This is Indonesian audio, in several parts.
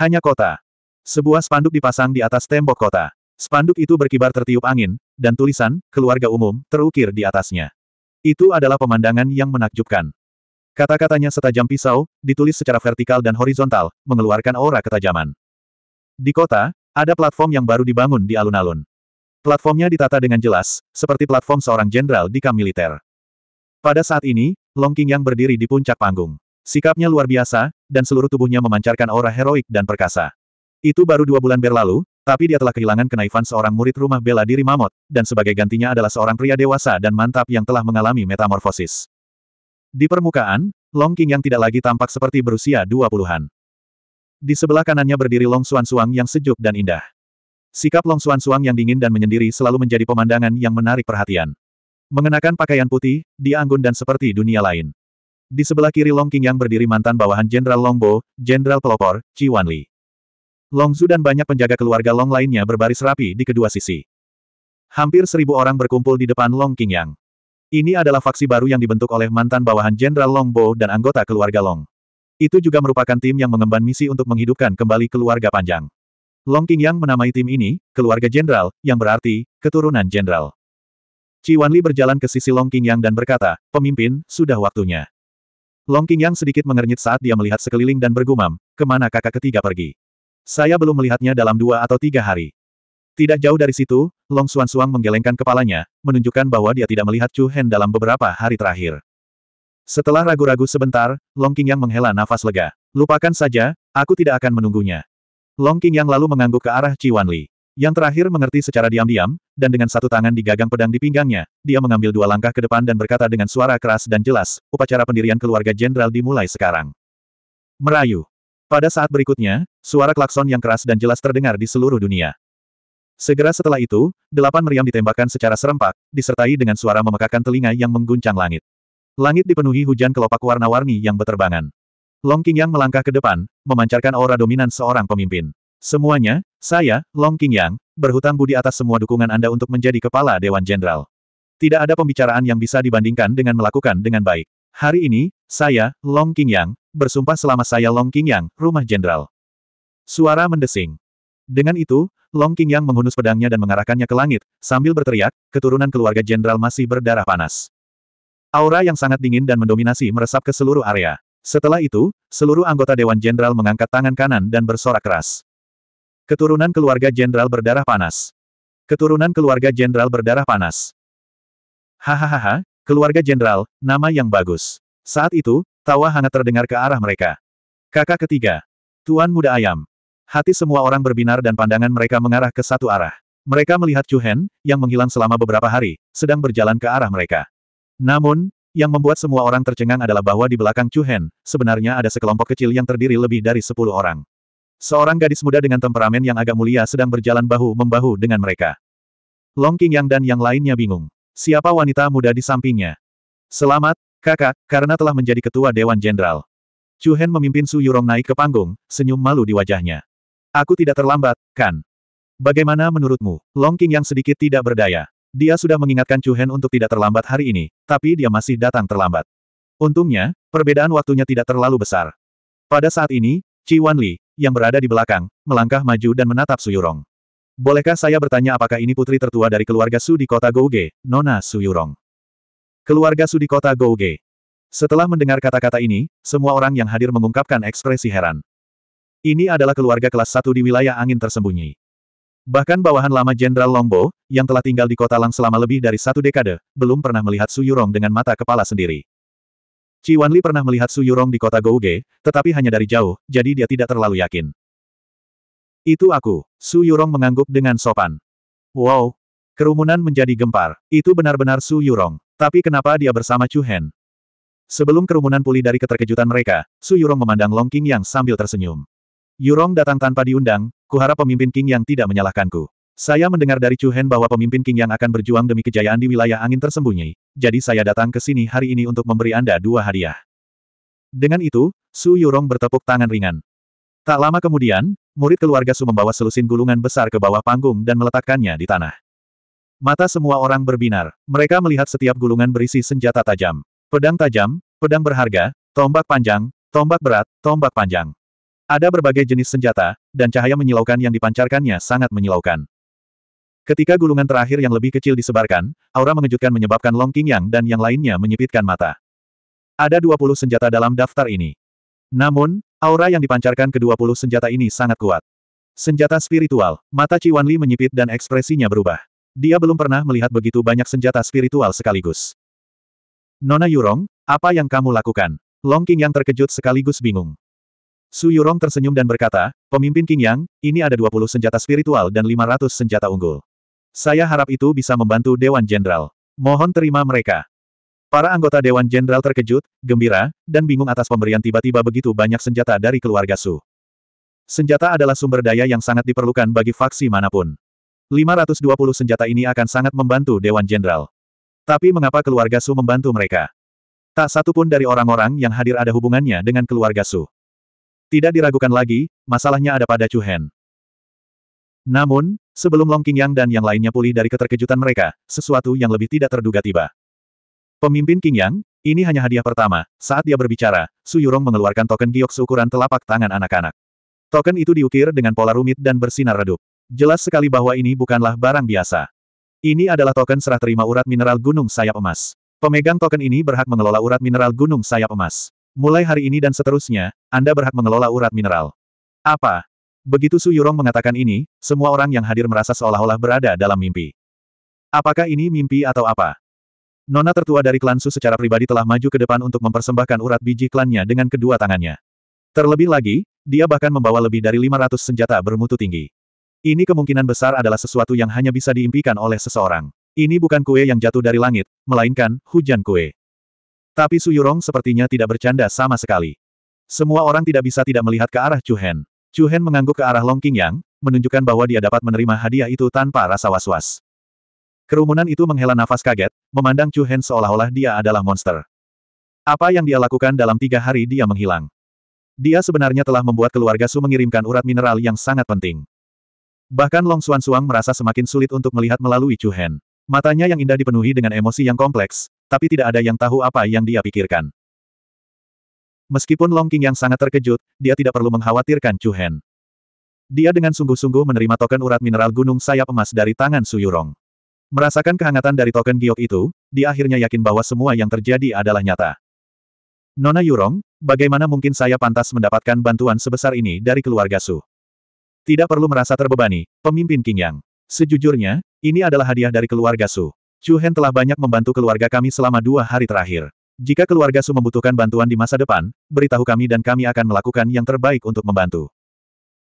Hanya kota. Sebuah spanduk dipasang di atas tembok kota. Spanduk itu berkibar tertiup angin, dan tulisan, keluarga umum, terukir di atasnya. Itu adalah pemandangan yang menakjubkan. Kata-katanya setajam pisau, ditulis secara vertikal dan horizontal, mengeluarkan aura ketajaman. Di kota, ada platform yang baru dibangun di alun-alun. Platformnya ditata dengan jelas, seperti platform seorang jenderal di kamp militer. Pada saat ini, Long King yang berdiri di puncak panggung. Sikapnya luar biasa, dan seluruh tubuhnya memancarkan aura heroik dan perkasa. Itu baru dua bulan berlalu, tapi dia telah kehilangan kenaifan seorang murid rumah bela diri Mamot, dan sebagai gantinya adalah seorang pria dewasa dan mantap yang telah mengalami metamorfosis. Di permukaan, Long King yang tidak lagi tampak seperti berusia dua puluhan. Di sebelah kanannya berdiri Long Suan Suang yang sejuk dan indah. Sikap Long Suan Suang yang dingin dan menyendiri selalu menjadi pemandangan yang menarik perhatian. Mengenakan pakaian putih, dia anggun dan seperti dunia lain. Di sebelah kiri Long King yang berdiri mantan bawahan Jenderal Longbo, Jenderal Pelopor, Chi Wanli. Long Zhu dan banyak penjaga keluarga Long lainnya berbaris rapi di kedua sisi. Hampir seribu orang berkumpul di depan Long King Yang. Ini adalah faksi baru yang dibentuk oleh mantan bawahan Jenderal Longbo dan anggota keluarga Long. Itu juga merupakan tim yang mengemban misi untuk menghidupkan kembali keluarga panjang. Long King Yang menamai tim ini, keluarga Jenderal, yang berarti, keturunan Jenderal. Chi Wanli berjalan ke sisi Long King Yang dan berkata, pemimpin, sudah waktunya. Long King yang sedikit mengernyit saat dia melihat sekeliling dan bergumam, kemana kakak ketiga pergi. Saya belum melihatnya dalam dua atau tiga hari. Tidak jauh dari situ, Long Xuan Xuan menggelengkan kepalanya, menunjukkan bahwa dia tidak melihat Chu Hen dalam beberapa hari terakhir. Setelah ragu-ragu sebentar, Long King yang menghela nafas lega. Lupakan saja, aku tidak akan menunggunya. Long King yang lalu mengangguk ke arah Wan Li. Yang terakhir mengerti secara diam-diam, dan dengan satu tangan digagang pedang di pinggangnya, dia mengambil dua langkah ke depan dan berkata dengan suara keras dan jelas, upacara pendirian keluarga jenderal dimulai sekarang. Merayu. Pada saat berikutnya, suara klakson yang keras dan jelas terdengar di seluruh dunia. Segera setelah itu, delapan meriam ditembakkan secara serempak, disertai dengan suara memekakan telinga yang mengguncang langit. Langit dipenuhi hujan kelopak warna-warni yang beterbangan. Long yang melangkah ke depan, memancarkan aura dominan seorang pemimpin. Semuanya, saya, Long King Yang, berhutang budi atas semua dukungan Anda untuk menjadi Kepala Dewan Jenderal. Tidak ada pembicaraan yang bisa dibandingkan dengan melakukan dengan baik. Hari ini, saya, Long King Yang, bersumpah selama saya Long King Yang, rumah jenderal. Suara mendesing. Dengan itu, Long King Yang menghunus pedangnya dan mengarahkannya ke langit, sambil berteriak, keturunan keluarga jenderal masih berdarah panas. Aura yang sangat dingin dan mendominasi meresap ke seluruh area. Setelah itu, seluruh anggota Dewan Jenderal mengangkat tangan kanan dan bersorak keras. Keturunan keluarga jenderal berdarah panas. Keturunan keluarga jenderal berdarah panas. Hahaha, keluarga jenderal, nama yang bagus. Saat itu, tawa hangat terdengar ke arah mereka. Kakak ketiga. Tuan muda ayam. Hati semua orang berbinar dan pandangan mereka mengarah ke satu arah. Mereka melihat Chu Hen, yang menghilang selama beberapa hari, sedang berjalan ke arah mereka. Namun, yang membuat semua orang tercengang adalah bahwa di belakang Chu Hen, sebenarnya ada sekelompok kecil yang terdiri lebih dari sepuluh orang. Seorang gadis muda dengan temperamen yang agak mulia sedang berjalan bahu-membahu dengan mereka. Long King Yang dan yang lainnya bingung. Siapa wanita muda di sampingnya? Selamat, kakak, karena telah menjadi ketua Dewan Jenderal. Chu Hen memimpin Su Yurong naik ke panggung, senyum malu di wajahnya. Aku tidak terlambat, kan? Bagaimana menurutmu? Long King Yang sedikit tidak berdaya. Dia sudah mengingatkan Chu Hen untuk tidak terlambat hari ini, tapi dia masih datang terlambat. Untungnya, perbedaan waktunya tidak terlalu besar. Pada saat ini, Ci Wanli, yang berada di belakang, melangkah maju dan menatap Suyurong. Bolehkah saya bertanya apakah ini putri tertua dari keluarga Su di kota Gouge, Nona Suyurong? Keluarga Su di kota Gouge. Setelah mendengar kata-kata ini, semua orang yang hadir mengungkapkan ekspresi heran. Ini adalah keluarga kelas satu di wilayah angin tersembunyi. Bahkan bawahan lama Jenderal Longbo, yang telah tinggal di kota Lang selama lebih dari satu dekade, belum pernah melihat Suyurong dengan mata kepala sendiri. Ci Wanli pernah melihat Su Yurong di kota Gouge, tetapi hanya dari jauh, jadi dia tidak terlalu yakin. Itu aku. Su Yurong mengangguk dengan sopan. Wow. Kerumunan menjadi gempar. Itu benar-benar Su Yurong. Tapi kenapa dia bersama Chu Hen? Sebelum kerumunan pulih dari keterkejutan mereka, Su Yurong memandang Long King Yang sambil tersenyum. Yurong datang tanpa diundang, kuharap pemimpin King Yang tidak menyalahkanku. Saya mendengar dari Chu Hen bahwa pemimpin King Yang akan berjuang demi kejayaan di wilayah angin tersembunyi, jadi saya datang ke sini hari ini untuk memberi Anda dua hadiah. Dengan itu, Su Yurong bertepuk tangan ringan. Tak lama kemudian, murid keluarga Su membawa selusin gulungan besar ke bawah panggung dan meletakkannya di tanah. Mata semua orang berbinar. Mereka melihat setiap gulungan berisi senjata tajam. Pedang tajam, pedang berharga, tombak panjang, tombak berat, tombak panjang. Ada berbagai jenis senjata, dan cahaya menyilaukan yang dipancarkannya sangat menyilaukan. Ketika gulungan terakhir yang lebih kecil disebarkan, aura mengejutkan menyebabkan Long King Yang dan yang lainnya menyipitkan mata. Ada 20 senjata dalam daftar ini. Namun, aura yang dipancarkan ke-20 senjata ini sangat kuat. Senjata spiritual, mata Ciwan Li menyipit dan ekspresinya berubah. Dia belum pernah melihat begitu banyak senjata spiritual sekaligus. Nona Yurong, apa yang kamu lakukan? Long King Yang terkejut sekaligus bingung. Su Yurong tersenyum dan berkata, pemimpin King Yang, ini ada 20 senjata spiritual dan 500 senjata unggul. Saya harap itu bisa membantu Dewan Jenderal. Mohon terima mereka. Para anggota Dewan Jenderal terkejut, gembira, dan bingung atas pemberian tiba-tiba begitu banyak senjata dari keluarga Su. Senjata adalah sumber daya yang sangat diperlukan bagi faksi manapun. 520 senjata ini akan sangat membantu Dewan Jenderal. Tapi mengapa keluarga Su membantu mereka? Tak satu pun dari orang-orang yang hadir ada hubungannya dengan keluarga Su. Tidak diragukan lagi, masalahnya ada pada Chu Hen. Namun, sebelum Long King Yang dan yang lainnya pulih dari keterkejutan mereka, sesuatu yang lebih tidak terduga tiba. Pemimpin King Yang, ini hanya hadiah pertama. Saat dia berbicara, Su Yurong mengeluarkan token giok seukuran telapak tangan anak-anak. Token itu diukir dengan pola rumit dan bersinar redup. Jelas sekali bahwa ini bukanlah barang biasa. Ini adalah token serah terima urat mineral gunung sayap emas. Pemegang token ini berhak mengelola urat mineral gunung sayap emas. Mulai hari ini dan seterusnya, Anda berhak mengelola urat mineral. Apa? Begitu Su Yurong mengatakan ini, semua orang yang hadir merasa seolah-olah berada dalam mimpi. Apakah ini mimpi atau apa? Nona tertua dari klan Su secara pribadi telah maju ke depan untuk mempersembahkan urat biji klannya dengan kedua tangannya. Terlebih lagi, dia bahkan membawa lebih dari 500 senjata bermutu tinggi. Ini kemungkinan besar adalah sesuatu yang hanya bisa diimpikan oleh seseorang. Ini bukan kue yang jatuh dari langit, melainkan hujan kue. Tapi Su Yurong sepertinya tidak bercanda sama sekali. Semua orang tidak bisa tidak melihat ke arah Chu Hen. Chu Hen mengangguk ke arah Long King Yang, menunjukkan bahwa dia dapat menerima hadiah itu tanpa rasa was-was. Kerumunan itu menghela nafas kaget, memandang Chu Hen seolah-olah dia adalah monster. Apa yang dia lakukan dalam tiga hari dia menghilang. Dia sebenarnya telah membuat keluarga Su mengirimkan urat mineral yang sangat penting. Bahkan Long Xuan Suang merasa semakin sulit untuk melihat melalui Chu Hen. Matanya yang indah dipenuhi dengan emosi yang kompleks, tapi tidak ada yang tahu apa yang dia pikirkan. Meskipun Long King yang sangat terkejut, dia tidak perlu mengkhawatirkan Chu Hen. Dia dengan sungguh-sungguh menerima token urat mineral gunung sayap emas dari tangan Su Yurong. Merasakan kehangatan dari token giok itu, dia akhirnya yakin bahwa semua yang terjadi adalah nyata. Nona Yurong, bagaimana mungkin saya pantas mendapatkan bantuan sebesar ini dari keluarga Su? Tidak perlu merasa terbebani, pemimpin King Yang. Sejujurnya, ini adalah hadiah dari keluarga Su. Chu Hen telah banyak membantu keluarga kami selama dua hari terakhir. Jika keluarga Su membutuhkan bantuan di masa depan, beritahu kami dan kami akan melakukan yang terbaik untuk membantu.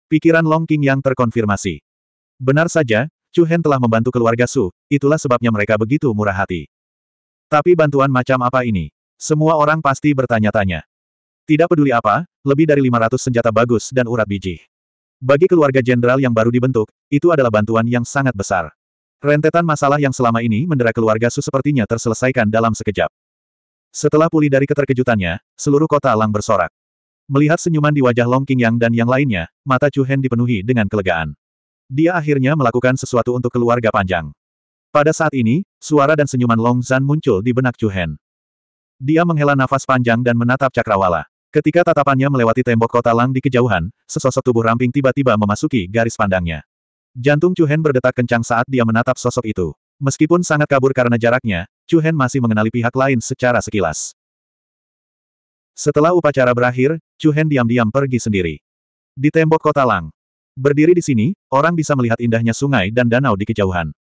Pikiran Long King yang terkonfirmasi. Benar saja, Chu Hen telah membantu keluarga Su, itulah sebabnya mereka begitu murah hati. Tapi bantuan macam apa ini? Semua orang pasti bertanya-tanya. Tidak peduli apa, lebih dari 500 senjata bagus dan urat biji. Bagi keluarga jenderal yang baru dibentuk, itu adalah bantuan yang sangat besar. Rentetan masalah yang selama ini mendera keluarga Su sepertinya terselesaikan dalam sekejap. Setelah pulih dari keterkejutannya, seluruh kota Lang bersorak. Melihat senyuman di wajah Long King Yang dan yang lainnya, mata Chu Hen dipenuhi dengan kelegaan. Dia akhirnya melakukan sesuatu untuk keluarga panjang. Pada saat ini, suara dan senyuman Long Zan muncul di benak Chu Hen. Dia menghela nafas panjang dan menatap cakrawala. Ketika tatapannya melewati tembok kota Lang di kejauhan, sesosok tubuh ramping tiba-tiba memasuki garis pandangnya. Jantung Chu Hen berdetak kencang saat dia menatap sosok itu. Meskipun sangat kabur karena jaraknya, Chu Hen masih mengenali pihak lain secara sekilas. Setelah upacara berakhir, Chu Hen diam-diam pergi sendiri. Di tembok kota Lang. Berdiri di sini, orang bisa melihat indahnya sungai dan danau di kejauhan.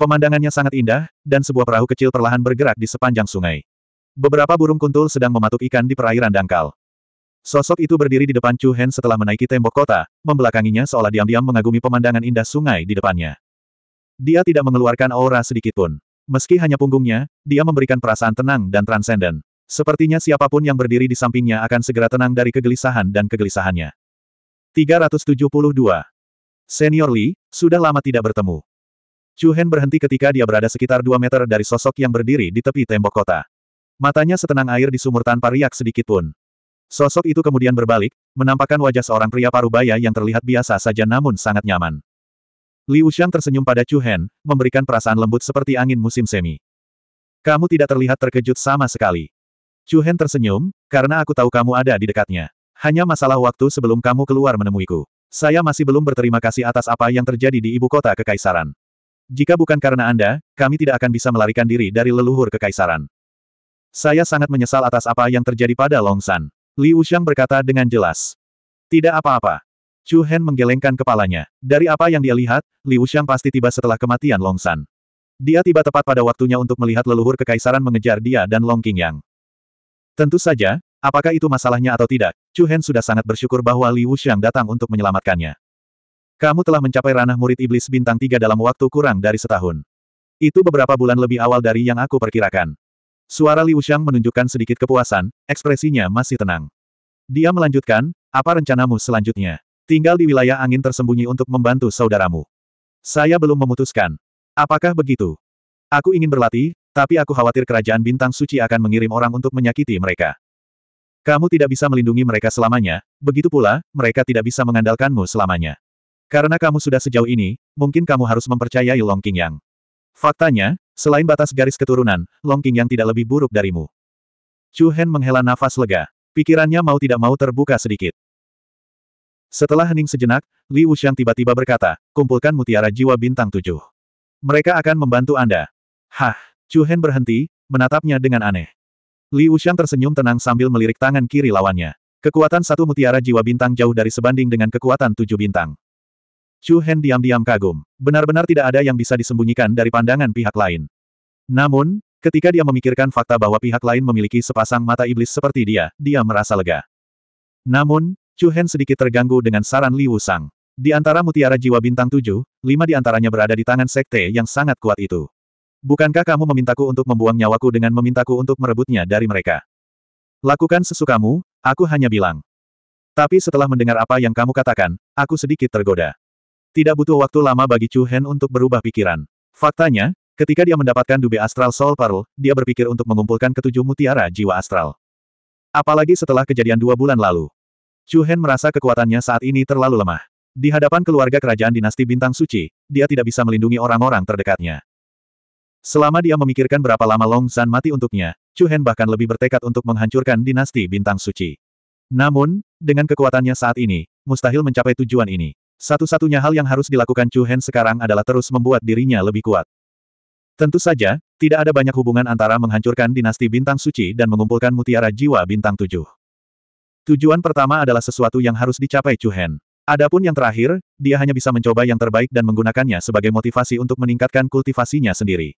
Pemandangannya sangat indah, dan sebuah perahu kecil perlahan bergerak di sepanjang sungai. Beberapa burung kuntul sedang mematuk ikan di perairan dangkal. Sosok itu berdiri di depan Chu Hen setelah menaiki tembok kota, membelakanginya seolah diam-diam mengagumi pemandangan indah sungai di depannya. Dia tidak mengeluarkan aura sedikitpun. Meski hanya punggungnya, dia memberikan perasaan tenang dan transenden. Sepertinya siapapun yang berdiri di sampingnya akan segera tenang dari kegelisahan dan kegelisahannya. 372. Senior Li, sudah lama tidak bertemu. Chu Hen berhenti ketika dia berada sekitar 2 meter dari sosok yang berdiri di tepi tembok kota. Matanya setenang air di sumur tanpa riak sedikit pun. Sosok itu kemudian berbalik, menampakkan wajah seorang pria parubaya yang terlihat biasa saja namun sangat nyaman. Liu Shang tersenyum pada Chu Hen, memberikan perasaan lembut seperti angin musim semi. Kamu tidak terlihat terkejut sama sekali. Chu Hen tersenyum, karena aku tahu kamu ada di dekatnya. Hanya masalah waktu sebelum kamu keluar menemuiku. Saya masih belum berterima kasih atas apa yang terjadi di ibu kota kekaisaran. Jika bukan karena Anda, kami tidak akan bisa melarikan diri dari leluhur kekaisaran. Saya sangat menyesal atas apa yang terjadi pada Long San. Liu Shang berkata dengan jelas. Tidak apa-apa. Chu Hen menggelengkan kepalanya. Dari apa yang dia lihat, Liu Xiang pasti tiba setelah kematian Long San. Dia tiba tepat pada waktunya untuk melihat leluhur kekaisaran mengejar dia dan Long Qingyang. Tentu saja, apakah itu masalahnya atau tidak, Chu Hen sudah sangat bersyukur bahwa Liu Xiang datang untuk menyelamatkannya. Kamu telah mencapai ranah murid iblis bintang tiga dalam waktu kurang dari setahun. Itu beberapa bulan lebih awal dari yang aku perkirakan. Suara Liu Xiang menunjukkan sedikit kepuasan, ekspresinya masih tenang. Dia melanjutkan, apa rencanamu selanjutnya? Tinggal di wilayah angin tersembunyi untuk membantu saudaramu. Saya belum memutuskan. Apakah begitu? Aku ingin berlatih, tapi aku khawatir kerajaan bintang suci akan mengirim orang untuk menyakiti mereka. Kamu tidak bisa melindungi mereka selamanya, begitu pula, mereka tidak bisa mengandalkanmu selamanya. Karena kamu sudah sejauh ini, mungkin kamu harus mempercayai Long King Yang. Faktanya, selain batas garis keturunan, Long King Yang tidak lebih buruk darimu. Chu Hen menghela nafas lega. Pikirannya mau tidak mau terbuka sedikit. Setelah hening sejenak, Li Wuxiang tiba-tiba berkata, kumpulkan mutiara jiwa bintang tujuh. Mereka akan membantu Anda. Hah, Chu Hen berhenti, menatapnya dengan aneh. Li Wuxiang tersenyum tenang sambil melirik tangan kiri lawannya. Kekuatan satu mutiara jiwa bintang jauh dari sebanding dengan kekuatan tujuh bintang. Chu Hen diam-diam kagum. Benar-benar tidak ada yang bisa disembunyikan dari pandangan pihak lain. Namun, ketika dia memikirkan fakta bahwa pihak lain memiliki sepasang mata iblis seperti dia, dia merasa lega. Namun, Chu Hen sedikit terganggu dengan saran Liu Sang. Di antara mutiara jiwa bintang tujuh, lima di antaranya berada di tangan sekte yang sangat kuat itu. Bukankah kamu memintaku untuk membuang nyawaku dengan memintaku untuk merebutnya dari mereka? Lakukan sesukamu, aku hanya bilang. Tapi setelah mendengar apa yang kamu katakan, aku sedikit tergoda. Tidak butuh waktu lama bagi Chu Hen untuk berubah pikiran. Faktanya, ketika dia mendapatkan Dube Astral Soul Pearl, dia berpikir untuk mengumpulkan ketujuh mutiara jiwa astral. Apalagi setelah kejadian dua bulan lalu. Chu Hen merasa kekuatannya saat ini terlalu lemah. Di hadapan keluarga kerajaan dinasti Bintang Suci, dia tidak bisa melindungi orang-orang terdekatnya. Selama dia memikirkan berapa lama Long San mati untuknya, Chu Hen bahkan lebih bertekad untuk menghancurkan dinasti Bintang Suci. Namun, dengan kekuatannya saat ini, mustahil mencapai tujuan ini. Satu-satunya hal yang harus dilakukan Chu Hen sekarang adalah terus membuat dirinya lebih kuat. Tentu saja, tidak ada banyak hubungan antara menghancurkan dinasti bintang suci dan mengumpulkan mutiara jiwa bintang tujuh. Tujuan pertama adalah sesuatu yang harus dicapai Chu Hen. Adapun yang terakhir, dia hanya bisa mencoba yang terbaik dan menggunakannya sebagai motivasi untuk meningkatkan kultivasinya sendiri.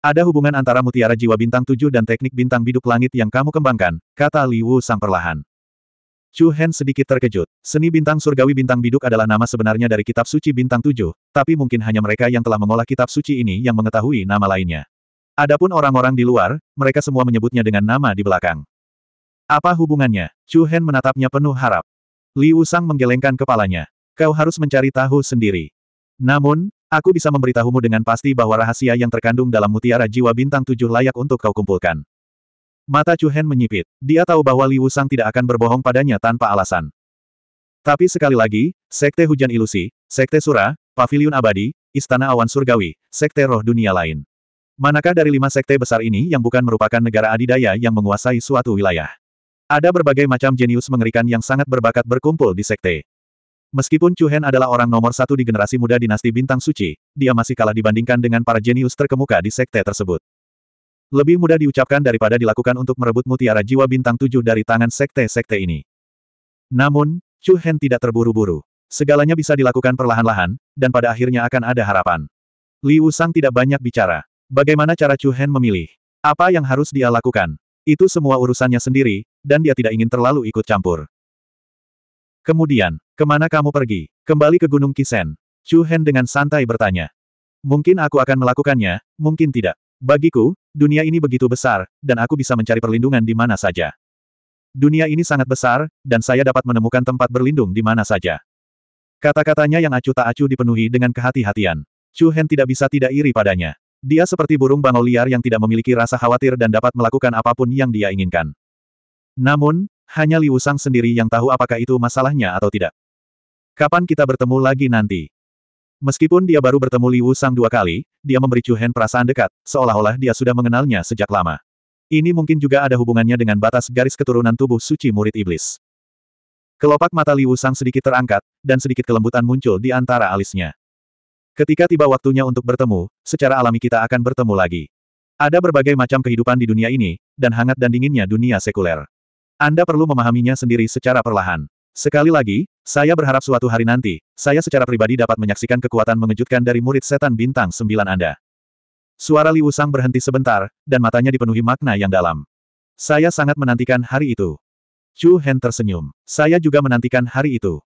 Ada hubungan antara mutiara jiwa bintang tujuh dan teknik bintang biduk langit yang kamu kembangkan, kata Liu Sang perlahan. Chu Hen sedikit terkejut. Seni bintang surgawi bintang biduk adalah nama sebenarnya dari kitab suci bintang tujuh, tapi mungkin hanya mereka yang telah mengolah kitab suci ini yang mengetahui nama lainnya. Adapun orang-orang di luar, mereka semua menyebutnya dengan nama di belakang. Apa hubungannya? Chu Hen menatapnya penuh harap. Liu Sang menggelengkan kepalanya. Kau harus mencari tahu sendiri. Namun, aku bisa memberitahumu dengan pasti bahwa rahasia yang terkandung dalam mutiara jiwa bintang tujuh layak untuk kau kumpulkan. Mata Chu Hen menyipit. Dia tahu bahwa Liu Sang tidak akan berbohong padanya tanpa alasan. Tapi sekali lagi, Sekte Hujan Ilusi, Sekte Sura, Paviliun Abadi, Istana Awan Surgawi, Sekte Roh Dunia lain. Manakah dari lima sekte besar ini yang bukan merupakan negara adidaya yang menguasai suatu wilayah? Ada berbagai macam jenius mengerikan yang sangat berbakat berkumpul di sekte. Meskipun Chu Hen adalah orang nomor satu di generasi muda dinasti bintang suci, dia masih kalah dibandingkan dengan para jenius terkemuka di sekte tersebut. Lebih mudah diucapkan daripada dilakukan untuk merebut mutiara jiwa bintang tujuh dari tangan sekte-sekte ini. Namun, Chu Hen tidak terburu-buru. Segalanya bisa dilakukan perlahan-lahan, dan pada akhirnya akan ada harapan. Liu Sang tidak banyak bicara. Bagaimana cara Chu Hen memilih? Apa yang harus dia lakukan? Itu semua urusannya sendiri, dan dia tidak ingin terlalu ikut campur. Kemudian, kemana kamu pergi? Kembali ke Gunung Kisen. Chu Hen dengan santai bertanya. Mungkin aku akan melakukannya, mungkin tidak. Bagiku, dunia ini begitu besar, dan aku bisa mencari perlindungan di mana saja. Dunia ini sangat besar, dan saya dapat menemukan tempat berlindung di mana saja. Kata-katanya yang acuh tak acuh dipenuhi dengan kehati-hatian. Chu Hen tidak bisa tidak iri padanya. Dia seperti burung bangau liar yang tidak memiliki rasa khawatir dan dapat melakukan apapun yang dia inginkan. Namun, hanya Liu Sang sendiri yang tahu apakah itu masalahnya atau tidak. Kapan kita bertemu lagi nanti? Meskipun dia baru bertemu Liu Sang dua kali, dia memberi Chu Hen perasaan dekat, seolah-olah dia sudah mengenalnya sejak lama. Ini mungkin juga ada hubungannya dengan batas garis keturunan tubuh suci murid iblis. Kelopak mata Liu Sang sedikit terangkat, dan sedikit kelembutan muncul di antara alisnya. Ketika tiba waktunya untuk bertemu, secara alami kita akan bertemu lagi. Ada berbagai macam kehidupan di dunia ini, dan hangat dan dinginnya dunia sekuler. Anda perlu memahaminya sendiri secara perlahan. Sekali lagi, saya berharap suatu hari nanti, saya secara pribadi dapat menyaksikan kekuatan mengejutkan dari murid setan bintang sembilan Anda. Suara Liu Sang berhenti sebentar, dan matanya dipenuhi makna yang dalam. Saya sangat menantikan hari itu. Chu Hen tersenyum. Saya juga menantikan hari itu.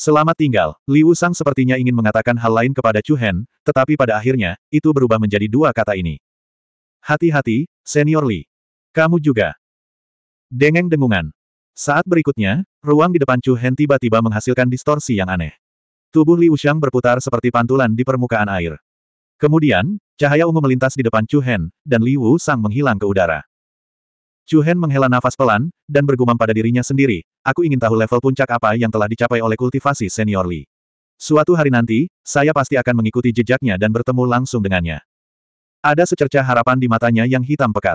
Selamat tinggal, Liu Sang sepertinya ingin mengatakan hal lain kepada Chu Hen, tetapi pada akhirnya, itu berubah menjadi dua kata ini. Hati-hati, Senior Li. Kamu juga. Dengeng dengungan. Saat berikutnya, ruang di depan Chu Hen tiba-tiba menghasilkan distorsi yang aneh. Tubuh Liu Shang berputar seperti pantulan di permukaan air. Kemudian, cahaya ungu melintas di depan Chu Hen, dan Liu Sang menghilang ke udara. Chu Hen menghela nafas pelan, dan bergumam pada dirinya sendiri, aku ingin tahu level puncak apa yang telah dicapai oleh kultivasi senior Li. Suatu hari nanti, saya pasti akan mengikuti jejaknya dan bertemu langsung dengannya. Ada secerca harapan di matanya yang hitam pekat.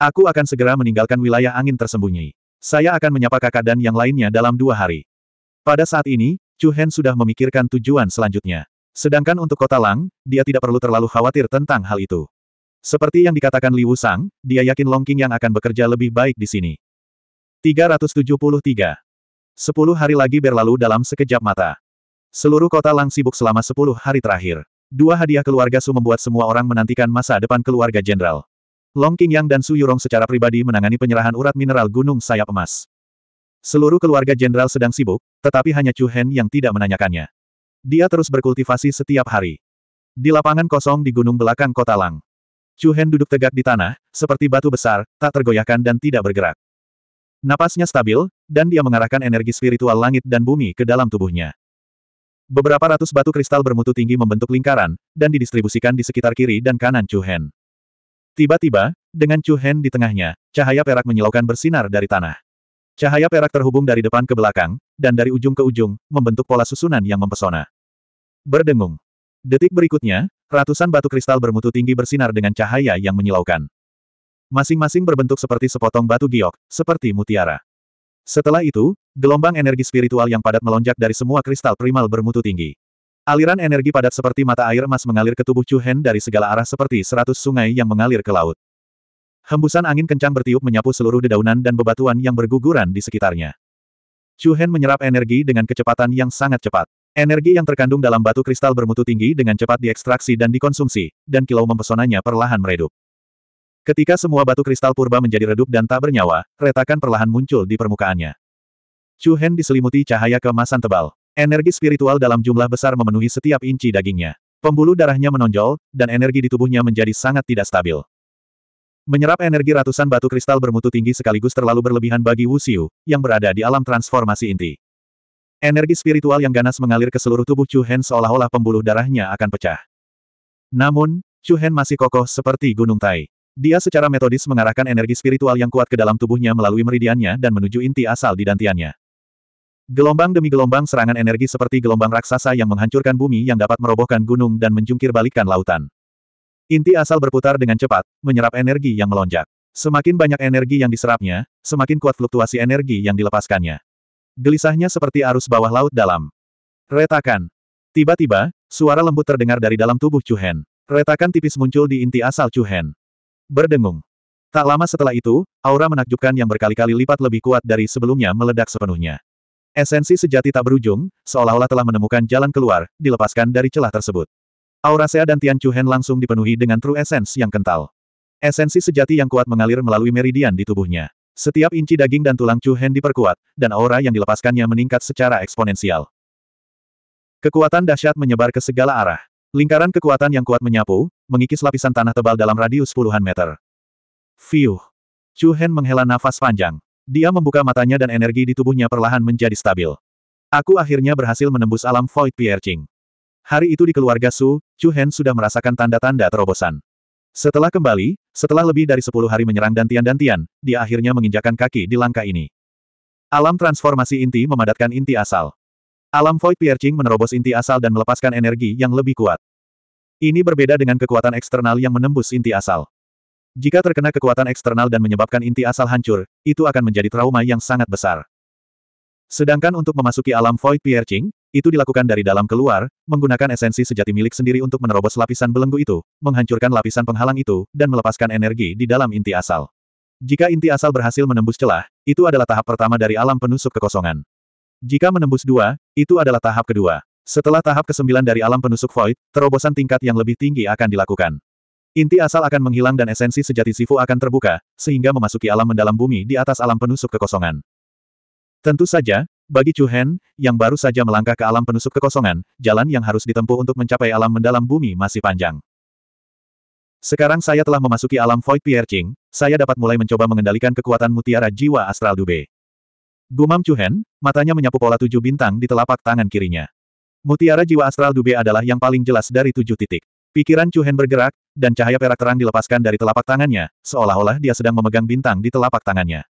Aku akan segera meninggalkan wilayah angin tersembunyi. Saya akan menyapa kakak dan yang lainnya dalam dua hari. Pada saat ini, Chu Hen sudah memikirkan tujuan selanjutnya. Sedangkan untuk kota Lang, dia tidak perlu terlalu khawatir tentang hal itu. Seperti yang dikatakan Liu Sang, dia yakin Long King yang akan bekerja lebih baik di sini. 373. Sepuluh hari lagi berlalu dalam sekejap mata. Seluruh kota Lang sibuk selama sepuluh hari terakhir. Dua hadiah keluarga Su membuat semua orang menantikan masa depan keluarga jenderal. Long King Yang dan Su Yurong secara pribadi menangani penyerahan urat mineral Gunung Sayap Emas. Seluruh keluarga jenderal sedang sibuk, tetapi hanya Chu Hen yang tidak menanyakannya. Dia terus berkultivasi setiap hari. Di lapangan kosong di gunung belakang kota Lang. Chu Hen duduk tegak di tanah, seperti batu besar, tak tergoyahkan dan tidak bergerak. Napasnya stabil, dan dia mengarahkan energi spiritual langit dan bumi ke dalam tubuhnya. Beberapa ratus batu kristal bermutu tinggi membentuk lingkaran, dan didistribusikan di sekitar kiri dan kanan Chu Hen. Tiba-tiba, dengan Chu Hen di tengahnya, cahaya perak menyilaukan bersinar dari tanah. Cahaya perak terhubung dari depan ke belakang, dan dari ujung ke ujung, membentuk pola susunan yang mempesona. Berdengung. Detik berikutnya, Ratusan batu kristal bermutu tinggi bersinar dengan cahaya yang menyilaukan. Masing-masing berbentuk seperti sepotong batu giok, seperti mutiara. Setelah itu, gelombang energi spiritual yang padat melonjak dari semua kristal primal bermutu tinggi. Aliran energi padat seperti mata air emas mengalir ke tubuh Chu Hen dari segala arah seperti seratus sungai yang mengalir ke laut. Hembusan angin kencang bertiup menyapu seluruh dedaunan dan bebatuan yang berguguran di sekitarnya. Chu Hen menyerap energi dengan kecepatan yang sangat cepat. Energi yang terkandung dalam batu kristal bermutu tinggi dengan cepat diekstraksi dan dikonsumsi, dan kilau mempesonanya perlahan meredup. Ketika semua batu kristal purba menjadi redup dan tak bernyawa, retakan perlahan muncul di permukaannya. Chu Hen diselimuti cahaya kemasan tebal. Energi spiritual dalam jumlah besar memenuhi setiap inci dagingnya. Pembuluh darahnya menonjol, dan energi di tubuhnya menjadi sangat tidak stabil. Menyerap energi ratusan batu kristal bermutu tinggi sekaligus terlalu berlebihan bagi Wu Xiu, yang berada di alam transformasi inti. Energi spiritual yang ganas mengalir ke seluruh tubuh Chu Hen seolah-olah pembuluh darahnya akan pecah. Namun, Chu Hen masih kokoh seperti gunung tai. Dia secara metodis mengarahkan energi spiritual yang kuat ke dalam tubuhnya melalui meridiannya dan menuju inti asal di dantiannya. Gelombang demi gelombang serangan energi seperti gelombang raksasa yang menghancurkan bumi yang dapat merobohkan gunung dan menjungkir balikan lautan. Inti asal berputar dengan cepat, menyerap energi yang melonjak. Semakin banyak energi yang diserapnya, semakin kuat fluktuasi energi yang dilepaskannya. Gelisahnya seperti arus bawah laut dalam. Retakan. Tiba-tiba, suara lembut terdengar dari dalam tubuh Hen. Retakan tipis muncul di inti asal Hen. Berdengung. Tak lama setelah itu, aura menakjubkan yang berkali-kali lipat lebih kuat dari sebelumnya meledak sepenuhnya. Esensi sejati tak berujung, seolah-olah telah menemukan jalan keluar, dilepaskan dari celah tersebut. Aura Sea dan Tian Hen langsung dipenuhi dengan true essence yang kental. Esensi sejati yang kuat mengalir melalui meridian di tubuhnya. Setiap inci daging dan tulang Chu Hen diperkuat, dan aura yang dilepaskannya meningkat secara eksponensial. Kekuatan dahsyat menyebar ke segala arah. Lingkaran kekuatan yang kuat menyapu, mengikis lapisan tanah tebal dalam radius puluhan meter. Fiuh! Chu Hen menghela nafas panjang. Dia membuka matanya dan energi di tubuhnya perlahan menjadi stabil. Aku akhirnya berhasil menembus alam Void Piercing. Hari itu di keluarga Su, Chu Hen sudah merasakan tanda-tanda terobosan. Setelah kembali, setelah lebih dari sepuluh hari menyerang dantian-dantian, dia akhirnya menginjakan kaki di langkah ini. Alam transformasi inti memadatkan inti asal. Alam Void Piercing menerobos inti asal dan melepaskan energi yang lebih kuat. Ini berbeda dengan kekuatan eksternal yang menembus inti asal. Jika terkena kekuatan eksternal dan menyebabkan inti asal hancur, itu akan menjadi trauma yang sangat besar. Sedangkan untuk memasuki alam Void Piercing, itu dilakukan dari dalam keluar, menggunakan esensi sejati milik sendiri untuk menerobos lapisan belenggu itu, menghancurkan lapisan penghalang itu, dan melepaskan energi di dalam inti asal. Jika inti asal berhasil menembus celah, itu adalah tahap pertama dari alam penusuk kekosongan. Jika menembus dua, itu adalah tahap kedua. Setelah tahap kesembilan dari alam penusuk void, terobosan tingkat yang lebih tinggi akan dilakukan. Inti asal akan menghilang dan esensi sejati Sifu akan terbuka, sehingga memasuki alam mendalam bumi di atas alam penusuk kekosongan. Tentu saja, bagi Chu Hen, yang baru saja melangkah ke alam penusuk kekosongan, jalan yang harus ditempuh untuk mencapai alam mendalam bumi masih panjang. Sekarang saya telah memasuki alam Void Piercing, saya dapat mulai mencoba mengendalikan kekuatan mutiara jiwa astral Dube. Gumam Chu Hen, matanya menyapu pola tujuh bintang di telapak tangan kirinya. Mutiara jiwa astral Dube adalah yang paling jelas dari tujuh titik. Pikiran Chu Hen bergerak, dan cahaya perak terang dilepaskan dari telapak tangannya, seolah-olah dia sedang memegang bintang di telapak tangannya.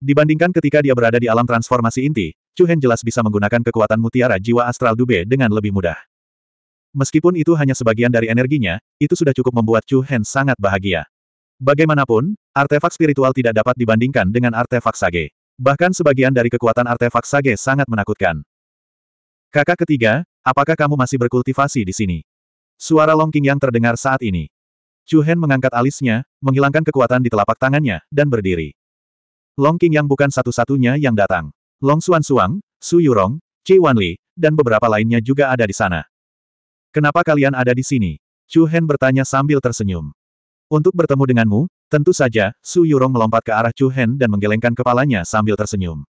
Dibandingkan ketika dia berada di alam transformasi inti, Chu Hen jelas bisa menggunakan kekuatan mutiara jiwa astral Dube dengan lebih mudah. Meskipun itu hanya sebagian dari energinya, itu sudah cukup membuat Chu Hen sangat bahagia. Bagaimanapun, artefak spiritual tidak dapat dibandingkan dengan artefak sage. Bahkan sebagian dari kekuatan artefak sage sangat menakutkan. Kakak ketiga, apakah kamu masih berkultivasi di sini? Suara longking yang terdengar saat ini. Chu Hen mengangkat alisnya, menghilangkan kekuatan di telapak tangannya, dan berdiri. Long King yang bukan satu-satunya yang datang. Long Xuan Suang, Su Yurong, Ci Wanli, dan beberapa lainnya juga ada di sana. Kenapa kalian ada di sini? Chu Hen bertanya sambil tersenyum. Untuk bertemu denganmu, tentu saja, Su Yurong melompat ke arah Chu Hen dan menggelengkan kepalanya sambil tersenyum.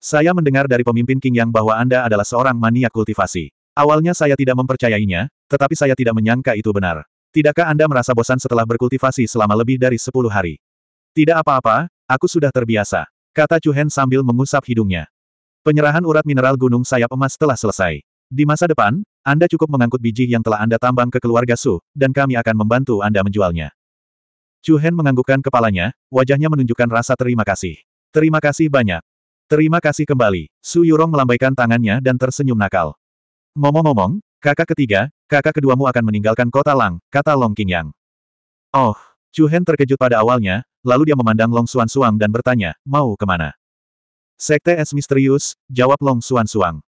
Saya mendengar dari pemimpin King Yang bahwa Anda adalah seorang maniak kultivasi. Awalnya saya tidak mempercayainya, tetapi saya tidak menyangka itu benar. Tidakkah Anda merasa bosan setelah berkultivasi selama lebih dari 10 hari? Tidak apa-apa, Aku sudah terbiasa. Kata Chu Hen sambil mengusap hidungnya. Penyerahan urat mineral gunung sayap emas telah selesai. Di masa depan, Anda cukup mengangkut biji yang telah Anda tambang ke keluarga Su, dan kami akan membantu Anda menjualnya. Chu Hen menganggukkan kepalanya, wajahnya menunjukkan rasa terima kasih. Terima kasih banyak. Terima kasih kembali. Su Yurong melambaikan tangannya dan tersenyum nakal. Ngomong-ngomong, kakak ketiga, kakak keduamu akan meninggalkan kota Lang, kata Long Qingyang. Oh, Chu Hen terkejut pada awalnya, lalu dia memandang Long Suan Suang dan bertanya, mau kemana? Sekte es misterius, jawab Long Suan Suang.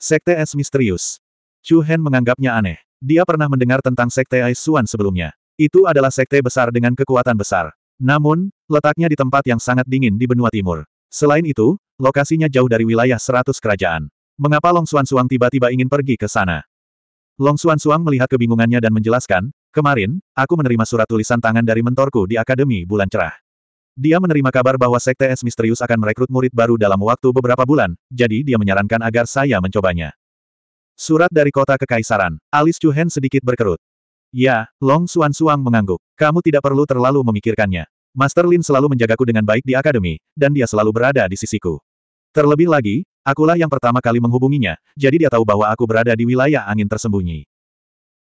Sekte es misterius. Chu Hen menganggapnya aneh. Dia pernah mendengar tentang sekte Ais Suan sebelumnya. Itu adalah sekte besar dengan kekuatan besar. Namun, letaknya di tempat yang sangat dingin di benua timur. Selain itu, lokasinya jauh dari wilayah seratus kerajaan. Mengapa Long Suan Suang tiba-tiba ingin pergi ke sana? Long Suan Suang melihat kebingungannya dan menjelaskan, Kemarin, aku menerima surat tulisan tangan dari mentorku di Akademi Bulan Cerah. Dia menerima kabar bahwa Sekte Es Misterius akan merekrut murid baru dalam waktu beberapa bulan, jadi dia menyarankan agar saya mencobanya. Surat dari kota kekaisaran, alis Chuhen sedikit berkerut. Ya, Long Suan Suang mengangguk. Kamu tidak perlu terlalu memikirkannya. Master Lin selalu menjagaku dengan baik di akademi, dan dia selalu berada di sisiku. Terlebih lagi, Akulah yang pertama kali menghubunginya, jadi dia tahu bahwa aku berada di wilayah angin tersembunyi.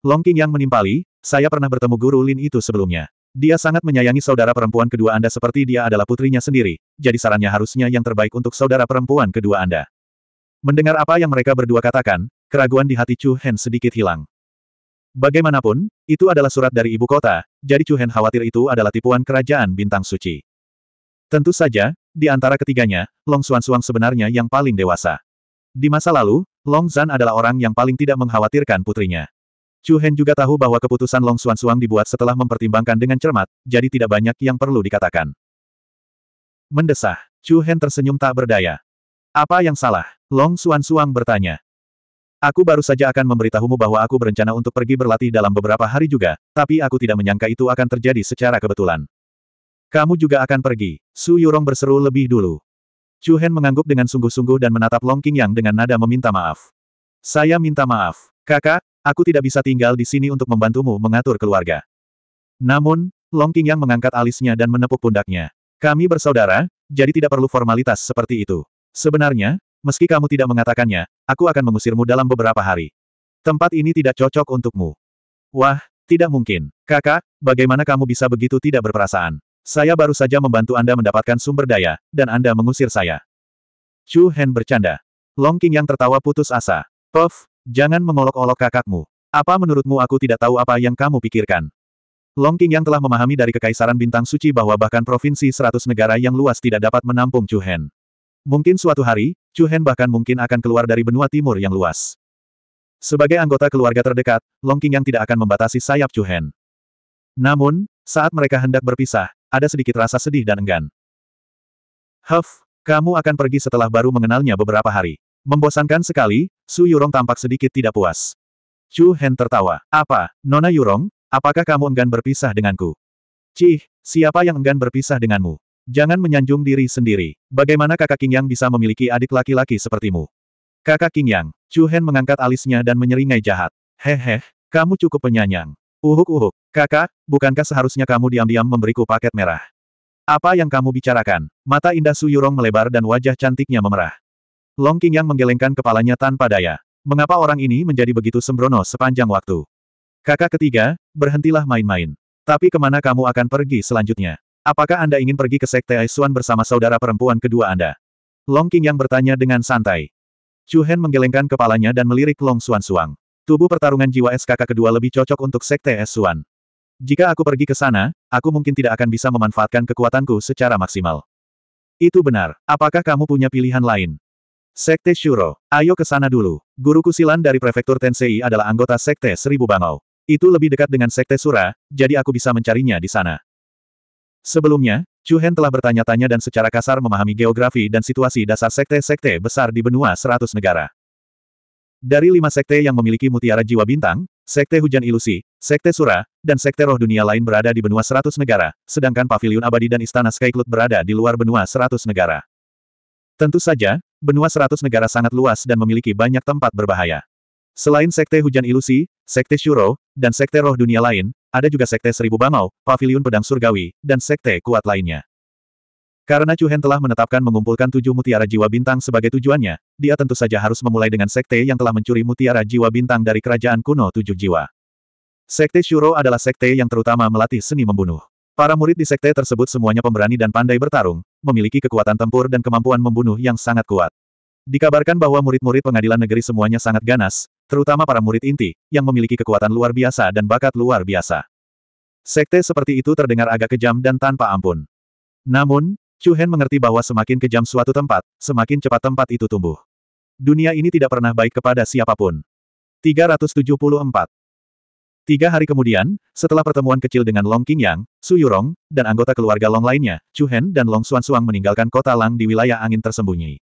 Long King yang menimpali, saya pernah bertemu guru Lin itu sebelumnya. Dia sangat menyayangi saudara perempuan kedua Anda seperti dia adalah putrinya sendiri, jadi sarannya harusnya yang terbaik untuk saudara perempuan kedua Anda. Mendengar apa yang mereka berdua katakan, keraguan di hati Chu Hen sedikit hilang. Bagaimanapun, itu adalah surat dari ibu kota, jadi Chu Hen khawatir itu adalah tipuan kerajaan bintang suci. Tentu saja, di antara ketiganya, Long Xuan Suang sebenarnya yang paling dewasa. Di masa lalu, Long Zan adalah orang yang paling tidak mengkhawatirkan putrinya. Chu Hen juga tahu bahwa keputusan Long Xuan Suang dibuat setelah mempertimbangkan dengan cermat, jadi tidak banyak yang perlu dikatakan. Mendesah, Chu Hen tersenyum tak berdaya. Apa yang salah? Long Xuan Suang bertanya. Aku baru saja akan memberitahumu bahwa aku berencana untuk pergi berlatih dalam beberapa hari juga, tapi aku tidak menyangka itu akan terjadi secara kebetulan. Kamu juga akan pergi, Su Yurong berseru lebih dulu. Chu Hen mengangguk dengan sungguh-sungguh dan menatap Long King Yang dengan nada meminta maaf. Saya minta maaf, kakak, aku tidak bisa tinggal di sini untuk membantumu mengatur keluarga. Namun, Long King yang mengangkat alisnya dan menepuk pundaknya. Kami bersaudara, jadi tidak perlu formalitas seperti itu. Sebenarnya, meski kamu tidak mengatakannya, aku akan mengusirmu dalam beberapa hari. Tempat ini tidak cocok untukmu. Wah, tidak mungkin. Kakak, bagaimana kamu bisa begitu tidak berperasaan? Saya baru saja membantu Anda mendapatkan sumber daya, dan Anda mengusir saya. Chu Hen bercanda. Long King yang tertawa putus asa. Puff, Jangan mengolok-olok kakakmu. Apa menurutmu aku tidak tahu apa yang kamu pikirkan? Long King yang telah memahami dari Kekaisaran Bintang Suci bahwa bahkan provinsi seratus negara yang luas tidak dapat menampung Chu Hen. Mungkin suatu hari, Chu Hen bahkan mungkin akan keluar dari benua timur yang luas. Sebagai anggota keluarga terdekat, Long King yang tidak akan membatasi sayap Chu Hen. Namun, saat mereka hendak berpisah, ada sedikit rasa sedih dan enggan. Huff, kamu akan pergi setelah baru mengenalnya beberapa hari. Membosankan sekali, Su Yurong tampak sedikit tidak puas. Chu Hen tertawa. Apa, Nona Yurong, apakah kamu enggan berpisah denganku? Cih, siapa yang enggan berpisah denganmu? Jangan menyanjung diri sendiri. Bagaimana kakak King Yang bisa memiliki adik laki-laki sepertimu? Kakak King Yang, Chu Hen mengangkat alisnya dan menyeringai jahat. Hehe, kamu cukup penyanyang. Uhuk-uhuk, kakak, bukankah seharusnya kamu diam-diam memberiku paket merah? Apa yang kamu bicarakan? Mata indah Su Yurong melebar dan wajah cantiknya memerah. Long King yang menggelengkan kepalanya tanpa daya. Mengapa orang ini menjadi begitu sembrono sepanjang waktu? Kakak ketiga, berhentilah main-main. Tapi kemana kamu akan pergi selanjutnya? Apakah Anda ingin pergi ke Sekte Aisuan bersama saudara perempuan kedua Anda? Long King yang bertanya dengan santai. Chu Hen menggelengkan kepalanya dan melirik Long Suan Suang. Tubuh pertarungan jiwa es kakak kedua lebih cocok untuk Sekte Aisuan. Jika aku pergi ke sana, aku mungkin tidak akan bisa memanfaatkan kekuatanku secara maksimal. Itu benar. Apakah kamu punya pilihan lain? Sekte Shuro, ayo ke sana dulu. Guru Kusilan dari Prefektur Tensei adalah anggota Sekte Seribu Bangau. Itu lebih dekat dengan Sekte Sura, jadi aku bisa mencarinya di sana. Sebelumnya, Chu Hen telah bertanya-tanya dan secara kasar memahami geografi dan situasi dasar sekte-sekte besar di benua seratus negara. Dari lima sekte yang memiliki mutiara jiwa bintang, sekte hujan ilusi, sekte sura, dan sekte roh dunia lain berada di benua seratus negara, sedangkan paviliun abadi dan istana Skycloud berada di luar benua seratus negara. Tentu saja, benua seratus negara sangat luas dan memiliki banyak tempat berbahaya. Selain Sekte Hujan Ilusi, Sekte Shuro, dan Sekte Roh Dunia lain, ada juga Sekte Seribu Bangau, Pavilion Pedang Surgawi, dan Sekte Kuat lainnya. Karena Chuhen telah menetapkan mengumpulkan tujuh mutiara jiwa bintang sebagai tujuannya, dia tentu saja harus memulai dengan sekte yang telah mencuri mutiara jiwa bintang dari kerajaan kuno tujuh jiwa. Sekte Shuro adalah sekte yang terutama melatih seni membunuh. Para murid di sekte tersebut semuanya pemberani dan pandai bertarung, memiliki kekuatan tempur dan kemampuan membunuh yang sangat kuat. Dikabarkan bahwa murid-murid pengadilan negeri semuanya sangat ganas, terutama para murid inti, yang memiliki kekuatan luar biasa dan bakat luar biasa. Sekte seperti itu terdengar agak kejam dan tanpa ampun. Namun, Chu Hen mengerti bahwa semakin kejam suatu tempat, semakin cepat tempat itu tumbuh. Dunia ini tidak pernah baik kepada siapapun. 374. Tiga hari kemudian, setelah pertemuan kecil dengan Long Qingyang, Su Yurong, dan anggota keluarga Long lainnya, Chu Hen dan Long Xuanxuang meninggalkan kota Lang di wilayah angin tersembunyi.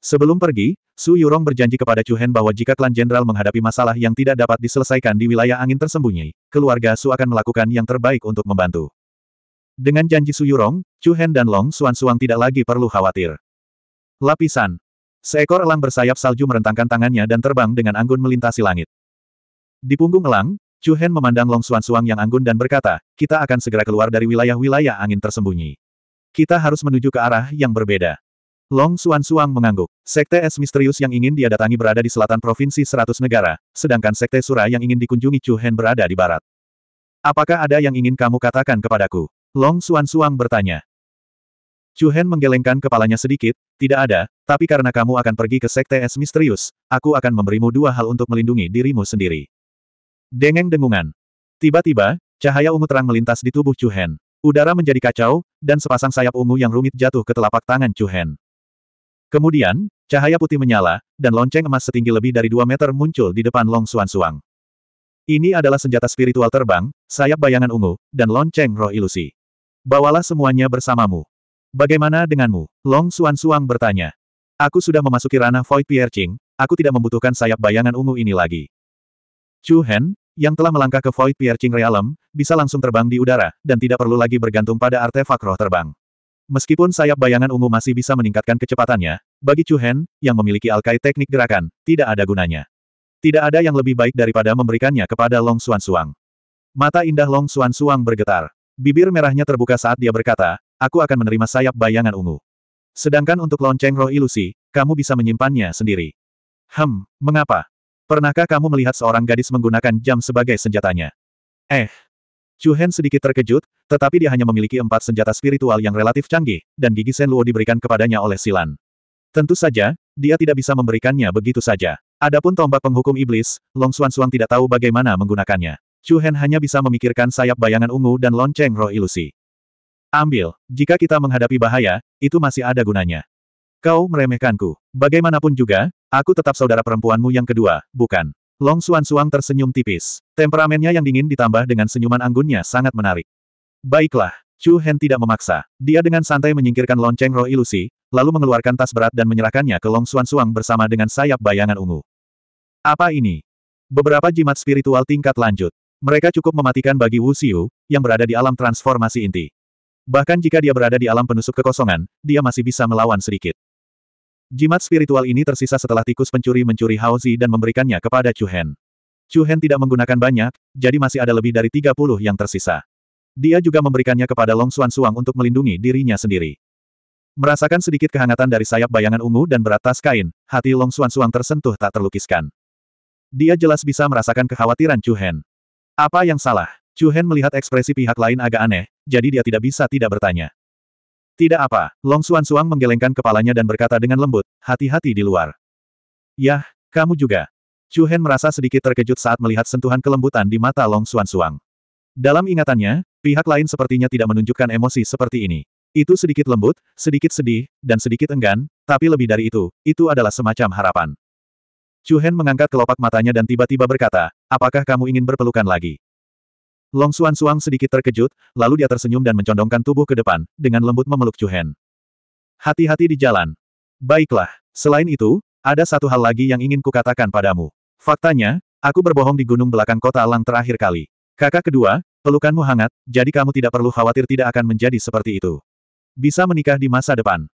Sebelum pergi, Su Yurong berjanji kepada Chu Hen bahwa jika klan jenderal menghadapi masalah yang tidak dapat diselesaikan di wilayah angin tersembunyi, keluarga Su akan melakukan yang terbaik untuk membantu. Dengan janji Su Yurong, Chu Hen dan Long Xuanxuang tidak lagi perlu khawatir. Lapisan. Seekor elang bersayap salju merentangkan tangannya dan terbang dengan anggun melintasi langit. Di punggung elang, Chu Hen memandang Long Suan Suang yang anggun dan berkata, kita akan segera keluar dari wilayah-wilayah angin tersembunyi. Kita harus menuju ke arah yang berbeda. Long Suan Suang mengangguk. Sekte es misterius yang ingin dia datangi berada di selatan provinsi Seratus negara, sedangkan sekte Sura yang ingin dikunjungi Chu Hen berada di barat. Apakah ada yang ingin kamu katakan kepadaku? Long Suan Suang bertanya. Chu Hen menggelengkan kepalanya sedikit, tidak ada, tapi karena kamu akan pergi ke sekte es misterius, aku akan memberimu dua hal untuk melindungi dirimu sendiri. Dengeng dengungan. Tiba-tiba, cahaya ungu terang melintas di tubuh Chu Hen. Udara menjadi kacau, dan sepasang sayap ungu yang rumit jatuh ke telapak tangan Chu Hen. Kemudian, cahaya putih menyala, dan lonceng emas setinggi lebih dari 2 meter muncul di depan Long Suan Suang. Ini adalah senjata spiritual terbang, sayap bayangan ungu, dan lonceng roh ilusi. Bawalah semuanya bersamamu. Bagaimana denganmu? Long Suan Suang bertanya. Aku sudah memasuki ranah Void Piercing, aku tidak membutuhkan sayap bayangan ungu ini lagi. Chu Hen, yang telah melangkah ke Void Piercing Realm, bisa langsung terbang di udara, dan tidak perlu lagi bergantung pada artefak roh terbang. Meskipun sayap bayangan ungu masih bisa meningkatkan kecepatannya, bagi Chu Hen, yang memiliki alkai teknik gerakan, tidak ada gunanya. Tidak ada yang lebih baik daripada memberikannya kepada Long Xuan Suang. Mata indah Long Xuan Suang bergetar. Bibir merahnya terbuka saat dia berkata, aku akan menerima sayap bayangan ungu. Sedangkan untuk lonceng roh ilusi, kamu bisa menyimpannya sendiri. Hem, mengapa? Pernahkah kamu melihat seorang gadis menggunakan jam sebagai senjatanya? Eh. Chu Hen sedikit terkejut, tetapi dia hanya memiliki empat senjata spiritual yang relatif canggih, dan gigi Sen Luo diberikan kepadanya oleh Silan. Tentu saja, dia tidak bisa memberikannya begitu saja. Adapun tombak penghukum iblis, Long Xuan Xuan tidak tahu bagaimana menggunakannya. Chu Hen hanya bisa memikirkan sayap bayangan ungu dan lonceng roh ilusi. Ambil, jika kita menghadapi bahaya, itu masih ada gunanya. Kau meremehkanku. Bagaimanapun juga, Aku tetap saudara perempuanmu yang kedua, bukan? Long Suan Suang tersenyum tipis. Temperamennya yang dingin ditambah dengan senyuman anggunnya sangat menarik. Baiklah, Chu Hen tidak memaksa. Dia dengan santai menyingkirkan lonceng roh ilusi, lalu mengeluarkan tas berat dan menyerahkannya ke Long Suan Suang bersama dengan sayap bayangan ungu. Apa ini? Beberapa jimat spiritual tingkat lanjut. Mereka cukup mematikan bagi Wu Xiu, yang berada di alam transformasi inti. Bahkan jika dia berada di alam penusuk kekosongan, dia masih bisa melawan sedikit. Jimat spiritual ini tersisa setelah tikus pencuri mencuri Haozi dan memberikannya kepada Chu Hen. Chu Hen tidak menggunakan banyak, jadi masih ada lebih dari 30 yang tersisa. Dia juga memberikannya kepada Long Xuan Suang untuk melindungi dirinya sendiri. Merasakan sedikit kehangatan dari sayap bayangan ungu dan berat tas kain, hati Long Xuan Suang tersentuh tak terlukiskan. Dia jelas bisa merasakan kekhawatiran Chu Hen. Apa yang salah? Chu Hen melihat ekspresi pihak lain agak aneh, jadi dia tidak bisa tidak bertanya. Tidak apa, Long Suan Suang menggelengkan kepalanya dan berkata dengan lembut, hati-hati di luar. Yah, kamu juga. Chu Hen merasa sedikit terkejut saat melihat sentuhan kelembutan di mata Long Suan Suang. Dalam ingatannya, pihak lain sepertinya tidak menunjukkan emosi seperti ini. Itu sedikit lembut, sedikit sedih, dan sedikit enggan, tapi lebih dari itu, itu adalah semacam harapan. Chu Hen mengangkat kelopak matanya dan tiba-tiba berkata, apakah kamu ingin berpelukan lagi? Long Xuan Suang sedikit terkejut, lalu dia tersenyum dan mencondongkan tubuh ke depan, dengan lembut memeluk Chu Hen. Hati-hati di jalan. Baiklah, selain itu, ada satu hal lagi yang ingin kukatakan padamu. Faktanya, aku berbohong di gunung belakang kota Lang terakhir kali. Kakak kedua, pelukanmu hangat, jadi kamu tidak perlu khawatir tidak akan menjadi seperti itu. Bisa menikah di masa depan.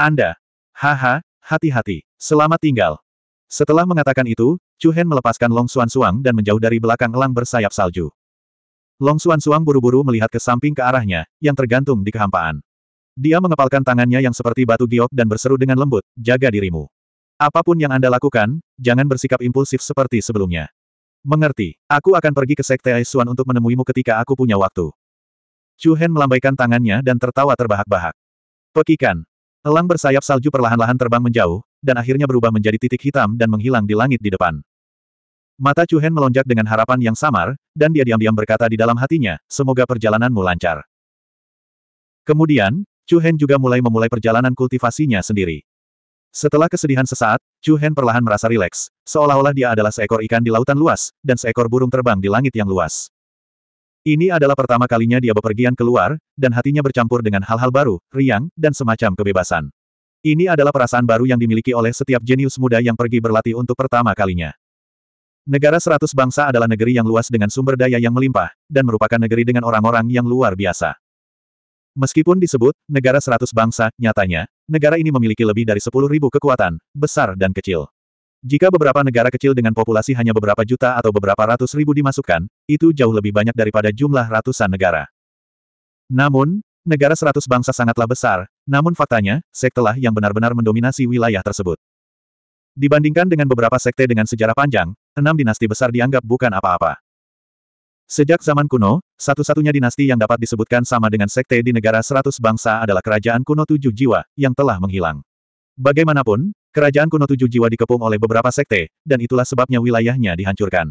Anda. Haha, hati-hati. Selamat tinggal. Setelah mengatakan itu, Chu Hen melepaskan Long Suan Suang dan menjauh dari belakang elang bersayap salju. Long Suan Suang buru-buru melihat ke samping ke arahnya, yang tergantung di kehampaan. Dia mengepalkan tangannya yang seperti batu giok dan berseru dengan lembut, jaga dirimu. Apapun yang Anda lakukan, jangan bersikap impulsif seperti sebelumnya. Mengerti, aku akan pergi ke Sekte Aisuan untuk menemuimu ketika aku punya waktu. Chu Hen melambaikan tangannya dan tertawa terbahak-bahak. Pekikan. Elang bersayap salju perlahan-lahan terbang menjauh, dan akhirnya berubah menjadi titik hitam dan menghilang di langit di depan. Mata Chu Hen melonjak dengan harapan yang samar, dan dia diam-diam berkata di dalam hatinya, semoga perjalananmu lancar. Kemudian, Chu Hen juga mulai memulai perjalanan kultivasinya sendiri. Setelah kesedihan sesaat, Chu Hen perlahan merasa rileks, seolah-olah dia adalah seekor ikan di lautan luas, dan seekor burung terbang di langit yang luas. Ini adalah pertama kalinya dia bepergian keluar, dan hatinya bercampur dengan hal-hal baru, riang, dan semacam kebebasan. Ini adalah perasaan baru yang dimiliki oleh setiap jenius muda yang pergi berlatih untuk pertama kalinya. Negara seratus bangsa adalah negeri yang luas dengan sumber daya yang melimpah, dan merupakan negeri dengan orang-orang yang luar biasa. Meskipun disebut negara seratus bangsa, nyatanya, negara ini memiliki lebih dari sepuluh ribu kekuatan, besar dan kecil. Jika beberapa negara kecil dengan populasi hanya beberapa juta atau beberapa ratus ribu dimasukkan, itu jauh lebih banyak daripada jumlah ratusan negara. Namun, negara seratus bangsa sangatlah besar, namun faktanya, sektelah yang benar-benar mendominasi wilayah tersebut. Dibandingkan dengan beberapa sekte dengan sejarah panjang, enam dinasti besar dianggap bukan apa-apa. Sejak zaman kuno, satu-satunya dinasti yang dapat disebutkan sama dengan sekte di negara seratus bangsa adalah kerajaan kuno tujuh jiwa, yang telah menghilang. Bagaimanapun, kerajaan kuno tujuh jiwa dikepung oleh beberapa sekte, dan itulah sebabnya wilayahnya dihancurkan.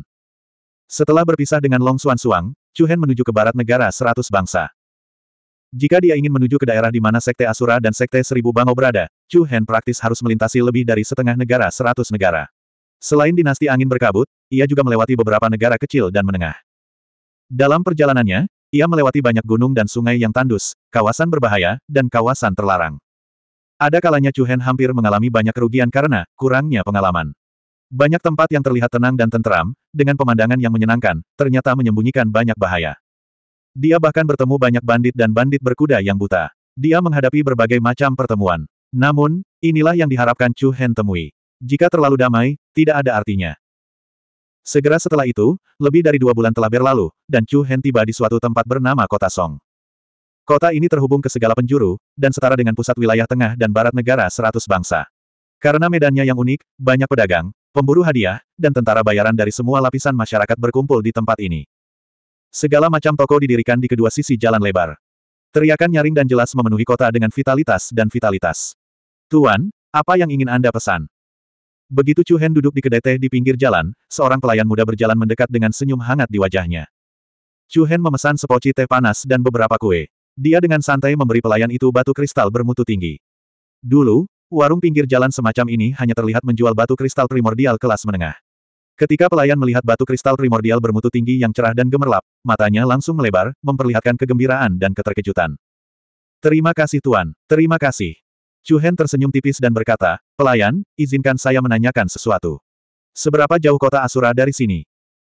Setelah berpisah dengan Long Xuan Suang, Chu Hen menuju ke barat negara seratus bangsa. Jika dia ingin menuju ke daerah di mana Sekte Asura dan Sekte Seribu Bangau berada, Chu Hen praktis harus melintasi lebih dari setengah negara seratus negara. Selain dinasti angin berkabut, ia juga melewati beberapa negara kecil dan menengah. Dalam perjalanannya, ia melewati banyak gunung dan sungai yang tandus, kawasan berbahaya, dan kawasan terlarang. Ada kalanya Chu Hen hampir mengalami banyak kerugian karena kurangnya pengalaman. Banyak tempat yang terlihat tenang dan tenteram, dengan pemandangan yang menyenangkan, ternyata menyembunyikan banyak bahaya. Dia bahkan bertemu banyak bandit dan bandit berkuda yang buta. Dia menghadapi berbagai macam pertemuan. Namun, inilah yang diharapkan Chu Hen temui. Jika terlalu damai, tidak ada artinya. Segera setelah itu, lebih dari dua bulan telah berlalu, dan Chu Hen tiba di suatu tempat bernama Kota Song. Kota ini terhubung ke segala penjuru, dan setara dengan pusat wilayah tengah dan barat negara seratus bangsa. Karena medannya yang unik, banyak pedagang, pemburu hadiah, dan tentara bayaran dari semua lapisan masyarakat berkumpul di tempat ini. Segala macam toko didirikan di kedua sisi jalan lebar. Teriakan nyaring dan jelas memenuhi kota dengan vitalitas dan vitalitas. Tuan, apa yang ingin Anda pesan? Begitu Chu Hen duduk di kedai teh di pinggir jalan, seorang pelayan muda berjalan mendekat dengan senyum hangat di wajahnya. Chu Hen memesan sepoci teh panas dan beberapa kue. Dia dengan santai memberi pelayan itu batu kristal bermutu tinggi. Dulu, warung pinggir jalan semacam ini hanya terlihat menjual batu kristal primordial kelas menengah. Ketika pelayan melihat batu kristal primordial bermutu tinggi yang cerah dan gemerlap, matanya langsung melebar, memperlihatkan kegembiraan dan keterkejutan. Terima kasih Tuan, terima kasih. Chuhen tersenyum tipis dan berkata, Pelayan, izinkan saya menanyakan sesuatu. Seberapa jauh kota Asura dari sini?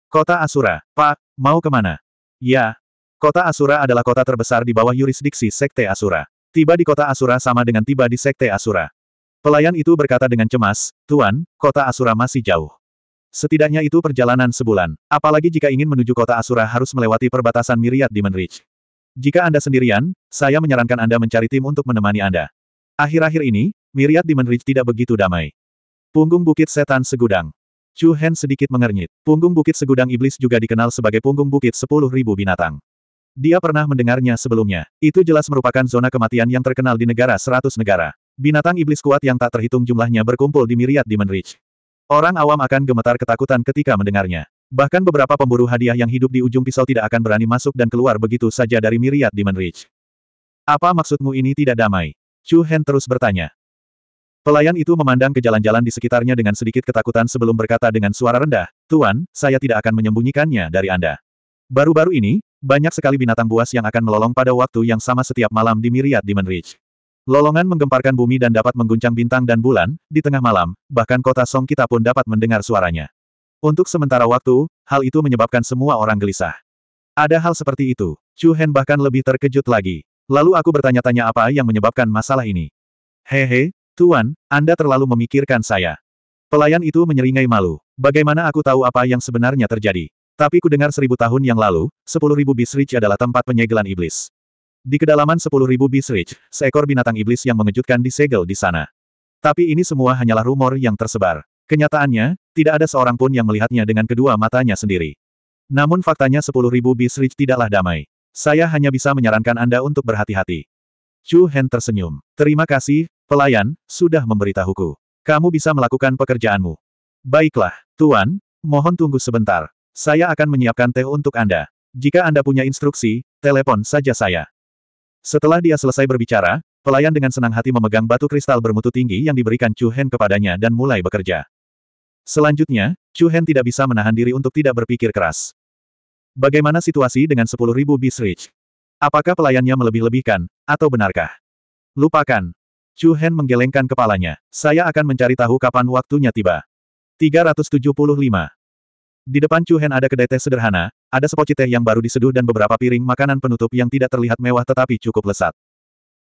Kota Asura, Pak, mau kemana? Ya. Kota Asura adalah kota terbesar di bawah yurisdiksi Sekte Asura. Tiba di kota Asura sama dengan tiba di Sekte Asura. Pelayan itu berkata dengan cemas, Tuan, kota Asura masih jauh. Setidaknya itu perjalanan sebulan, apalagi jika ingin menuju kota Asura harus melewati perbatasan miriat Demon Ridge. Jika Anda sendirian, saya menyarankan Anda mencari tim untuk menemani Anda. Akhir-akhir ini, miriat Demon Ridge tidak begitu damai. Punggung Bukit Setan Segudang Chu Hen sedikit mengernyit. Punggung Bukit Segudang Iblis juga dikenal sebagai Punggung Bukit 10.000 binatang. Dia pernah mendengarnya sebelumnya. Itu jelas merupakan zona kematian yang terkenal di negara 100 negara. Binatang iblis kuat yang tak terhitung jumlahnya berkumpul di miriat Demon Ridge. Orang awam akan gemetar ketakutan ketika mendengarnya. Bahkan beberapa pemburu hadiah yang hidup di ujung pisau tidak akan berani masuk dan keluar begitu saja dari miriat Demon Ridge. Apa maksudmu ini tidak damai? Chu Hen terus bertanya. Pelayan itu memandang ke jalan-jalan di sekitarnya dengan sedikit ketakutan sebelum berkata dengan suara rendah, Tuan, saya tidak akan menyembunyikannya dari Anda. Baru-baru ini, banyak sekali binatang buas yang akan melolong pada waktu yang sama setiap malam di miriat Demon Ridge. Lolongan menggemparkan bumi dan dapat mengguncang bintang dan bulan, di tengah malam, bahkan kota Song kita pun dapat mendengar suaranya. Untuk sementara waktu, hal itu menyebabkan semua orang gelisah. Ada hal seperti itu. Chu Hen bahkan lebih terkejut lagi. Lalu aku bertanya-tanya apa yang menyebabkan masalah ini. Hehe, Tuan, Anda terlalu memikirkan saya. Pelayan itu menyeringai malu. Bagaimana aku tahu apa yang sebenarnya terjadi? Tapi ku dengar seribu tahun yang lalu, sepuluh ribu Bisrich adalah tempat penyegelan iblis. Di kedalaman 10.000 Beast Ridge, seekor binatang iblis yang mengejutkan disegel di sana. Tapi ini semua hanyalah rumor yang tersebar. Kenyataannya, tidak ada seorang pun yang melihatnya dengan kedua matanya sendiri. Namun faktanya 10.000 Beast Ridge tidaklah damai. Saya hanya bisa menyarankan Anda untuk berhati-hati. Chu Hen tersenyum. Terima kasih, pelayan, sudah memberitahuku. Kamu bisa melakukan pekerjaanmu. Baiklah, Tuan, mohon tunggu sebentar. Saya akan menyiapkan teh untuk Anda. Jika Anda punya instruksi, telepon saja saya. Setelah dia selesai berbicara, pelayan dengan senang hati memegang batu kristal bermutu tinggi yang diberikan Chu Hen kepadanya dan mulai bekerja. Selanjutnya, Chu Hen tidak bisa menahan diri untuk tidak berpikir keras. Bagaimana situasi dengan 10.000 bis rich? Apakah pelayannya melebih-lebihkan, atau benarkah? Lupakan. Chu Hen menggelengkan kepalanya. Saya akan mencari tahu kapan waktunya tiba. 375. Di depan Chu Hen ada kedai teh sederhana, ada sepoci teh yang baru diseduh dan beberapa piring makanan penutup yang tidak terlihat mewah tetapi cukup lesat.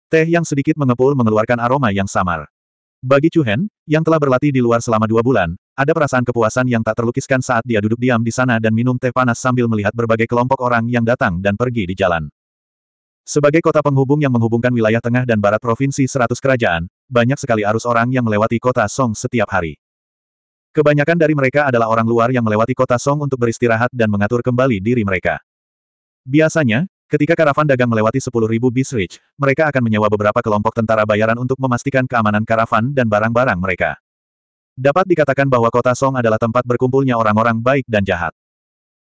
Teh yang sedikit mengepul mengeluarkan aroma yang samar. Bagi Chu Hen, yang telah berlatih di luar selama dua bulan, ada perasaan kepuasan yang tak terlukiskan saat dia duduk diam di sana dan minum teh panas sambil melihat berbagai kelompok orang yang datang dan pergi di jalan. Sebagai kota penghubung yang menghubungkan wilayah tengah dan barat provinsi seratus kerajaan, banyak sekali arus orang yang melewati kota Song setiap hari. Kebanyakan dari mereka adalah orang luar yang melewati kota Song untuk beristirahat dan mengatur kembali diri mereka. Biasanya, ketika karavan dagang melewati 10.000 bis rich, mereka akan menyewa beberapa kelompok tentara bayaran untuk memastikan keamanan karavan dan barang-barang mereka. Dapat dikatakan bahwa kota Song adalah tempat berkumpulnya orang-orang baik dan jahat.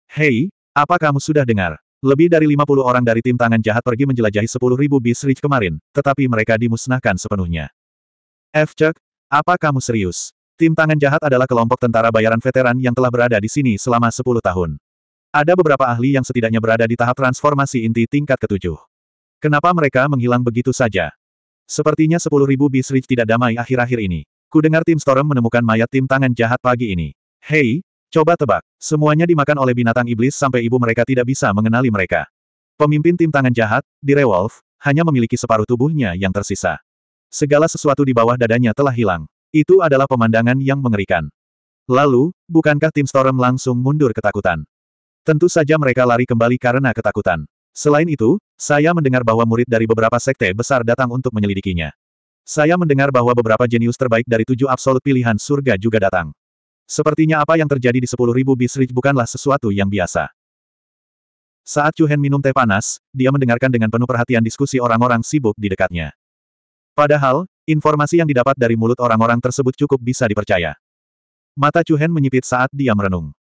Hei, apa kamu sudah dengar? Lebih dari 50 orang dari tim tangan jahat pergi menjelajahi 10.000 bis Rich kemarin, tetapi mereka dimusnahkan sepenuhnya. F. Chuck, apa kamu serius? Tim Tangan Jahat adalah kelompok tentara bayaran veteran yang telah berada di sini selama 10 tahun. Ada beberapa ahli yang setidaknya berada di tahap transformasi inti tingkat ketujuh. Kenapa mereka menghilang begitu saja? Sepertinya 10.000 Bisrich tidak damai akhir-akhir ini. Ku dengar tim Storm menemukan mayat tim Tangan Jahat pagi ini. Hei, coba tebak. Semuanya dimakan oleh binatang iblis sampai ibu mereka tidak bisa mengenali mereka. Pemimpin tim Tangan Jahat, Direwolf, hanya memiliki separuh tubuhnya yang tersisa. Segala sesuatu di bawah dadanya telah hilang. Itu adalah pemandangan yang mengerikan. Lalu, bukankah tim Storm langsung mundur ketakutan? Tentu saja mereka lari kembali karena ketakutan. Selain itu, saya mendengar bahwa murid dari beberapa sekte besar datang untuk menyelidikinya. Saya mendengar bahwa beberapa jenius terbaik dari tujuh absolut pilihan surga juga datang. Sepertinya apa yang terjadi di sepuluh ribu Bisrich bukanlah sesuatu yang biasa. Saat Chu Hen minum teh panas, dia mendengarkan dengan penuh perhatian diskusi orang-orang sibuk di dekatnya. Padahal, Informasi yang didapat dari mulut orang-orang tersebut cukup bisa dipercaya. Mata Hen menyipit saat dia merenung.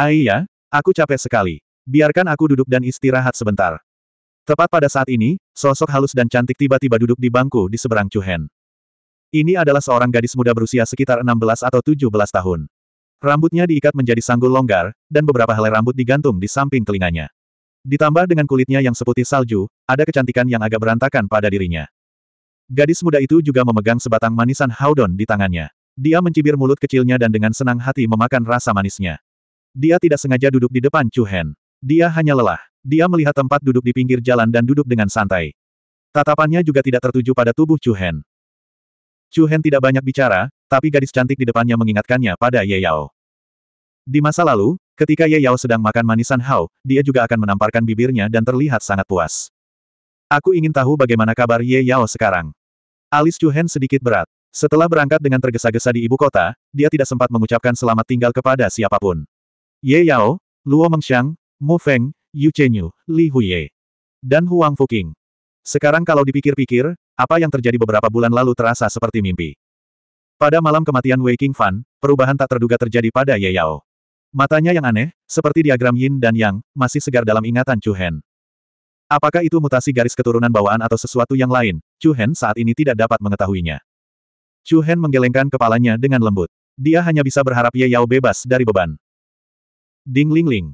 Aiya, ah aku capek sekali. Biarkan aku duduk dan istirahat sebentar. Tepat pada saat ini, sosok halus dan cantik tiba-tiba duduk di bangku di seberang Hen. Ini adalah seorang gadis muda berusia sekitar 16 atau 17 tahun. Rambutnya diikat menjadi sanggul longgar, dan beberapa helai rambut digantung di samping telinganya. Ditambah dengan kulitnya yang seputih salju, ada kecantikan yang agak berantakan pada dirinya. Gadis muda itu juga memegang sebatang manisan Haudon di tangannya. Dia mencibir mulut kecilnya dan dengan senang hati memakan rasa manisnya. Dia tidak sengaja duduk di depan Chu Hen. Dia hanya lelah. Dia melihat tempat duduk di pinggir jalan dan duduk dengan santai. Tatapannya juga tidak tertuju pada tubuh Chu Hen. Chu Hen tidak banyak bicara, tapi gadis cantik di depannya mengingatkannya pada Ye Yao. Di masa lalu, ketika Ye Yao sedang makan manisan Hao, dia juga akan menamparkan bibirnya dan terlihat sangat puas. Aku ingin tahu bagaimana kabar Ye Yao sekarang. Alis Chuhen sedikit berat. Setelah berangkat dengan tergesa-gesa di ibu kota, dia tidak sempat mengucapkan selamat tinggal kepada siapapun. Ye Yao, Luo Mengxiang, Mu Feng, Yu Chenyu, Li Huiye, dan Huang Fuqing. Sekarang kalau dipikir-pikir, apa yang terjadi beberapa bulan lalu terasa seperti mimpi. Pada malam kematian Wei King Fan, perubahan tak terduga terjadi pada Ye Yao. Matanya yang aneh, seperti diagram Yin dan Yang, masih segar dalam ingatan Chu Hen. Apakah itu mutasi garis keturunan bawaan atau sesuatu yang lain, Chu Hen saat ini tidak dapat mengetahuinya. Chu Hen menggelengkan kepalanya dengan lembut. Dia hanya bisa berharap Ye Yao bebas dari beban. Ding ling ling.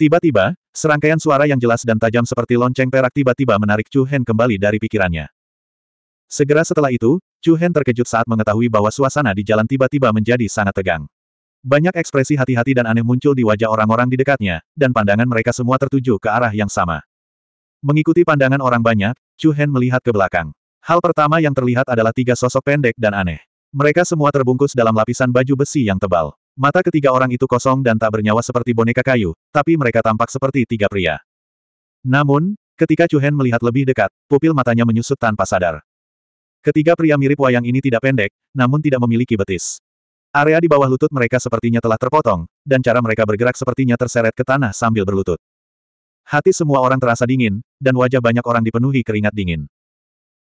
Tiba-tiba, serangkaian suara yang jelas dan tajam seperti lonceng perak tiba-tiba menarik Chu Hen kembali dari pikirannya. Segera setelah itu, Chu Hen terkejut saat mengetahui bahwa suasana di jalan tiba-tiba menjadi sangat tegang. Banyak ekspresi hati-hati dan aneh muncul di wajah orang-orang di dekatnya, dan pandangan mereka semua tertuju ke arah yang sama. Mengikuti pandangan orang banyak, Chu Hen melihat ke belakang. Hal pertama yang terlihat adalah tiga sosok pendek dan aneh. Mereka semua terbungkus dalam lapisan baju besi yang tebal. Mata ketiga orang itu kosong dan tak bernyawa seperti boneka kayu, tapi mereka tampak seperti tiga pria. Namun, ketika Chu Hen melihat lebih dekat, pupil matanya menyusut tanpa sadar. Ketiga pria mirip wayang ini tidak pendek, namun tidak memiliki betis. Area di bawah lutut mereka sepertinya telah terpotong, dan cara mereka bergerak sepertinya terseret ke tanah sambil berlutut. Hati semua orang terasa dingin, dan wajah banyak orang dipenuhi keringat dingin.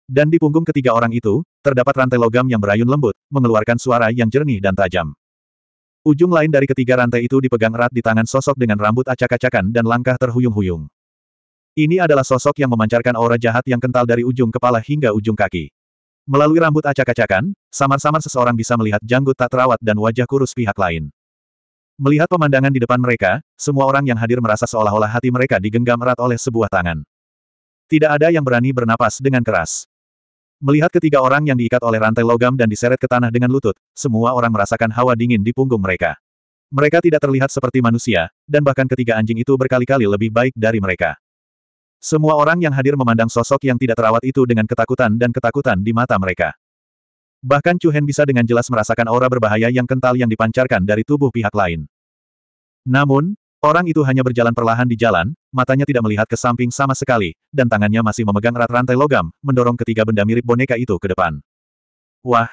Dan di punggung ketiga orang itu, terdapat rantai logam yang berayun lembut, mengeluarkan suara yang jernih dan tajam. Ujung lain dari ketiga rantai itu dipegang erat di tangan sosok dengan rambut acak-acakan dan langkah terhuyung-huyung. Ini adalah sosok yang memancarkan aura jahat yang kental dari ujung kepala hingga ujung kaki. Melalui rambut acak-acakan, samar-samar seseorang bisa melihat janggut tak terawat dan wajah kurus pihak lain. Melihat pemandangan di depan mereka, semua orang yang hadir merasa seolah-olah hati mereka digenggam erat oleh sebuah tangan. Tidak ada yang berani bernapas dengan keras. Melihat ketiga orang yang diikat oleh rantai logam dan diseret ke tanah dengan lutut, semua orang merasakan hawa dingin di punggung mereka. Mereka tidak terlihat seperti manusia, dan bahkan ketiga anjing itu berkali-kali lebih baik dari mereka. Semua orang yang hadir memandang sosok yang tidak terawat itu dengan ketakutan dan ketakutan di mata mereka. Bahkan Chu Hen bisa dengan jelas merasakan aura berbahaya yang kental yang dipancarkan dari tubuh pihak lain. Namun, orang itu hanya berjalan perlahan di jalan, matanya tidak melihat ke samping sama sekali, dan tangannya masih memegang erat rantai logam, mendorong ketiga benda mirip boneka itu ke depan. Wah!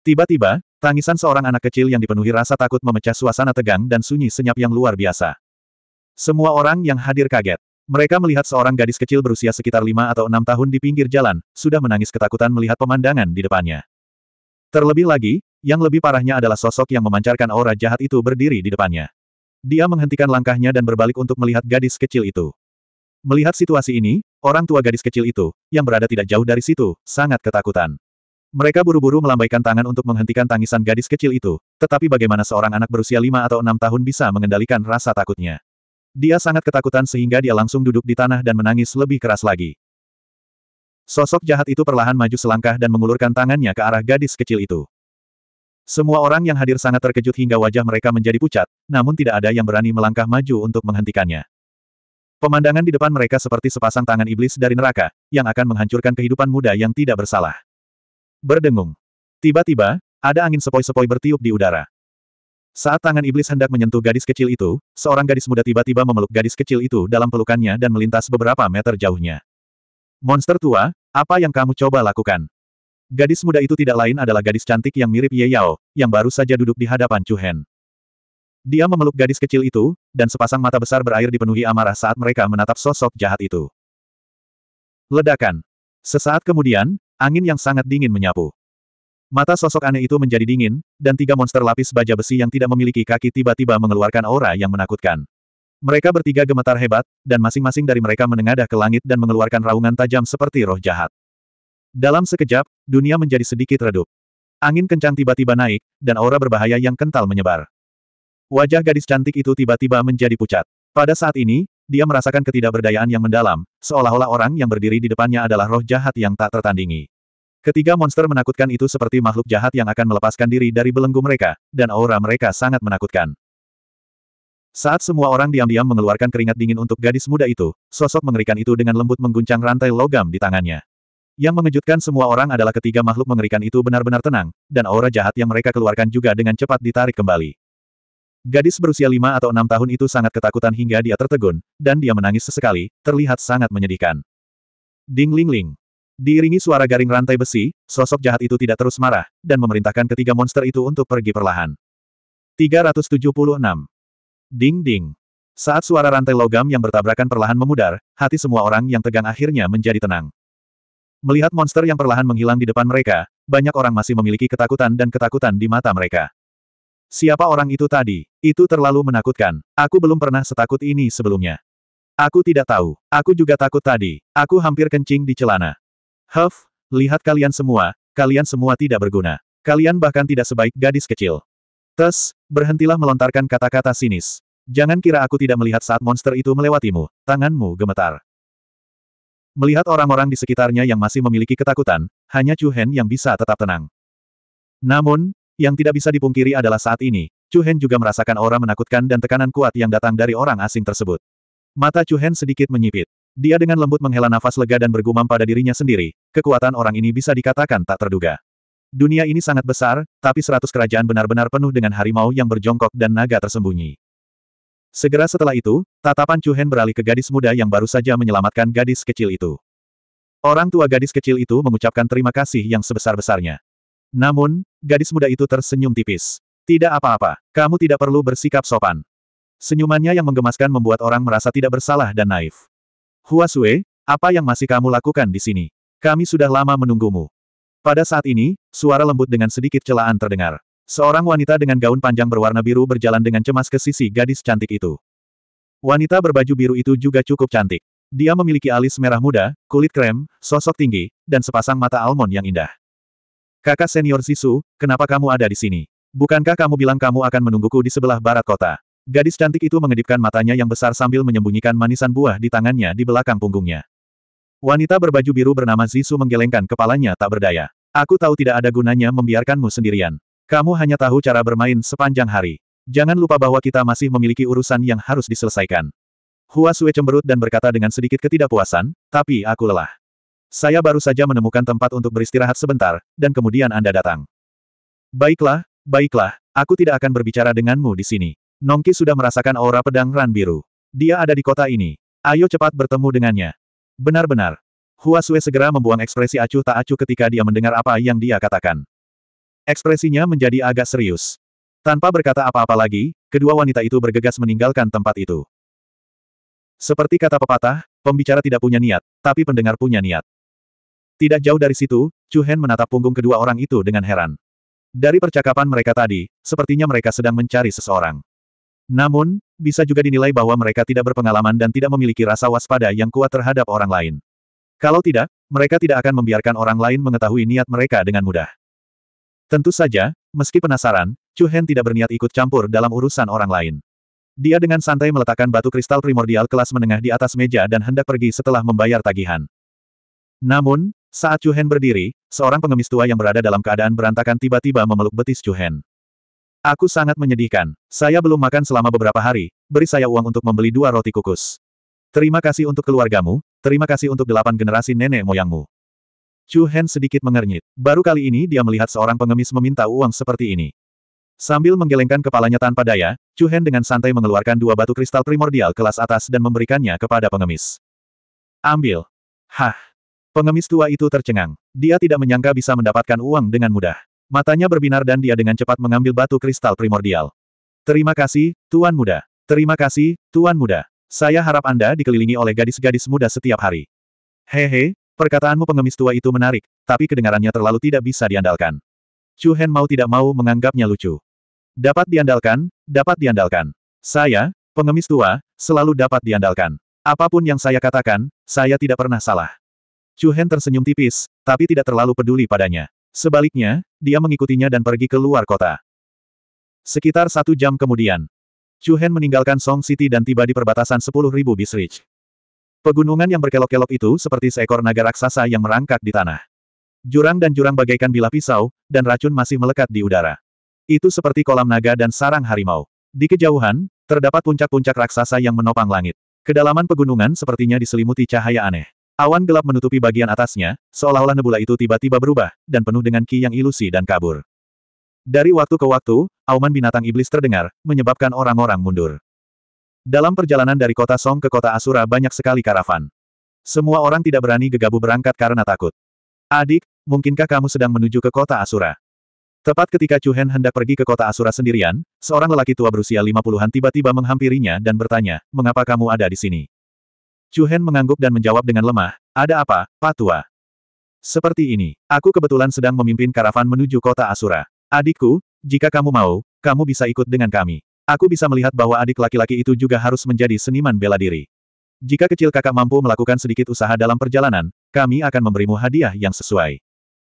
Tiba-tiba, tangisan seorang anak kecil yang dipenuhi rasa takut memecah suasana tegang dan sunyi senyap yang luar biasa. Semua orang yang hadir kaget. Mereka melihat seorang gadis kecil berusia sekitar lima atau enam tahun di pinggir jalan, sudah menangis ketakutan melihat pemandangan di depannya. Terlebih lagi, yang lebih parahnya adalah sosok yang memancarkan aura jahat itu berdiri di depannya. Dia menghentikan langkahnya dan berbalik untuk melihat gadis kecil itu. Melihat situasi ini, orang tua gadis kecil itu, yang berada tidak jauh dari situ, sangat ketakutan. Mereka buru-buru melambaikan tangan untuk menghentikan tangisan gadis kecil itu, tetapi bagaimana seorang anak berusia lima atau enam tahun bisa mengendalikan rasa takutnya. Dia sangat ketakutan sehingga dia langsung duduk di tanah dan menangis lebih keras lagi. Sosok jahat itu perlahan maju selangkah dan mengulurkan tangannya ke arah gadis kecil itu. Semua orang yang hadir sangat terkejut hingga wajah mereka menjadi pucat, namun tidak ada yang berani melangkah maju untuk menghentikannya. Pemandangan di depan mereka seperti sepasang tangan iblis dari neraka, yang akan menghancurkan kehidupan muda yang tidak bersalah. Berdengung. Tiba-tiba, ada angin sepoi-sepoi bertiup di udara. Saat tangan iblis hendak menyentuh gadis kecil itu, seorang gadis muda tiba-tiba memeluk gadis kecil itu dalam pelukannya dan melintas beberapa meter jauhnya. Monster tua, apa yang kamu coba lakukan? Gadis muda itu tidak lain adalah gadis cantik yang mirip Ye Yao, yang baru saja duduk di hadapan Chu Hen. Dia memeluk gadis kecil itu, dan sepasang mata besar berair dipenuhi amarah saat mereka menatap sosok jahat itu. Ledakan. Sesaat kemudian, angin yang sangat dingin menyapu. Mata sosok aneh itu menjadi dingin, dan tiga monster lapis baja besi yang tidak memiliki kaki tiba-tiba mengeluarkan aura yang menakutkan. Mereka bertiga gemetar hebat, dan masing-masing dari mereka menengadah ke langit dan mengeluarkan raungan tajam seperti roh jahat. Dalam sekejap, dunia menjadi sedikit redup. Angin kencang tiba-tiba naik, dan aura berbahaya yang kental menyebar. Wajah gadis cantik itu tiba-tiba menjadi pucat. Pada saat ini, dia merasakan ketidakberdayaan yang mendalam, seolah-olah orang yang berdiri di depannya adalah roh jahat yang tak tertandingi. Ketiga monster menakutkan itu seperti makhluk jahat yang akan melepaskan diri dari belenggu mereka, dan aura mereka sangat menakutkan. Saat semua orang diam-diam mengeluarkan keringat dingin untuk gadis muda itu, sosok mengerikan itu dengan lembut mengguncang rantai logam di tangannya. Yang mengejutkan semua orang adalah ketiga makhluk mengerikan itu benar-benar tenang, dan aura jahat yang mereka keluarkan juga dengan cepat ditarik kembali. Gadis berusia lima atau enam tahun itu sangat ketakutan hingga dia tertegun, dan dia menangis sesekali, terlihat sangat menyedihkan. Ding ling ling. Diiringi suara garing rantai besi, sosok jahat itu tidak terus marah, dan memerintahkan ketiga monster itu untuk pergi perlahan. 376. Ding ding. Saat suara rantai logam yang bertabrakan perlahan memudar, hati semua orang yang tegang akhirnya menjadi tenang. Melihat monster yang perlahan menghilang di depan mereka, banyak orang masih memiliki ketakutan dan ketakutan di mata mereka. Siapa orang itu tadi? Itu terlalu menakutkan. Aku belum pernah setakut ini sebelumnya. Aku tidak tahu. Aku juga takut tadi. Aku hampir kencing di celana. Huff, lihat kalian semua, kalian semua tidak berguna. Kalian bahkan tidak sebaik gadis kecil. Tes, berhentilah melontarkan kata-kata sinis. Jangan kira aku tidak melihat saat monster itu melewatimu, tanganmu gemetar. Melihat orang-orang di sekitarnya yang masih memiliki ketakutan, hanya Chu Hen yang bisa tetap tenang. Namun, yang tidak bisa dipungkiri adalah saat ini, Chu Hen juga merasakan aura menakutkan dan tekanan kuat yang datang dari orang asing tersebut. Mata Chu Hen sedikit menyipit. Dia dengan lembut menghela nafas lega dan bergumam pada dirinya sendiri, kekuatan orang ini bisa dikatakan tak terduga. Dunia ini sangat besar, tapi seratus kerajaan benar-benar penuh dengan harimau yang berjongkok dan naga tersembunyi. Segera setelah itu, tatapan Hen beralih ke gadis muda yang baru saja menyelamatkan gadis kecil itu. Orang tua gadis kecil itu mengucapkan terima kasih yang sebesar-besarnya. Namun, gadis muda itu tersenyum tipis. Tidak apa-apa, kamu tidak perlu bersikap sopan. Senyumannya yang menggemaskan membuat orang merasa tidak bersalah dan naif. Huasue, apa yang masih kamu lakukan di sini? Kami sudah lama menunggumu. Pada saat ini, suara lembut dengan sedikit celaan terdengar. Seorang wanita dengan gaun panjang berwarna biru berjalan dengan cemas ke sisi gadis cantik itu. Wanita berbaju biru itu juga cukup cantik. Dia memiliki alis merah muda, kulit krem, sosok tinggi, dan sepasang mata almond yang indah. Kakak senior Sisu, kenapa kamu ada di sini? Bukankah kamu bilang kamu akan menungguku di sebelah barat kota? Gadis cantik itu mengedipkan matanya yang besar sambil menyembunyikan manisan buah di tangannya di belakang punggungnya. Wanita berbaju biru bernama Zisu menggelengkan kepalanya tak berdaya. Aku tahu tidak ada gunanya membiarkanmu sendirian. Kamu hanya tahu cara bermain sepanjang hari. Jangan lupa bahwa kita masih memiliki urusan yang harus diselesaikan. Hua Sui cemberut dan berkata dengan sedikit ketidakpuasan, tapi aku lelah. Saya baru saja menemukan tempat untuk beristirahat sebentar, dan kemudian Anda datang. Baiklah, baiklah, aku tidak akan berbicara denganmu di sini. Nongki sudah merasakan aura pedang ran biru. Dia ada di kota ini. Ayo cepat bertemu dengannya. Benar-benar. Hua Sui segera membuang ekspresi acuh tak acuh ketika dia mendengar apa yang dia katakan. Ekspresinya menjadi agak serius. Tanpa berkata apa-apa lagi, kedua wanita itu bergegas meninggalkan tempat itu. Seperti kata pepatah, pembicara tidak punya niat, tapi pendengar punya niat. Tidak jauh dari situ, Chu Hen menatap punggung kedua orang itu dengan heran. Dari percakapan mereka tadi, sepertinya mereka sedang mencari seseorang. Namun, bisa juga dinilai bahwa mereka tidak berpengalaman dan tidak memiliki rasa waspada yang kuat terhadap orang lain. Kalau tidak, mereka tidak akan membiarkan orang lain mengetahui niat mereka dengan mudah. Tentu saja, meski penasaran, Chu Hen tidak berniat ikut campur dalam urusan orang lain. Dia dengan santai meletakkan batu kristal primordial kelas menengah di atas meja dan hendak pergi setelah membayar tagihan. Namun, saat Chu Hen berdiri, seorang pengemis tua yang berada dalam keadaan berantakan tiba-tiba memeluk betis Chu Hen. Aku sangat menyedihkan. Saya belum makan selama beberapa hari, beri saya uang untuk membeli dua roti kukus. Terima kasih untuk keluargamu, terima kasih untuk delapan generasi nenek moyangmu. Chu Hen sedikit mengernyit. Baru kali ini dia melihat seorang pengemis meminta uang seperti ini. Sambil menggelengkan kepalanya tanpa daya, Chu Hen dengan santai mengeluarkan dua batu kristal primordial kelas atas dan memberikannya kepada pengemis. Ambil. Hah. Pengemis tua itu tercengang. Dia tidak menyangka bisa mendapatkan uang dengan mudah. Matanya berbinar dan dia dengan cepat mengambil batu kristal primordial. Terima kasih, Tuan Muda. Terima kasih, Tuan Muda. Saya harap Anda dikelilingi oleh gadis-gadis muda setiap hari. Hehe, Perkataanmu pengemis tua itu menarik, tapi kedengarannya terlalu tidak bisa diandalkan. Chu Hen mau tidak mau menganggapnya lucu. Dapat diandalkan, dapat diandalkan. Saya, pengemis tua, selalu dapat diandalkan. Apapun yang saya katakan, saya tidak pernah salah. Chu Hen tersenyum tipis, tapi tidak terlalu peduli padanya. Sebaliknya, dia mengikutinya dan pergi ke luar kota. Sekitar satu jam kemudian, Chu Hen meninggalkan Song City dan tiba di perbatasan 10.000 Bisrich. Pegunungan yang berkelok-kelok itu seperti seekor naga raksasa yang merangkak di tanah. Jurang dan jurang bagaikan bilah pisau, dan racun masih melekat di udara. Itu seperti kolam naga dan sarang harimau. Di kejauhan, terdapat puncak-puncak raksasa yang menopang langit. Kedalaman pegunungan sepertinya diselimuti cahaya aneh. Awan gelap menutupi bagian atasnya, seolah-olah nebula itu tiba-tiba berubah, dan penuh dengan ki yang ilusi dan kabur. Dari waktu ke waktu, auman binatang iblis terdengar, menyebabkan orang-orang mundur. Dalam perjalanan dari kota Song ke kota Asura banyak sekali karavan. Semua orang tidak berani gegabah berangkat karena takut. Adik, mungkinkah kamu sedang menuju ke kota Asura? Tepat ketika Chu Hen hendak pergi ke kota Asura sendirian, seorang lelaki tua berusia lima puluhan tiba-tiba menghampirinya dan bertanya, mengapa kamu ada di sini? Chu Hen mengangguk dan menjawab dengan lemah, ada apa, Pak Tua? Seperti ini, aku kebetulan sedang memimpin karavan menuju kota Asura. Adikku, jika kamu mau, kamu bisa ikut dengan kami. Aku bisa melihat bahwa adik laki-laki itu juga harus menjadi seniman bela diri. Jika kecil kakak mampu melakukan sedikit usaha dalam perjalanan, kami akan memberimu hadiah yang sesuai.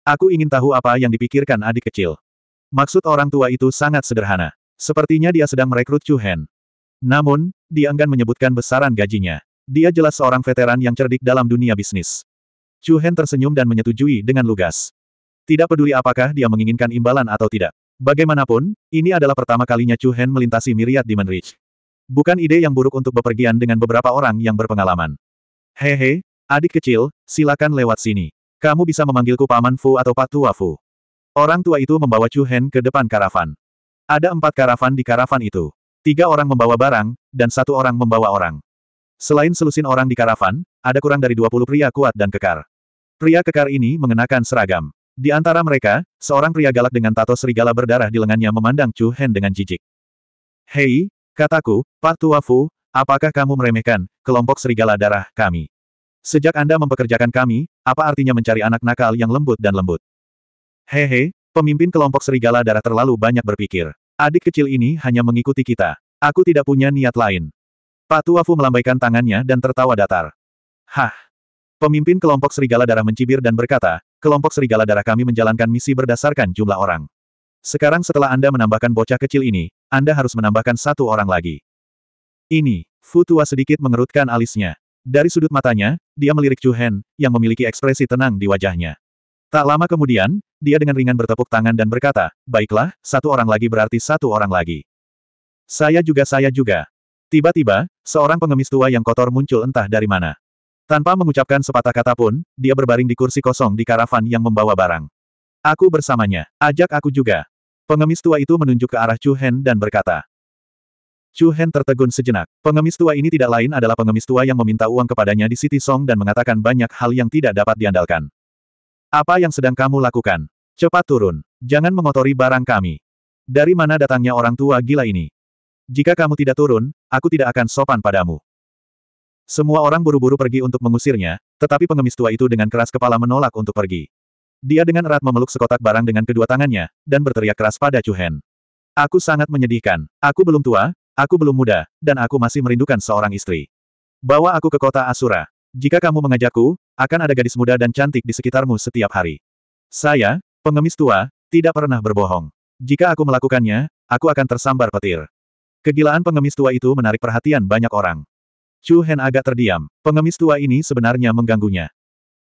Aku ingin tahu apa yang dipikirkan adik kecil. Maksud orang tua itu sangat sederhana. Sepertinya dia sedang merekrut Chu Hen. Namun, dia enggan menyebutkan besaran gajinya. Dia jelas seorang veteran yang cerdik dalam dunia bisnis. Chu Hen tersenyum dan menyetujui dengan lugas. Tidak peduli apakah dia menginginkan imbalan atau tidak. Bagaimanapun, ini adalah pertama kalinya Chu Hen melintasi miriat Demon Ridge. Bukan ide yang buruk untuk bepergian dengan beberapa orang yang berpengalaman. Hehe, adik kecil, silakan lewat sini. Kamu bisa memanggilku Paman Fu atau Patua Fu. Orang tua itu membawa Chu Hen ke depan karavan. Ada empat karavan di karavan itu. Tiga orang membawa barang, dan satu orang membawa orang. Selain selusin orang di karavan, ada kurang dari 20 pria kuat dan kekar. Pria kekar ini mengenakan seragam. Di antara mereka, seorang pria galak dengan tato serigala berdarah di lengannya memandang Chu Hen dengan jijik. Hei, kataku, Pak Tuafu, apakah kamu meremehkan kelompok serigala darah kami? Sejak Anda mempekerjakan kami, apa artinya mencari anak nakal yang lembut dan lembut? Hehe, pemimpin kelompok serigala darah terlalu banyak berpikir. Adik kecil ini hanya mengikuti kita. Aku tidak punya niat lain. Pak Tuafu melambaikan tangannya dan tertawa datar. Hah! Pemimpin kelompok serigala darah mencibir dan berkata, kelompok serigala darah kami menjalankan misi berdasarkan jumlah orang. Sekarang setelah Anda menambahkan bocah kecil ini, Anda harus menambahkan satu orang lagi. Ini, Futua sedikit mengerutkan alisnya. Dari sudut matanya, dia melirik Chu Hen, yang memiliki ekspresi tenang di wajahnya. Tak lama kemudian, dia dengan ringan bertepuk tangan dan berkata, Baiklah, satu orang lagi berarti satu orang lagi. Saya juga saya juga. Tiba-tiba, seorang pengemis tua yang kotor muncul entah dari mana. Tanpa mengucapkan sepatah kata pun, dia berbaring di kursi kosong di karavan yang membawa barang. Aku bersamanya. Ajak aku juga. Pengemis tua itu menunjuk ke arah Chu Hen dan berkata. Chu Hen tertegun sejenak. Pengemis tua ini tidak lain adalah pengemis tua yang meminta uang kepadanya di City Song dan mengatakan banyak hal yang tidak dapat diandalkan. Apa yang sedang kamu lakukan? Cepat turun. Jangan mengotori barang kami. Dari mana datangnya orang tua gila ini? Jika kamu tidak turun, aku tidak akan sopan padamu. Semua orang buru-buru pergi untuk mengusirnya, tetapi pengemis tua itu dengan keras kepala menolak untuk pergi. Dia dengan erat memeluk sekotak barang dengan kedua tangannya, dan berteriak keras pada Chuhen. Aku sangat menyedihkan. Aku belum tua, aku belum muda, dan aku masih merindukan seorang istri. Bawa aku ke kota Asura. Jika kamu mengajakku, akan ada gadis muda dan cantik di sekitarmu setiap hari. Saya, pengemis tua, tidak pernah berbohong. Jika aku melakukannya, aku akan tersambar petir. Kegilaan pengemis tua itu menarik perhatian banyak orang. Chu Hen agak terdiam. Pengemis tua ini sebenarnya mengganggunya.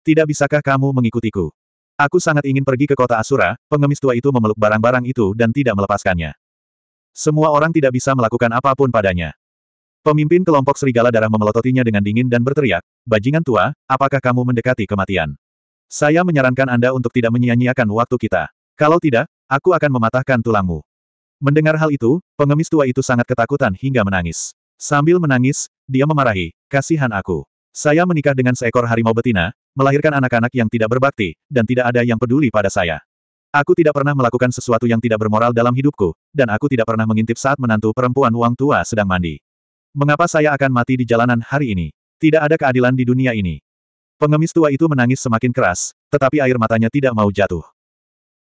Tidak bisakah kamu mengikutiku? Aku sangat ingin pergi ke kota Asura, pengemis tua itu memeluk barang-barang itu dan tidak melepaskannya. Semua orang tidak bisa melakukan apapun padanya. Pemimpin kelompok serigala darah memelototinya dengan dingin dan berteriak, Bajingan tua, apakah kamu mendekati kematian? Saya menyarankan Anda untuk tidak menyia-nyiakan waktu kita. Kalau tidak, aku akan mematahkan tulangmu. Mendengar hal itu, pengemis tua itu sangat ketakutan hingga menangis. Sambil menangis, dia memarahi, kasihan aku. Saya menikah dengan seekor harimau betina, melahirkan anak-anak yang tidak berbakti, dan tidak ada yang peduli pada saya. Aku tidak pernah melakukan sesuatu yang tidak bermoral dalam hidupku, dan aku tidak pernah mengintip saat menantu perempuan uang tua sedang mandi. Mengapa saya akan mati di jalanan hari ini? Tidak ada keadilan di dunia ini. Pengemis tua itu menangis semakin keras, tetapi air matanya tidak mau jatuh.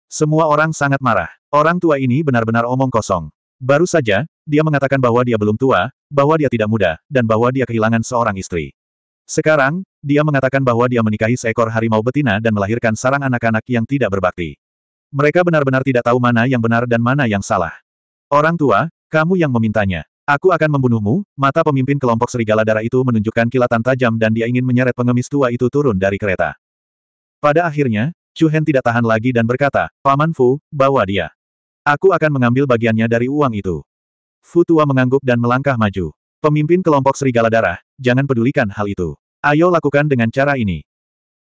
Semua orang sangat marah. Orang tua ini benar-benar omong kosong. Baru saja, dia mengatakan bahwa dia belum tua, bahwa dia tidak muda, dan bahwa dia kehilangan seorang istri. Sekarang, dia mengatakan bahwa dia menikahi seekor harimau betina dan melahirkan sarang anak-anak yang tidak berbakti. Mereka benar-benar tidak tahu mana yang benar dan mana yang salah. Orang tua, kamu yang memintanya. Aku akan membunuhmu, mata pemimpin kelompok serigala darah itu menunjukkan kilatan tajam dan dia ingin menyeret pengemis tua itu turun dari kereta. Pada akhirnya, Chu Hen tidak tahan lagi dan berkata, Paman Fu, bawa dia. Aku akan mengambil bagiannya dari uang itu. Futua mengangguk dan melangkah maju. Pemimpin kelompok serigala darah, jangan pedulikan hal itu. Ayo lakukan dengan cara ini.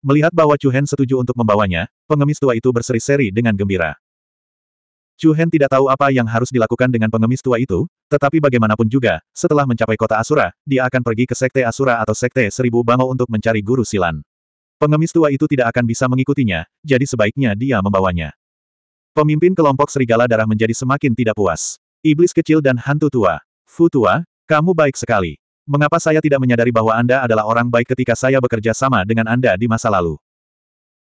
Melihat bahwa Chu Hen setuju untuk membawanya, pengemis tua itu berseri-seri dengan gembira. Chu Hen tidak tahu apa yang harus dilakukan dengan pengemis tua itu, tetapi bagaimanapun juga, setelah mencapai kota Asura, dia akan pergi ke Sekte Asura atau Sekte Seribu Bango untuk mencari guru silan. Pengemis tua itu tidak akan bisa mengikutinya, jadi sebaiknya dia membawanya. Pemimpin kelompok serigala darah menjadi semakin tidak puas. Iblis kecil dan hantu tua. Fu tua, kamu baik sekali. Mengapa saya tidak menyadari bahwa Anda adalah orang baik ketika saya bekerja sama dengan Anda di masa lalu?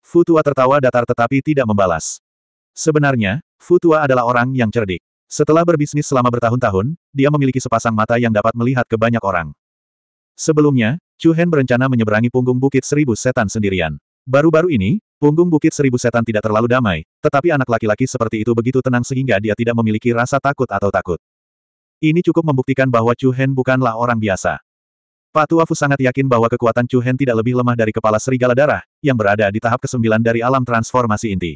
Fu tua tertawa datar tetapi tidak membalas. Sebenarnya, Fu tua adalah orang yang cerdik. Setelah berbisnis selama bertahun-tahun, dia memiliki sepasang mata yang dapat melihat ke banyak orang. Sebelumnya, Chu Hen berencana menyeberangi punggung bukit seribu setan sendirian. Baru-baru ini, Punggung bukit seribu setan tidak terlalu damai, tetapi anak laki-laki seperti itu begitu tenang sehingga dia tidak memiliki rasa takut atau takut. Ini cukup membuktikan bahwa Chu Hen bukanlah orang biasa. Pak Tuafu sangat yakin bahwa kekuatan Chu Hen tidak lebih lemah dari kepala serigala darah, yang berada di tahap ke-9 dari alam transformasi inti.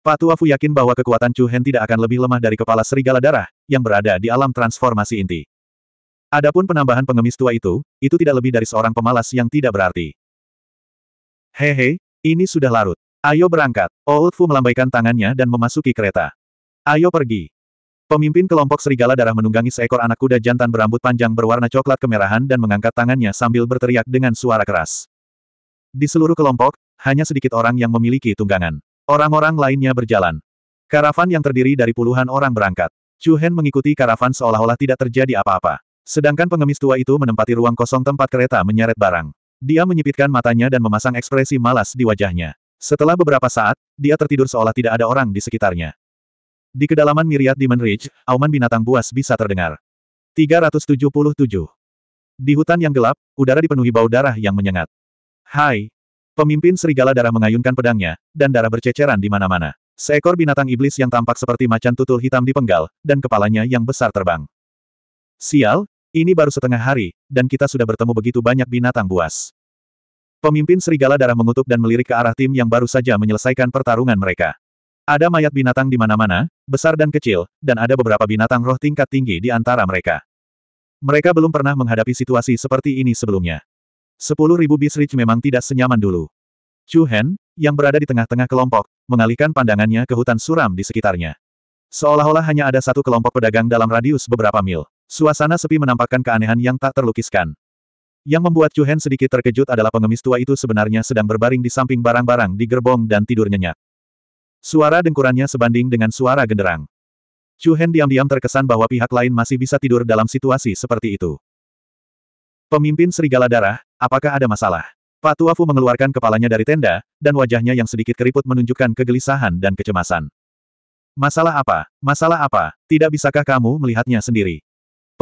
Pak Tuafu yakin bahwa kekuatan Chu Hen tidak akan lebih lemah dari kepala serigala darah, yang berada di alam transformasi inti. Adapun penambahan pengemis tua itu, itu tidak lebih dari seorang pemalas yang tidak berarti. Hehe, ini sudah larut. Ayo berangkat. Old oh, Fu melambaikan tangannya dan memasuki kereta. Ayo pergi. Pemimpin kelompok serigala darah menunggangi seekor anak kuda jantan berambut panjang berwarna coklat kemerahan dan mengangkat tangannya sambil berteriak dengan suara keras. Di seluruh kelompok, hanya sedikit orang yang memiliki tunggangan. Orang-orang lainnya berjalan. Karavan yang terdiri dari puluhan orang berangkat. Chu Hen mengikuti karavan seolah-olah tidak terjadi apa-apa. Sedangkan pengemis tua itu menempati ruang kosong tempat kereta menyeret barang. Dia menyipitkan matanya dan memasang ekspresi malas di wajahnya. Setelah beberapa saat, dia tertidur seolah tidak ada orang di sekitarnya. Di kedalaman Myriad Demon Ridge, auman binatang buas bisa terdengar. 377. Di hutan yang gelap, udara dipenuhi bau darah yang menyengat. Hai! Pemimpin serigala darah mengayunkan pedangnya, dan darah berceceran di mana-mana. Seekor binatang iblis yang tampak seperti macan tutul hitam dipenggal, dan kepalanya yang besar terbang. Sial, ini baru setengah hari, dan kita sudah bertemu begitu banyak binatang buas. Pemimpin serigala darah mengutuk dan melirik ke arah tim yang baru saja menyelesaikan pertarungan mereka. Ada mayat binatang di mana-mana, besar dan kecil, dan ada beberapa binatang roh tingkat tinggi di antara mereka. Mereka belum pernah menghadapi situasi seperti ini sebelumnya. Sepuluh ribu Bisrich memang tidak senyaman dulu. Chu Hen, yang berada di tengah-tengah kelompok, mengalihkan pandangannya ke hutan suram di sekitarnya. Seolah-olah hanya ada satu kelompok pedagang dalam radius beberapa mil. Suasana sepi menampakkan keanehan yang tak terlukiskan. Yang membuat Chu Hen sedikit terkejut adalah pengemis tua itu sebenarnya sedang berbaring di samping barang-barang di gerbong dan tidur nyenyak. Suara dengkurannya sebanding dengan suara genderang. Chu Hen diam-diam terkesan bahwa pihak lain masih bisa tidur dalam situasi seperti itu. Pemimpin serigala darah, apakah ada masalah? Pak Tuafu mengeluarkan kepalanya dari tenda, dan wajahnya yang sedikit keriput menunjukkan kegelisahan dan kecemasan. Masalah apa? Masalah apa? Tidak bisakah kamu melihatnya sendiri?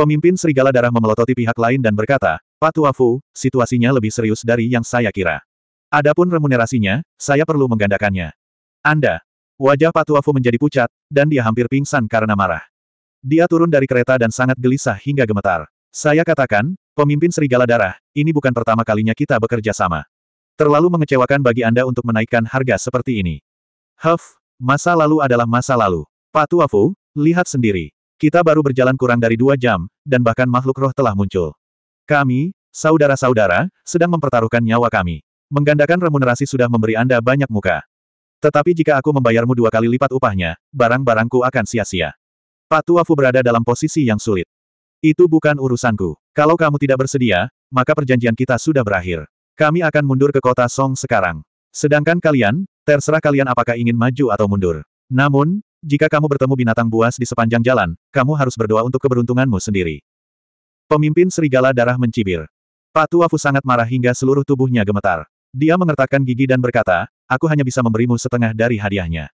Pemimpin Serigala Darah memelototi pihak lain dan berkata, Pak Tuafu, situasinya lebih serius dari yang saya kira. Adapun remunerasinya, saya perlu menggandakannya. Anda. Wajah Pak Tuafu menjadi pucat, dan dia hampir pingsan karena marah. Dia turun dari kereta dan sangat gelisah hingga gemetar. Saya katakan, pemimpin Serigala Darah, ini bukan pertama kalinya kita bekerja sama. Terlalu mengecewakan bagi Anda untuk menaikkan harga seperti ini. Huff, masa lalu adalah masa lalu. Pak Tuafu, lihat sendiri. Kita baru berjalan kurang dari dua jam, dan bahkan makhluk roh telah muncul. Kami, saudara-saudara, sedang mempertaruhkan nyawa kami. Menggandakan remunerasi sudah memberi Anda banyak muka. Tetapi jika aku membayarmu dua kali lipat upahnya, barang-barangku akan sia-sia. Patuafu berada dalam posisi yang sulit. Itu bukan urusanku. Kalau kamu tidak bersedia, maka perjanjian kita sudah berakhir. Kami akan mundur ke kota Song sekarang. Sedangkan kalian, terserah kalian apakah ingin maju atau mundur. Namun, jika kamu bertemu binatang buas di sepanjang jalan, kamu harus berdoa untuk keberuntunganmu sendiri. Pemimpin serigala darah mencibir. Patu Fu sangat marah hingga seluruh tubuhnya gemetar. Dia mengertakkan gigi dan berkata, aku hanya bisa memberimu setengah dari hadiahnya.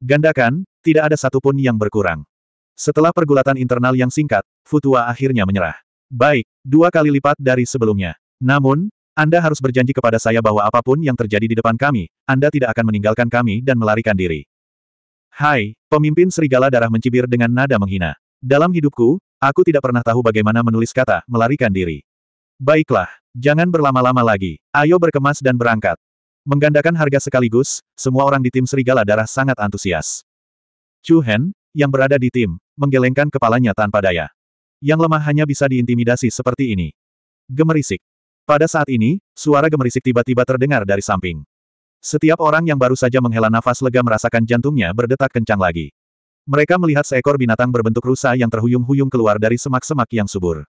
Gandakan, tidak ada satupun yang berkurang. Setelah pergulatan internal yang singkat, Futua akhirnya menyerah. Baik, dua kali lipat dari sebelumnya. Namun, Anda harus berjanji kepada saya bahwa apapun yang terjadi di depan kami, Anda tidak akan meninggalkan kami dan melarikan diri. Hai, pemimpin serigala darah mencibir dengan nada menghina. Dalam hidupku, aku tidak pernah tahu bagaimana menulis kata, melarikan diri. Baiklah, jangan berlama-lama lagi. Ayo berkemas dan berangkat. Menggandakan harga sekaligus, semua orang di tim serigala darah sangat antusias. Chu Hen, yang berada di tim, menggelengkan kepalanya tanpa daya. Yang lemah hanya bisa diintimidasi seperti ini. Gemerisik. Pada saat ini, suara gemerisik tiba-tiba terdengar dari samping. Setiap orang yang baru saja menghela nafas lega merasakan jantungnya berdetak kencang lagi. Mereka melihat seekor binatang berbentuk rusa yang terhuyung-huyung keluar dari semak-semak yang subur.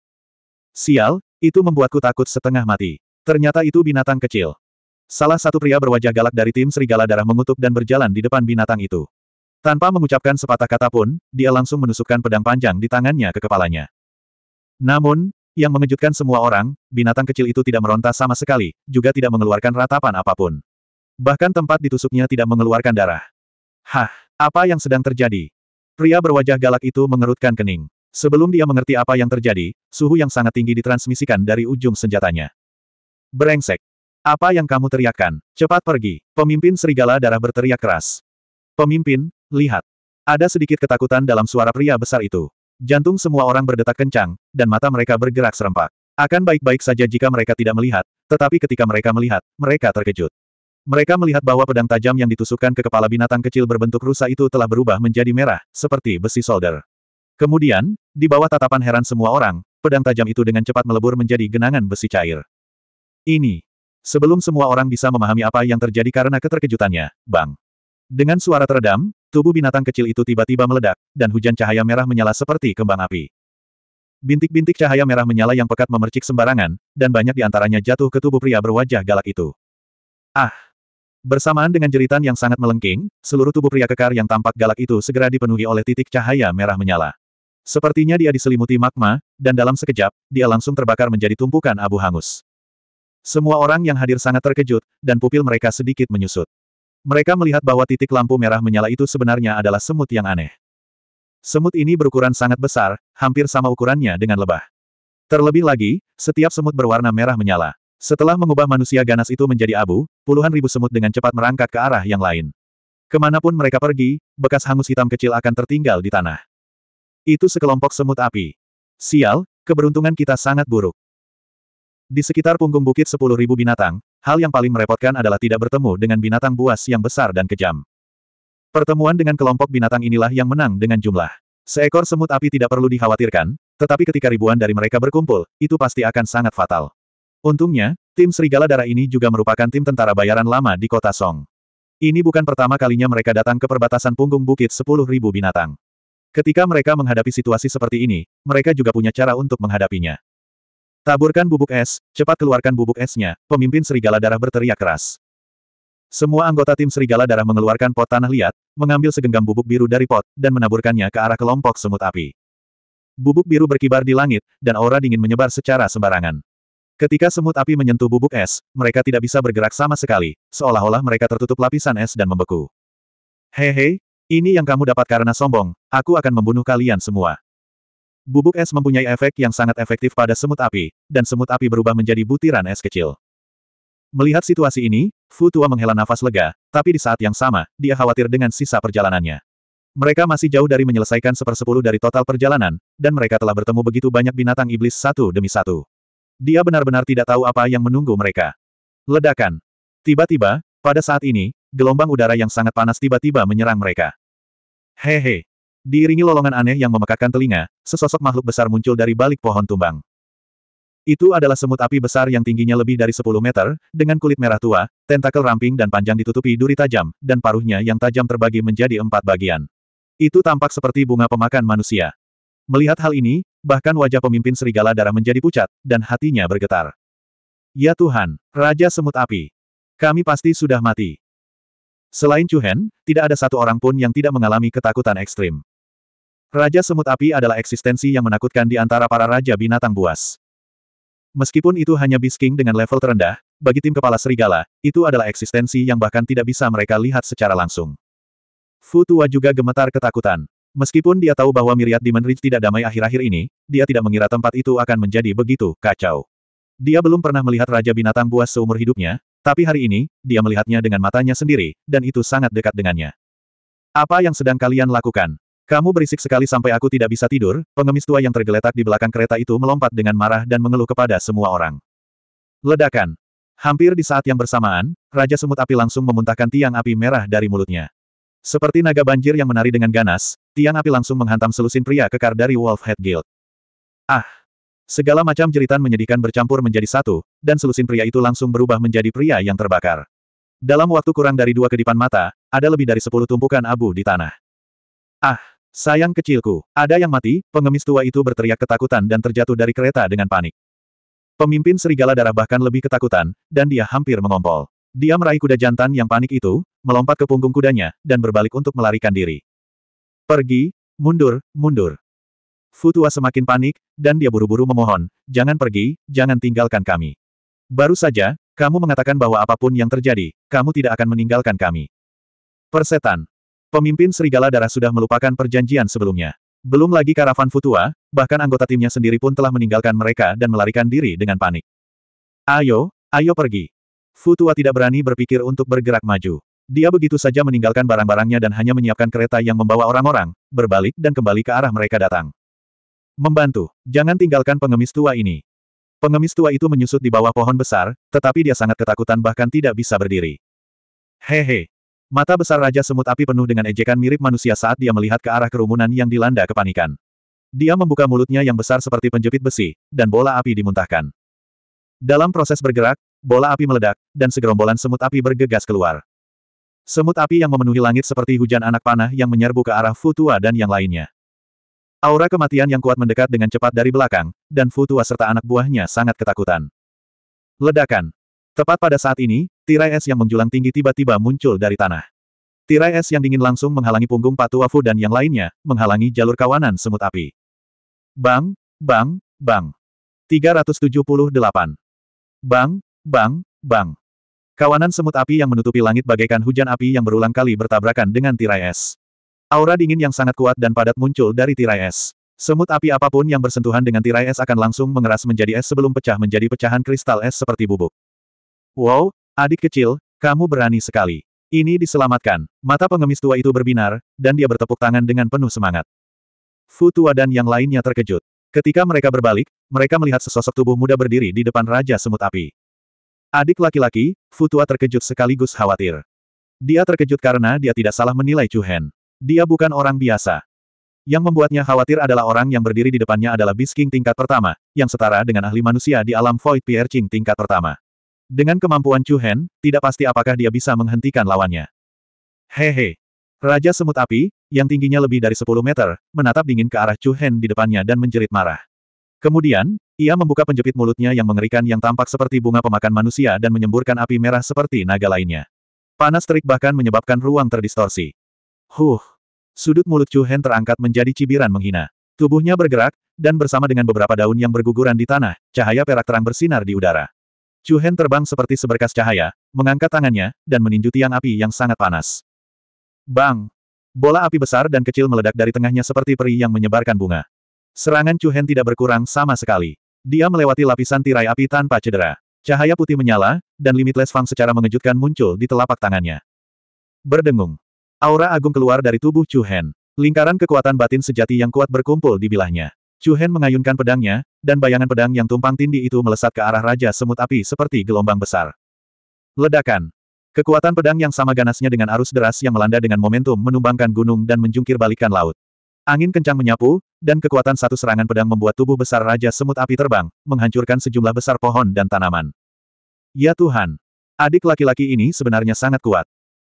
Sial, itu membuatku takut setengah mati. Ternyata itu binatang kecil. Salah satu pria berwajah galak dari tim serigala darah mengutuk dan berjalan di depan binatang itu. Tanpa mengucapkan sepatah kata pun, dia langsung menusukkan pedang panjang di tangannya ke kepalanya. Namun, yang mengejutkan semua orang, binatang kecil itu tidak meronta sama sekali, juga tidak mengeluarkan ratapan apapun. Bahkan tempat ditusuknya tidak mengeluarkan darah. Hah, apa yang sedang terjadi? Pria berwajah galak itu mengerutkan kening. Sebelum dia mengerti apa yang terjadi, suhu yang sangat tinggi ditransmisikan dari ujung senjatanya. Brengsek. Apa yang kamu teriakkan? Cepat pergi. Pemimpin serigala darah berteriak keras. Pemimpin, lihat. Ada sedikit ketakutan dalam suara pria besar itu. Jantung semua orang berdetak kencang, dan mata mereka bergerak serempak. Akan baik-baik saja jika mereka tidak melihat, tetapi ketika mereka melihat, mereka terkejut. Mereka melihat bahwa pedang tajam yang ditusukkan ke kepala binatang kecil berbentuk rusa itu telah berubah menjadi merah, seperti besi solder. Kemudian, di bawah tatapan heran semua orang, pedang tajam itu dengan cepat melebur menjadi genangan besi cair. Ini. Sebelum semua orang bisa memahami apa yang terjadi karena keterkejutannya, bang. Dengan suara teredam, tubuh binatang kecil itu tiba-tiba meledak, dan hujan cahaya merah menyala seperti kembang api. Bintik-bintik cahaya merah menyala yang pekat memercik sembarangan, dan banyak di antaranya jatuh ke tubuh pria berwajah galak itu. Ah! Bersamaan dengan jeritan yang sangat melengking, seluruh tubuh pria kekar yang tampak galak itu segera dipenuhi oleh titik cahaya merah menyala. Sepertinya dia diselimuti magma, dan dalam sekejap, dia langsung terbakar menjadi tumpukan abu hangus. Semua orang yang hadir sangat terkejut, dan pupil mereka sedikit menyusut. Mereka melihat bahwa titik lampu merah menyala itu sebenarnya adalah semut yang aneh. Semut ini berukuran sangat besar, hampir sama ukurannya dengan lebah. Terlebih lagi, setiap semut berwarna merah menyala, setelah mengubah manusia ganas itu menjadi abu, puluhan ribu semut dengan cepat merangkak ke arah yang lain. Kemanapun mereka pergi, bekas hangus hitam kecil akan tertinggal di tanah. Itu sekelompok semut api. Sial, keberuntungan kita sangat buruk. Di sekitar punggung bukit 10.000 binatang, hal yang paling merepotkan adalah tidak bertemu dengan binatang buas yang besar dan kejam. Pertemuan dengan kelompok binatang inilah yang menang dengan jumlah. Seekor semut api tidak perlu dikhawatirkan, tetapi ketika ribuan dari mereka berkumpul, itu pasti akan sangat fatal. Untungnya, tim Serigala Darah ini juga merupakan tim tentara bayaran lama di kota Song. Ini bukan pertama kalinya mereka datang ke perbatasan punggung bukit 10.000 binatang. Ketika mereka menghadapi situasi seperti ini, mereka juga punya cara untuk menghadapinya. Taburkan bubuk es, cepat keluarkan bubuk esnya, pemimpin Serigala Darah berteriak keras. Semua anggota tim Serigala Darah mengeluarkan pot tanah liat, mengambil segenggam bubuk biru dari pot, dan menaburkannya ke arah kelompok semut api. Bubuk biru berkibar di langit, dan aura dingin menyebar secara sembarangan. Ketika semut api menyentuh bubuk es, mereka tidak bisa bergerak sama sekali, seolah-olah mereka tertutup lapisan es dan membeku. Hehe, ini yang kamu dapat karena sombong, aku akan membunuh kalian semua. Bubuk es mempunyai efek yang sangat efektif pada semut api, dan semut api berubah menjadi butiran es kecil. Melihat situasi ini, Fu Tua menghela nafas lega, tapi di saat yang sama, dia khawatir dengan sisa perjalanannya. Mereka masih jauh dari menyelesaikan sepersepuluh dari total perjalanan, dan mereka telah bertemu begitu banyak binatang iblis satu demi satu. Dia benar-benar tidak tahu apa yang menunggu mereka. Ledakan. Tiba-tiba, pada saat ini, gelombang udara yang sangat panas tiba-tiba menyerang mereka. Hehe. Diiringi lolongan aneh yang memekakkan telinga, sesosok makhluk besar muncul dari balik pohon tumbang. Itu adalah semut api besar yang tingginya lebih dari 10 meter, dengan kulit merah tua, tentakel ramping dan panjang ditutupi duri tajam, dan paruhnya yang tajam terbagi menjadi empat bagian. Itu tampak seperti bunga pemakan manusia. Melihat hal ini, bahkan wajah pemimpin serigala darah menjadi pucat, dan hatinya bergetar. Ya Tuhan, Raja Semut Api. Kami pasti sudah mati. Selain Chuhen, tidak ada satu orang pun yang tidak mengalami ketakutan ekstrim. Raja Semut Api adalah eksistensi yang menakutkan di antara para Raja Binatang Buas. Meskipun itu hanya Bisking dengan level terendah, bagi tim kepala serigala, itu adalah eksistensi yang bahkan tidak bisa mereka lihat secara langsung. Futua juga gemetar ketakutan. Meskipun dia tahu bahwa Miriat Demon Ridge tidak damai akhir-akhir ini, dia tidak mengira tempat itu akan menjadi begitu kacau. Dia belum pernah melihat Raja Binatang Buas seumur hidupnya, tapi hari ini, dia melihatnya dengan matanya sendiri, dan itu sangat dekat dengannya. Apa yang sedang kalian lakukan? Kamu berisik sekali sampai aku tidak bisa tidur, pengemis tua yang tergeletak di belakang kereta itu melompat dengan marah dan mengeluh kepada semua orang. Ledakan. Hampir di saat yang bersamaan, Raja Semut Api langsung memuntahkan tiang api merah dari mulutnya. Seperti naga banjir yang menari dengan ganas, tiang api langsung menghantam selusin pria kekar dari Wolf Head Guild. Ah! Segala macam jeritan menyedihkan bercampur menjadi satu, dan selusin pria itu langsung berubah menjadi pria yang terbakar. Dalam waktu kurang dari dua kedipan mata, ada lebih dari sepuluh tumpukan abu di tanah. Ah! Sayang kecilku, ada yang mati, pengemis tua itu berteriak ketakutan dan terjatuh dari kereta dengan panik. Pemimpin serigala darah bahkan lebih ketakutan, dan dia hampir mengompol. Dia meraih kuda jantan yang panik itu, melompat ke punggung kudanya, dan berbalik untuk melarikan diri. Pergi, mundur, mundur. Futua semakin panik, dan dia buru-buru memohon, jangan pergi, jangan tinggalkan kami. Baru saja, kamu mengatakan bahwa apapun yang terjadi, kamu tidak akan meninggalkan kami. Persetan. Pemimpin Serigala Darah sudah melupakan perjanjian sebelumnya. Belum lagi karavan Futua, bahkan anggota timnya sendiri pun telah meninggalkan mereka dan melarikan diri dengan panik. Ayo, ayo pergi. Futua tidak berani berpikir untuk bergerak maju. Dia begitu saja meninggalkan barang-barangnya dan hanya menyiapkan kereta yang membawa orang-orang, berbalik dan kembali ke arah mereka datang. Membantu, jangan tinggalkan pengemis tua ini. Pengemis tua itu menyusut di bawah pohon besar, tetapi dia sangat ketakutan bahkan tidak bisa berdiri. Hehe. Mata besar Raja Semut Api penuh dengan ejekan mirip manusia saat dia melihat ke arah kerumunan yang dilanda kepanikan. Dia membuka mulutnya yang besar seperti penjepit besi, dan bola api dimuntahkan. Dalam proses bergerak, bola api meledak, dan segerombolan semut api bergegas keluar. Semut api yang memenuhi langit seperti hujan anak panah yang menyerbu ke arah Futua dan yang lainnya. Aura kematian yang kuat mendekat dengan cepat dari belakang, dan Futua serta anak buahnya sangat ketakutan. Ledakan. Tepat pada saat ini, tirai es yang menjulang tinggi tiba-tiba muncul dari tanah. Tirai es yang dingin langsung menghalangi punggung Patuafu dan yang lainnya, menghalangi jalur kawanan semut api. Bang, bang, bang. 378. Bang, Bang, bang. Kawanan semut api yang menutupi langit bagaikan hujan api yang berulang kali bertabrakan dengan tirai es. Aura dingin yang sangat kuat dan padat muncul dari tirai es. Semut api apapun yang bersentuhan dengan tirai es akan langsung mengeras menjadi es sebelum pecah menjadi pecahan kristal es seperti bubuk. Wow, adik kecil, kamu berani sekali. Ini diselamatkan. Mata pengemis tua itu berbinar, dan dia bertepuk tangan dengan penuh semangat. Fu tua dan yang lainnya terkejut. Ketika mereka berbalik, mereka melihat sesosok tubuh muda berdiri di depan Raja Semut Api. Adik laki-laki, Futua terkejut sekaligus khawatir. Dia terkejut karena dia tidak salah menilai Chu Hen. Dia bukan orang biasa. Yang membuatnya khawatir adalah orang yang berdiri di depannya adalah Bisking tingkat pertama, yang setara dengan ahli manusia di alam Void Piercing tingkat pertama. Dengan kemampuan Chu Hen, tidak pasti apakah dia bisa menghentikan lawannya. Hehe. Raja Semut Api, yang tingginya lebih dari 10 meter, menatap dingin ke arah Chu Hen di depannya dan menjerit marah. Kemudian, ia membuka penjepit mulutnya yang mengerikan yang tampak seperti bunga pemakan manusia dan menyemburkan api merah seperti naga lainnya. Panas terik bahkan menyebabkan ruang terdistorsi. Huh! Sudut mulut Chu Hen terangkat menjadi cibiran menghina. Tubuhnya bergerak, dan bersama dengan beberapa daun yang berguguran di tanah, cahaya perak terang bersinar di udara. Chu Hen terbang seperti seberkas cahaya, mengangkat tangannya, dan meninju tiang api yang sangat panas. Bang! Bola api besar dan kecil meledak dari tengahnya seperti peri yang menyebarkan bunga. Serangan Chu Hen tidak berkurang sama sekali. Dia melewati lapisan tirai api tanpa cedera. Cahaya putih menyala, dan Limitless Fang secara mengejutkan muncul di telapak tangannya. Berdengung. Aura agung keluar dari tubuh Chu Hen. Lingkaran kekuatan batin sejati yang kuat berkumpul di bilahnya. Chu Hen mengayunkan pedangnya, dan bayangan pedang yang tumpang tindih itu melesat ke arah Raja Semut Api seperti gelombang besar. Ledakan. Kekuatan pedang yang sama ganasnya dengan arus deras yang melanda dengan momentum menumbangkan gunung dan menjungkir balikan laut. Angin kencang menyapu, dan kekuatan satu serangan pedang membuat tubuh besar Raja Semut Api terbang, menghancurkan sejumlah besar pohon dan tanaman. Ya Tuhan! Adik laki-laki ini sebenarnya sangat kuat.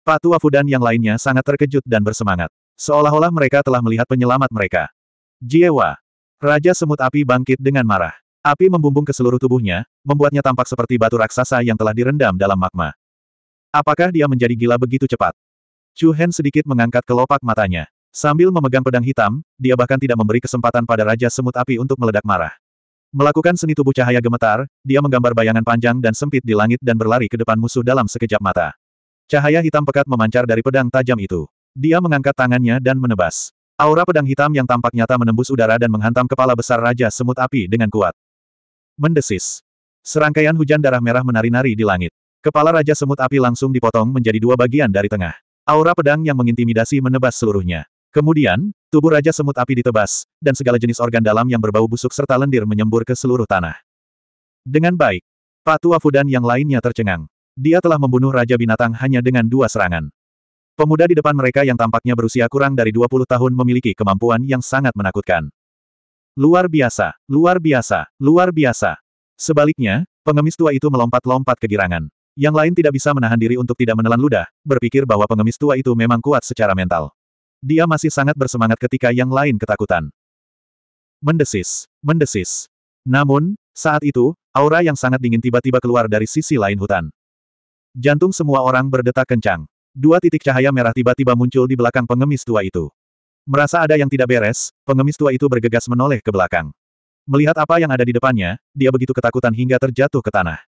Patu Afu dan yang lainnya sangat terkejut dan bersemangat. Seolah-olah mereka telah melihat penyelamat mereka. Jiewa! Raja Semut Api bangkit dengan marah. Api membumbung ke seluruh tubuhnya, membuatnya tampak seperti batu raksasa yang telah direndam dalam magma. Apakah dia menjadi gila begitu cepat? Chu Hen sedikit mengangkat kelopak matanya. Sambil memegang pedang hitam, dia bahkan tidak memberi kesempatan pada Raja Semut Api untuk meledak marah. Melakukan seni tubuh cahaya gemetar, dia menggambar bayangan panjang dan sempit di langit dan berlari ke depan musuh dalam sekejap mata. Cahaya hitam pekat memancar dari pedang tajam itu. Dia mengangkat tangannya dan menebas. Aura pedang hitam yang tampak nyata menembus udara dan menghantam kepala besar Raja Semut Api dengan kuat. Mendesis. Serangkaian hujan darah merah menari-nari di langit. Kepala Raja Semut Api langsung dipotong menjadi dua bagian dari tengah. Aura pedang yang mengintimidasi menebas seluruhnya. Kemudian, tubuh Raja Semut Api ditebas, dan segala jenis organ dalam yang berbau busuk serta lendir menyembur ke seluruh tanah. Dengan baik, Patua Fudan yang lainnya tercengang. Dia telah membunuh Raja Binatang hanya dengan dua serangan. Pemuda di depan mereka yang tampaknya berusia kurang dari 20 tahun memiliki kemampuan yang sangat menakutkan. Luar biasa, luar biasa, luar biasa. Sebaliknya, pengemis tua itu melompat-lompat kegirangan. Yang lain tidak bisa menahan diri untuk tidak menelan ludah, berpikir bahwa pengemis tua itu memang kuat secara mental. Dia masih sangat bersemangat ketika yang lain ketakutan. Mendesis, mendesis. Namun, saat itu, aura yang sangat dingin tiba-tiba keluar dari sisi lain hutan. Jantung semua orang berdetak kencang. Dua titik cahaya merah tiba-tiba muncul di belakang pengemis tua itu. Merasa ada yang tidak beres, pengemis tua itu bergegas menoleh ke belakang. Melihat apa yang ada di depannya, dia begitu ketakutan hingga terjatuh ke tanah.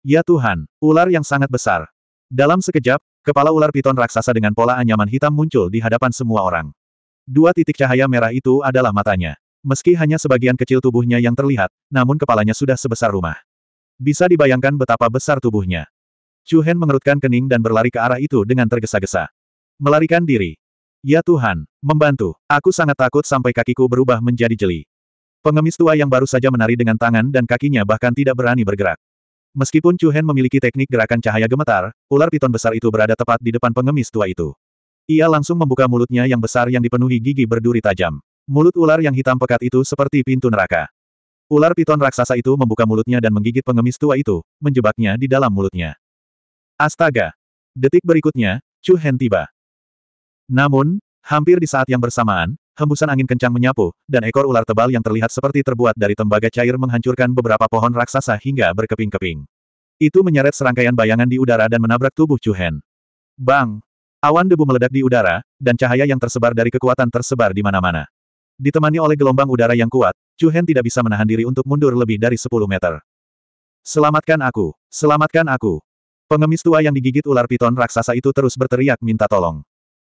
Ya Tuhan, ular yang sangat besar. Dalam sekejap, Kepala ular piton raksasa dengan pola anyaman hitam muncul di hadapan semua orang. Dua titik cahaya merah itu adalah matanya. Meski hanya sebagian kecil tubuhnya yang terlihat, namun kepalanya sudah sebesar rumah. Bisa dibayangkan betapa besar tubuhnya. Chu Hen mengerutkan kening dan berlari ke arah itu dengan tergesa-gesa. Melarikan diri. Ya Tuhan, membantu. Aku sangat takut sampai kakiku berubah menjadi jeli. Pengemis tua yang baru saja menari dengan tangan dan kakinya bahkan tidak berani bergerak. Meskipun Chu Hen memiliki teknik gerakan cahaya gemetar, ular piton besar itu berada tepat di depan pengemis tua itu. Ia langsung membuka mulutnya yang besar yang dipenuhi gigi berduri tajam. Mulut ular yang hitam pekat itu seperti pintu neraka. Ular piton raksasa itu membuka mulutnya dan menggigit pengemis tua itu, menjebaknya di dalam mulutnya. Astaga! Detik berikutnya, Chu Hen tiba. Namun, hampir di saat yang bersamaan, Hembusan angin kencang menyapu, dan ekor ular tebal yang terlihat seperti terbuat dari tembaga cair menghancurkan beberapa pohon raksasa hingga berkeping-keping. Itu menyeret serangkaian bayangan di udara dan menabrak tubuh Chu Hen. Bang! Awan debu meledak di udara, dan cahaya yang tersebar dari kekuatan tersebar di mana-mana. Ditemani oleh gelombang udara yang kuat, Chu Hen tidak bisa menahan diri untuk mundur lebih dari 10 meter. Selamatkan aku! Selamatkan aku! Pengemis tua yang digigit ular piton raksasa itu terus berteriak minta tolong.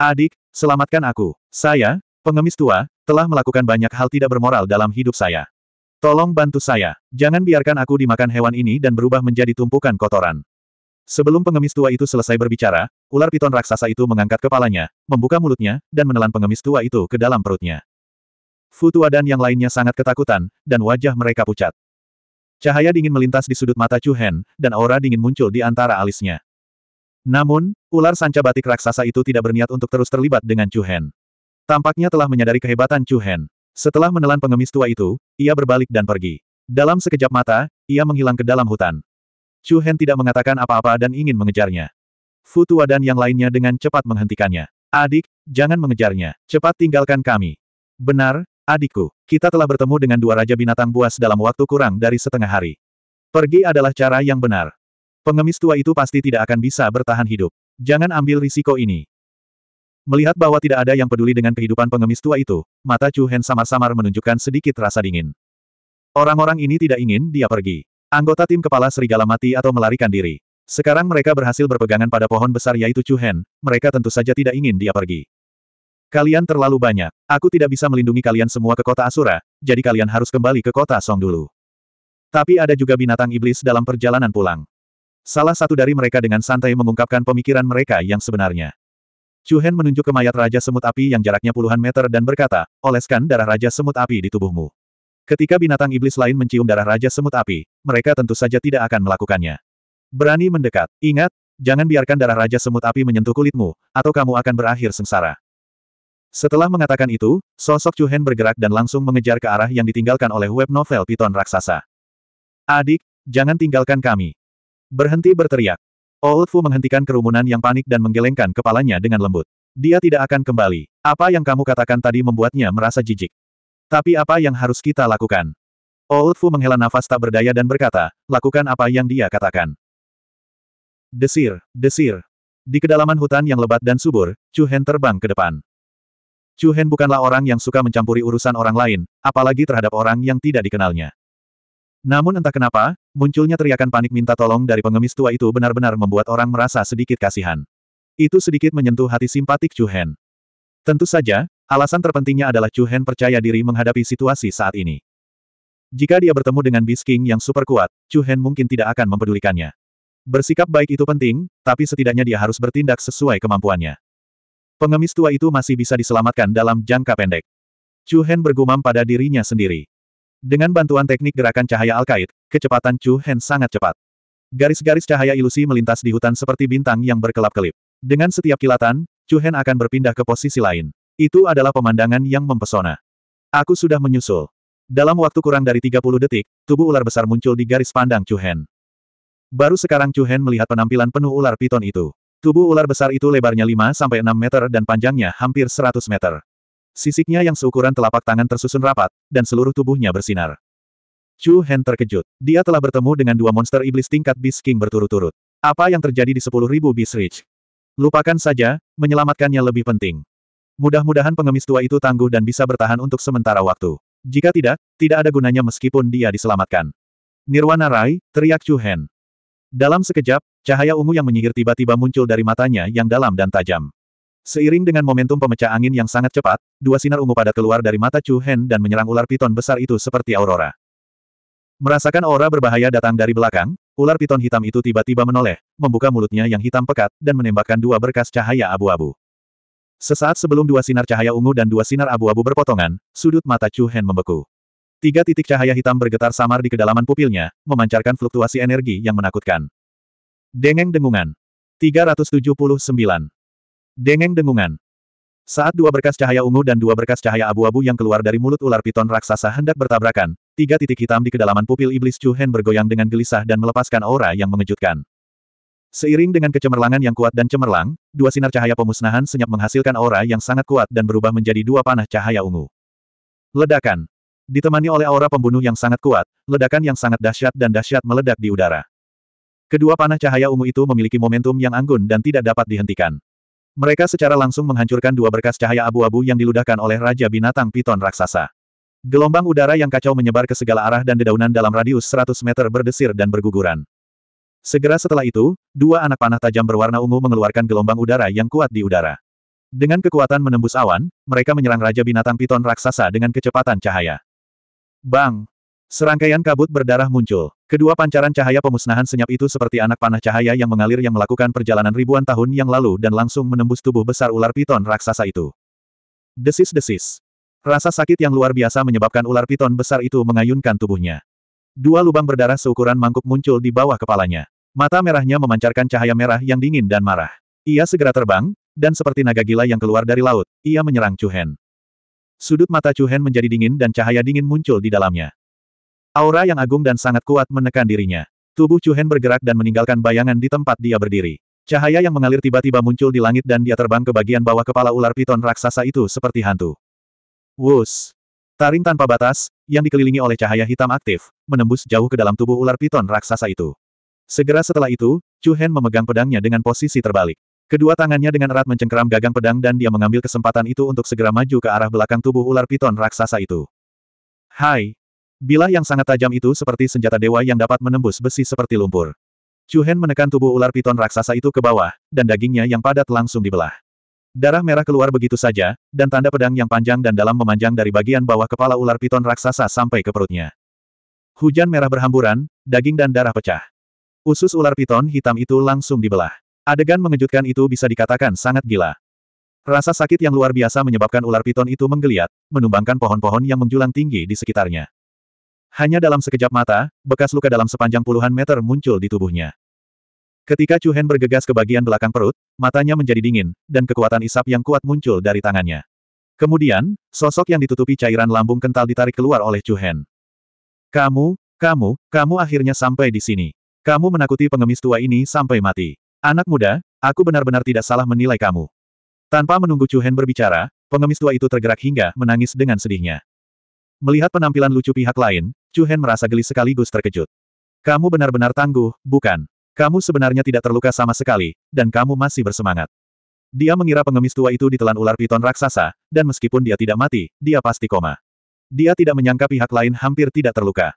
Adik, selamatkan aku. Saya, Pengemis tua, telah melakukan banyak hal tidak bermoral dalam hidup saya. Tolong bantu saya, jangan biarkan aku dimakan hewan ini dan berubah menjadi tumpukan kotoran. Sebelum pengemis tua itu selesai berbicara, ular piton raksasa itu mengangkat kepalanya, membuka mulutnya, dan menelan pengemis tua itu ke dalam perutnya. Futua dan yang lainnya sangat ketakutan, dan wajah mereka pucat. Cahaya dingin melintas di sudut mata Chu Hen, dan aura dingin muncul di antara alisnya. Namun, ular sanca batik raksasa itu tidak berniat untuk terus terlibat dengan Chu Hen. Tampaknya telah menyadari kehebatan Chu Hen. Setelah menelan pengemis tua itu, ia berbalik dan pergi. Dalam sekejap mata, ia menghilang ke dalam hutan. Chu Hen tidak mengatakan apa-apa dan ingin mengejarnya. Fu Tua dan yang lainnya dengan cepat menghentikannya. Adik, jangan mengejarnya. Cepat tinggalkan kami. Benar, adikku. Kita telah bertemu dengan dua raja binatang buas dalam waktu kurang dari setengah hari. Pergi adalah cara yang benar. Pengemis tua itu pasti tidak akan bisa bertahan hidup. Jangan ambil risiko ini. Melihat bahwa tidak ada yang peduli dengan kehidupan pengemis tua itu, mata Chu Hen samar-samar menunjukkan sedikit rasa dingin. Orang-orang ini tidak ingin dia pergi. Anggota tim kepala serigala mati atau melarikan diri. Sekarang mereka berhasil berpegangan pada pohon besar yaitu Chu Hen, mereka tentu saja tidak ingin dia pergi. Kalian terlalu banyak, aku tidak bisa melindungi kalian semua ke kota Asura, jadi kalian harus kembali ke kota Song dulu. Tapi ada juga binatang iblis dalam perjalanan pulang. Salah satu dari mereka dengan santai mengungkapkan pemikiran mereka yang sebenarnya. Chu Hen menunjuk ke mayat Raja Semut Api yang jaraknya puluhan meter dan berkata, oleskan darah Raja Semut Api di tubuhmu. Ketika binatang iblis lain mencium darah Raja Semut Api, mereka tentu saja tidak akan melakukannya. Berani mendekat, ingat, jangan biarkan darah Raja Semut Api menyentuh kulitmu, atau kamu akan berakhir sengsara. Setelah mengatakan itu, sosok Chu Hen bergerak dan langsung mengejar ke arah yang ditinggalkan oleh web novel Piton Raksasa. Adik, jangan tinggalkan kami. Berhenti berteriak. Old Fu menghentikan kerumunan yang panik dan menggelengkan kepalanya dengan lembut. Dia tidak akan kembali. Apa yang kamu katakan tadi membuatnya merasa jijik. Tapi apa yang harus kita lakukan? Old Fu menghela nafas tak berdaya dan berkata, lakukan apa yang dia katakan. Desir, desir. Di kedalaman hutan yang lebat dan subur, Chu Hen terbang ke depan. Chu Hen bukanlah orang yang suka mencampuri urusan orang lain, apalagi terhadap orang yang tidak dikenalnya. Namun entah kenapa, munculnya teriakan panik minta tolong dari pengemis tua itu benar-benar membuat orang merasa sedikit kasihan. Itu sedikit menyentuh hati simpatik Chu Hen. Tentu saja, alasan terpentingnya adalah Chu Hen percaya diri menghadapi situasi saat ini. Jika dia bertemu dengan Beast King yang super kuat, Chu Hen mungkin tidak akan mempedulikannya. Bersikap baik itu penting, tapi setidaknya dia harus bertindak sesuai kemampuannya. Pengemis tua itu masih bisa diselamatkan dalam jangka pendek. Chu Hen bergumam pada dirinya sendiri. Dengan bantuan teknik gerakan cahaya Alkait, kecepatan Chu Hen sangat cepat. Garis-garis cahaya ilusi melintas di hutan seperti bintang yang berkelap-kelip. Dengan setiap kilatan, Chu Hen akan berpindah ke posisi lain. Itu adalah pemandangan yang mempesona. Aku sudah menyusul. Dalam waktu kurang dari 30 detik, tubuh ular besar muncul di garis pandang Chu Hen. Baru sekarang Chu Hen melihat penampilan penuh ular piton itu. Tubuh ular besar itu lebarnya 5-6 meter dan panjangnya hampir 100 meter. Sisiknya yang seukuran telapak tangan tersusun rapat, dan seluruh tubuhnya bersinar. Chu Hen terkejut. Dia telah bertemu dengan dua monster iblis tingkat Beast King berturut-turut. Apa yang terjadi di sepuluh ribu Beast Ridge? Lupakan saja, menyelamatkannya lebih penting. Mudah-mudahan pengemis tua itu tangguh dan bisa bertahan untuk sementara waktu. Jika tidak, tidak ada gunanya meskipun dia diselamatkan. Nirwana Rai, teriak Chu Hen. Dalam sekejap, cahaya ungu yang menyihir tiba-tiba muncul dari matanya yang dalam dan tajam. Seiring dengan momentum pemecah angin yang sangat cepat, dua sinar ungu pada keluar dari mata Chu Hen dan menyerang ular piton besar itu seperti aurora. Merasakan aura berbahaya datang dari belakang, ular piton hitam itu tiba-tiba menoleh, membuka mulutnya yang hitam pekat, dan menembakkan dua berkas cahaya abu-abu. Sesaat sebelum dua sinar cahaya ungu dan dua sinar abu-abu berpotongan, sudut mata Chu Hen membeku. Tiga titik cahaya hitam bergetar samar di kedalaman pupilnya, memancarkan fluktuasi energi yang menakutkan. Dengeng dengungan. 379. Dengeng dengungan. Saat dua berkas cahaya ungu dan dua berkas cahaya abu-abu yang keluar dari mulut ular piton raksasa hendak bertabrakan, tiga titik hitam di kedalaman pupil iblis Chu Hen bergoyang dengan gelisah dan melepaskan aura yang mengejutkan. Seiring dengan kecemerlangan yang kuat dan cemerlang, dua sinar cahaya pemusnahan senyap menghasilkan aura yang sangat kuat dan berubah menjadi dua panah cahaya ungu. Ledakan. Ditemani oleh aura pembunuh yang sangat kuat, ledakan yang sangat dahsyat dan dahsyat meledak di udara. Kedua panah cahaya ungu itu memiliki momentum yang anggun dan tidak dapat dihentikan. Mereka secara langsung menghancurkan dua berkas cahaya abu-abu yang diludahkan oleh Raja Binatang Piton Raksasa. Gelombang udara yang kacau menyebar ke segala arah dan dedaunan dalam radius 100 meter berdesir dan berguguran. Segera setelah itu, dua anak panah tajam berwarna ungu mengeluarkan gelombang udara yang kuat di udara. Dengan kekuatan menembus awan, mereka menyerang Raja Binatang Piton Raksasa dengan kecepatan cahaya. Bang! Serangkaian kabut berdarah muncul. Kedua pancaran cahaya pemusnahan senyap itu seperti anak panah cahaya yang mengalir yang melakukan perjalanan ribuan tahun yang lalu dan langsung menembus tubuh besar ular piton raksasa itu. Desis-desis. Rasa sakit yang luar biasa menyebabkan ular piton besar itu mengayunkan tubuhnya. Dua lubang berdarah seukuran mangkuk muncul di bawah kepalanya. Mata merahnya memancarkan cahaya merah yang dingin dan marah. Ia segera terbang, dan seperti naga gila yang keluar dari laut, ia menyerang Chu Hen. Sudut mata Chu Hen menjadi dingin dan cahaya dingin muncul di dalamnya. Aura yang agung dan sangat kuat menekan dirinya. Tubuh Chu Hen bergerak dan meninggalkan bayangan di tempat dia berdiri. Cahaya yang mengalir tiba-tiba muncul di langit dan dia terbang ke bagian bawah kepala ular piton raksasa itu seperti hantu. Wus! Taring tanpa batas, yang dikelilingi oleh cahaya hitam aktif, menembus jauh ke dalam tubuh ular piton raksasa itu. Segera setelah itu, Chu Hen memegang pedangnya dengan posisi terbalik. Kedua tangannya dengan erat mencengkeram gagang pedang dan dia mengambil kesempatan itu untuk segera maju ke arah belakang tubuh ular piton raksasa itu. Hai! Bilah yang sangat tajam itu seperti senjata dewa yang dapat menembus besi seperti lumpur. Chu Hen menekan tubuh ular piton raksasa itu ke bawah, dan dagingnya yang padat langsung dibelah. Darah merah keluar begitu saja, dan tanda pedang yang panjang dan dalam memanjang dari bagian bawah kepala ular piton raksasa sampai ke perutnya. Hujan merah berhamburan, daging dan darah pecah. Usus ular piton hitam itu langsung dibelah. Adegan mengejutkan itu bisa dikatakan sangat gila. Rasa sakit yang luar biasa menyebabkan ular piton itu menggeliat, menumbangkan pohon-pohon yang menjulang tinggi di sekitarnya. Hanya dalam sekejap mata, bekas luka dalam sepanjang puluhan meter muncul di tubuhnya. Ketika Chu Hen bergegas ke bagian belakang perut, matanya menjadi dingin, dan kekuatan isap yang kuat muncul dari tangannya. Kemudian, sosok yang ditutupi cairan lambung kental ditarik keluar oleh Chu Hen. Kamu, kamu, kamu akhirnya sampai di sini. Kamu menakuti pengemis tua ini sampai mati. Anak muda, aku benar-benar tidak salah menilai kamu. Tanpa menunggu Chu Hen berbicara, pengemis tua itu tergerak hingga menangis dengan sedihnya. Melihat penampilan lucu pihak lain, Hen merasa geli sekaligus terkejut. Kamu benar-benar tangguh, bukan? Kamu sebenarnya tidak terluka sama sekali, dan kamu masih bersemangat. Dia mengira pengemis tua itu ditelan ular piton raksasa, dan meskipun dia tidak mati, dia pasti koma. Dia tidak menyangka pihak lain hampir tidak terluka.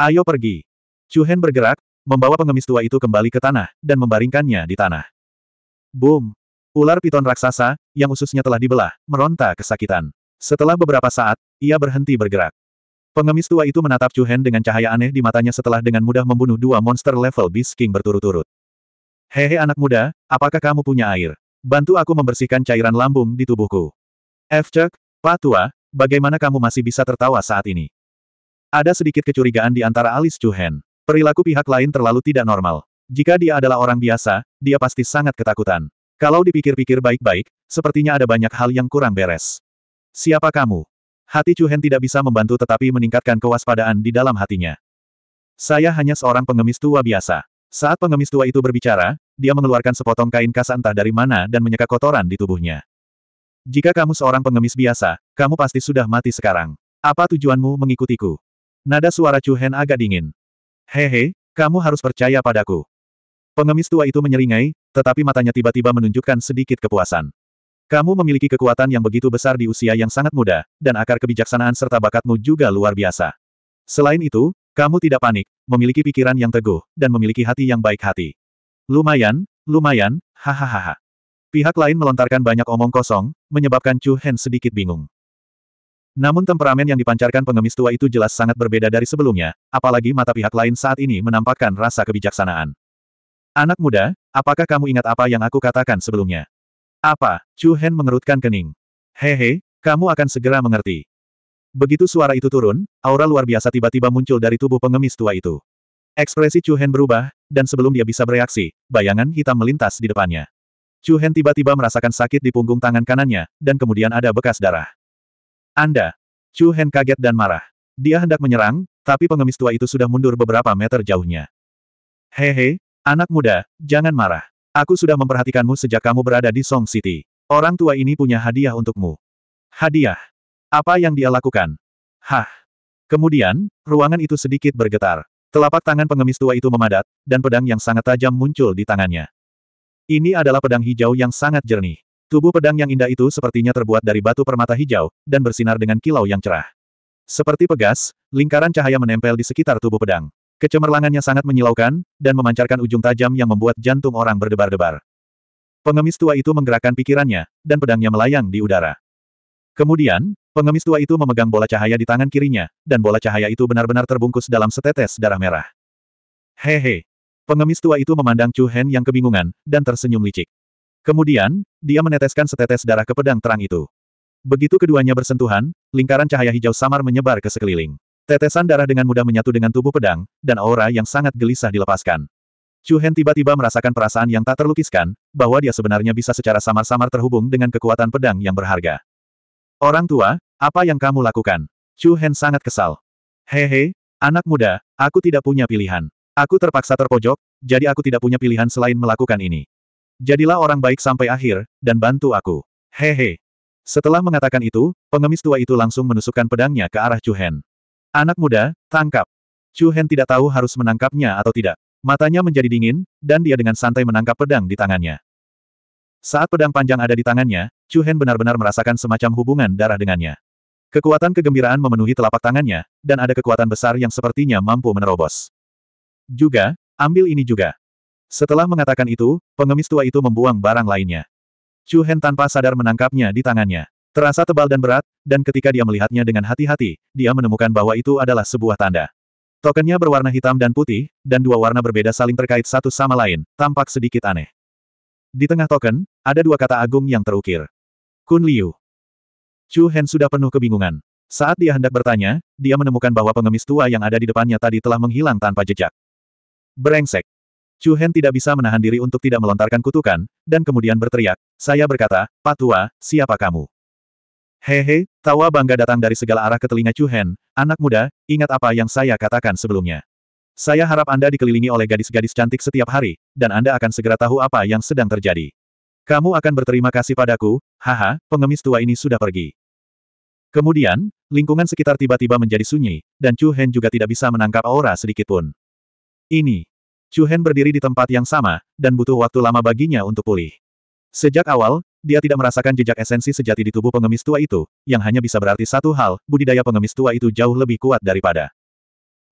Ayo pergi. Chuhen bergerak, membawa pengemis tua itu kembali ke tanah, dan membaringkannya di tanah. Boom! Ular piton raksasa, yang ususnya telah dibelah, meronta kesakitan. Setelah beberapa saat, ia berhenti bergerak. Pengemis tua itu menatap Chu Hen dengan cahaya aneh di matanya setelah dengan mudah membunuh dua monster level Beast King berturut-turut. Hehe anak muda, apakah kamu punya air? Bantu aku membersihkan cairan lambung di tubuhku. F. Pak Tua, bagaimana kamu masih bisa tertawa saat ini? Ada sedikit kecurigaan di antara alis Chu Hen. Perilaku pihak lain terlalu tidak normal. Jika dia adalah orang biasa, dia pasti sangat ketakutan. Kalau dipikir-pikir baik-baik, sepertinya ada banyak hal yang kurang beres. Siapa kamu? Hati Chu Hen tidak bisa membantu tetapi meningkatkan kewaspadaan di dalam hatinya. Saya hanya seorang pengemis tua biasa. Saat pengemis tua itu berbicara, dia mengeluarkan sepotong kain kas entah dari mana dan menyeka kotoran di tubuhnya. Jika kamu seorang pengemis biasa, kamu pasti sudah mati sekarang. Apa tujuanmu mengikutiku? Nada suara Chu Hen agak dingin. Hehe, kamu harus percaya padaku. Pengemis tua itu menyeringai, tetapi matanya tiba-tiba menunjukkan sedikit kepuasan. Kamu memiliki kekuatan yang begitu besar di usia yang sangat muda, dan akar kebijaksanaan serta bakatmu juga luar biasa. Selain itu, kamu tidak panik, memiliki pikiran yang teguh, dan memiliki hati yang baik hati. Lumayan, lumayan, hahaha. Pihak lain melontarkan banyak omong kosong, menyebabkan Chu Hen sedikit bingung. Namun temperamen yang dipancarkan pengemis tua itu jelas sangat berbeda dari sebelumnya, apalagi mata pihak lain saat ini menampakkan rasa kebijaksanaan. Anak muda, apakah kamu ingat apa yang aku katakan sebelumnya? Apa? Chu Hen mengerutkan kening. Hehe, kamu akan segera mengerti. Begitu suara itu turun, aura luar biasa tiba-tiba muncul dari tubuh pengemis tua itu. Ekspresi Chu Hen berubah, dan sebelum dia bisa bereaksi, bayangan hitam melintas di depannya. Chu Hen tiba-tiba merasakan sakit di punggung tangan kanannya, dan kemudian ada bekas darah. Anda! Chu Hen kaget dan marah. Dia hendak menyerang, tapi pengemis tua itu sudah mundur beberapa meter jauhnya. Hehe, anak muda, jangan marah. Aku sudah memperhatikanmu sejak kamu berada di Song City. Orang tua ini punya hadiah untukmu. Hadiah. Apa yang dia lakukan? Hah. Kemudian, ruangan itu sedikit bergetar. Telapak tangan pengemis tua itu memadat, dan pedang yang sangat tajam muncul di tangannya. Ini adalah pedang hijau yang sangat jernih. Tubuh pedang yang indah itu sepertinya terbuat dari batu permata hijau, dan bersinar dengan kilau yang cerah. Seperti pegas, lingkaran cahaya menempel di sekitar tubuh pedang. Kecemerlangannya sangat menyilaukan, dan memancarkan ujung tajam yang membuat jantung orang berdebar-debar. Pengemis tua itu menggerakkan pikirannya, dan pedangnya melayang di udara. Kemudian, pengemis tua itu memegang bola cahaya di tangan kirinya, dan bola cahaya itu benar-benar terbungkus dalam setetes darah merah. Hehe. Pengemis tua itu memandang Chu Hen yang kebingungan, dan tersenyum licik. Kemudian, dia meneteskan setetes darah ke pedang terang itu. Begitu keduanya bersentuhan, lingkaran cahaya hijau samar menyebar ke sekeliling. Tetesan darah dengan mudah menyatu dengan tubuh pedang, dan aura yang sangat gelisah dilepaskan. Chu Hen tiba-tiba merasakan perasaan yang tak terlukiskan, bahwa dia sebenarnya bisa secara samar-samar terhubung dengan kekuatan pedang yang berharga. Orang tua, apa yang kamu lakukan? Chu Hen sangat kesal. Hehe, anak muda, aku tidak punya pilihan. Aku terpaksa terpojok, jadi aku tidak punya pilihan selain melakukan ini. Jadilah orang baik sampai akhir, dan bantu aku. Hehe. Setelah mengatakan itu, pengemis tua itu langsung menusukkan pedangnya ke arah Chu Hen. Anak muda, tangkap. Chu Hen tidak tahu harus menangkapnya atau tidak. Matanya menjadi dingin, dan dia dengan santai menangkap pedang di tangannya. Saat pedang panjang ada di tangannya, Chu Hen benar-benar merasakan semacam hubungan darah dengannya. Kekuatan kegembiraan memenuhi telapak tangannya, dan ada kekuatan besar yang sepertinya mampu menerobos. Juga, ambil ini juga. Setelah mengatakan itu, pengemis tua itu membuang barang lainnya. Chu Hen tanpa sadar menangkapnya di tangannya. Terasa tebal dan berat, dan ketika dia melihatnya dengan hati-hati, dia menemukan bahwa itu adalah sebuah tanda. Tokennya berwarna hitam dan putih, dan dua warna berbeda saling terkait satu sama lain, tampak sedikit aneh. Di tengah token, ada dua kata agung yang terukir. Kun Liu. Chu Hen sudah penuh kebingungan. Saat dia hendak bertanya, dia menemukan bahwa pengemis tua yang ada di depannya tadi telah menghilang tanpa jejak. Berengsek. Chu Hen tidak bisa menahan diri untuk tidak melontarkan kutukan, dan kemudian berteriak, saya berkata, Pak Tua, siapa kamu? Hehe, tawa bangga datang dari segala arah ke telinga Chu Hen, anak muda, ingat apa yang saya katakan sebelumnya. Saya harap Anda dikelilingi oleh gadis-gadis cantik setiap hari, dan Anda akan segera tahu apa yang sedang terjadi. Kamu akan berterima kasih padaku, haha, pengemis tua ini sudah pergi. Kemudian, lingkungan sekitar tiba-tiba menjadi sunyi, dan Chu Hen juga tidak bisa menangkap aura sedikit pun. Ini. Chu Hen berdiri di tempat yang sama, dan butuh waktu lama baginya untuk pulih. Sejak awal, dia tidak merasakan jejak esensi sejati di tubuh pengemis tua itu, yang hanya bisa berarti satu hal, budidaya pengemis tua itu jauh lebih kuat daripada.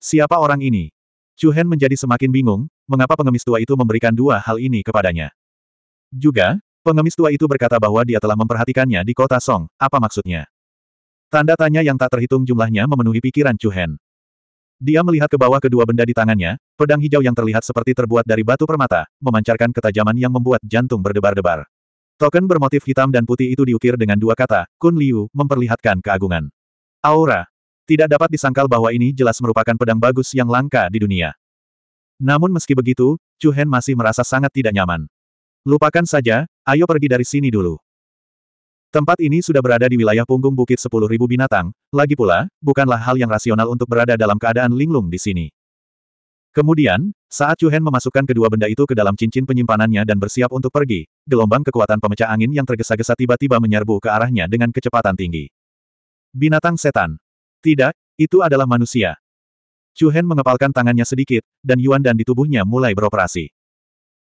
Siapa orang ini? Chu Hen menjadi semakin bingung, mengapa pengemis tua itu memberikan dua hal ini kepadanya. Juga, pengemis tua itu berkata bahwa dia telah memperhatikannya di kota Song, apa maksudnya? Tanda tanya yang tak terhitung jumlahnya memenuhi pikiran Chu Hen. Dia melihat ke bawah kedua benda di tangannya, pedang hijau yang terlihat seperti terbuat dari batu permata, memancarkan ketajaman yang membuat jantung berdebar-debar. Token bermotif hitam dan putih itu diukir dengan dua kata, Kun Liu, memperlihatkan keagungan. Aura. Tidak dapat disangkal bahwa ini jelas merupakan pedang bagus yang langka di dunia. Namun meski begitu, Chu Hen masih merasa sangat tidak nyaman. Lupakan saja, ayo pergi dari sini dulu. Tempat ini sudah berada di wilayah punggung bukit 10.000 binatang, lagi pula, bukanlah hal yang rasional untuk berada dalam keadaan linglung di sini. Kemudian, saat Chu Hen memasukkan kedua benda itu ke dalam cincin penyimpanannya dan bersiap untuk pergi, gelombang kekuatan pemecah angin yang tergesa-gesa tiba-tiba menyerbu ke arahnya dengan kecepatan tinggi. Binatang setan. Tidak, itu adalah manusia. Chu Hen mengepalkan tangannya sedikit, dan Yuan dan di tubuhnya mulai beroperasi.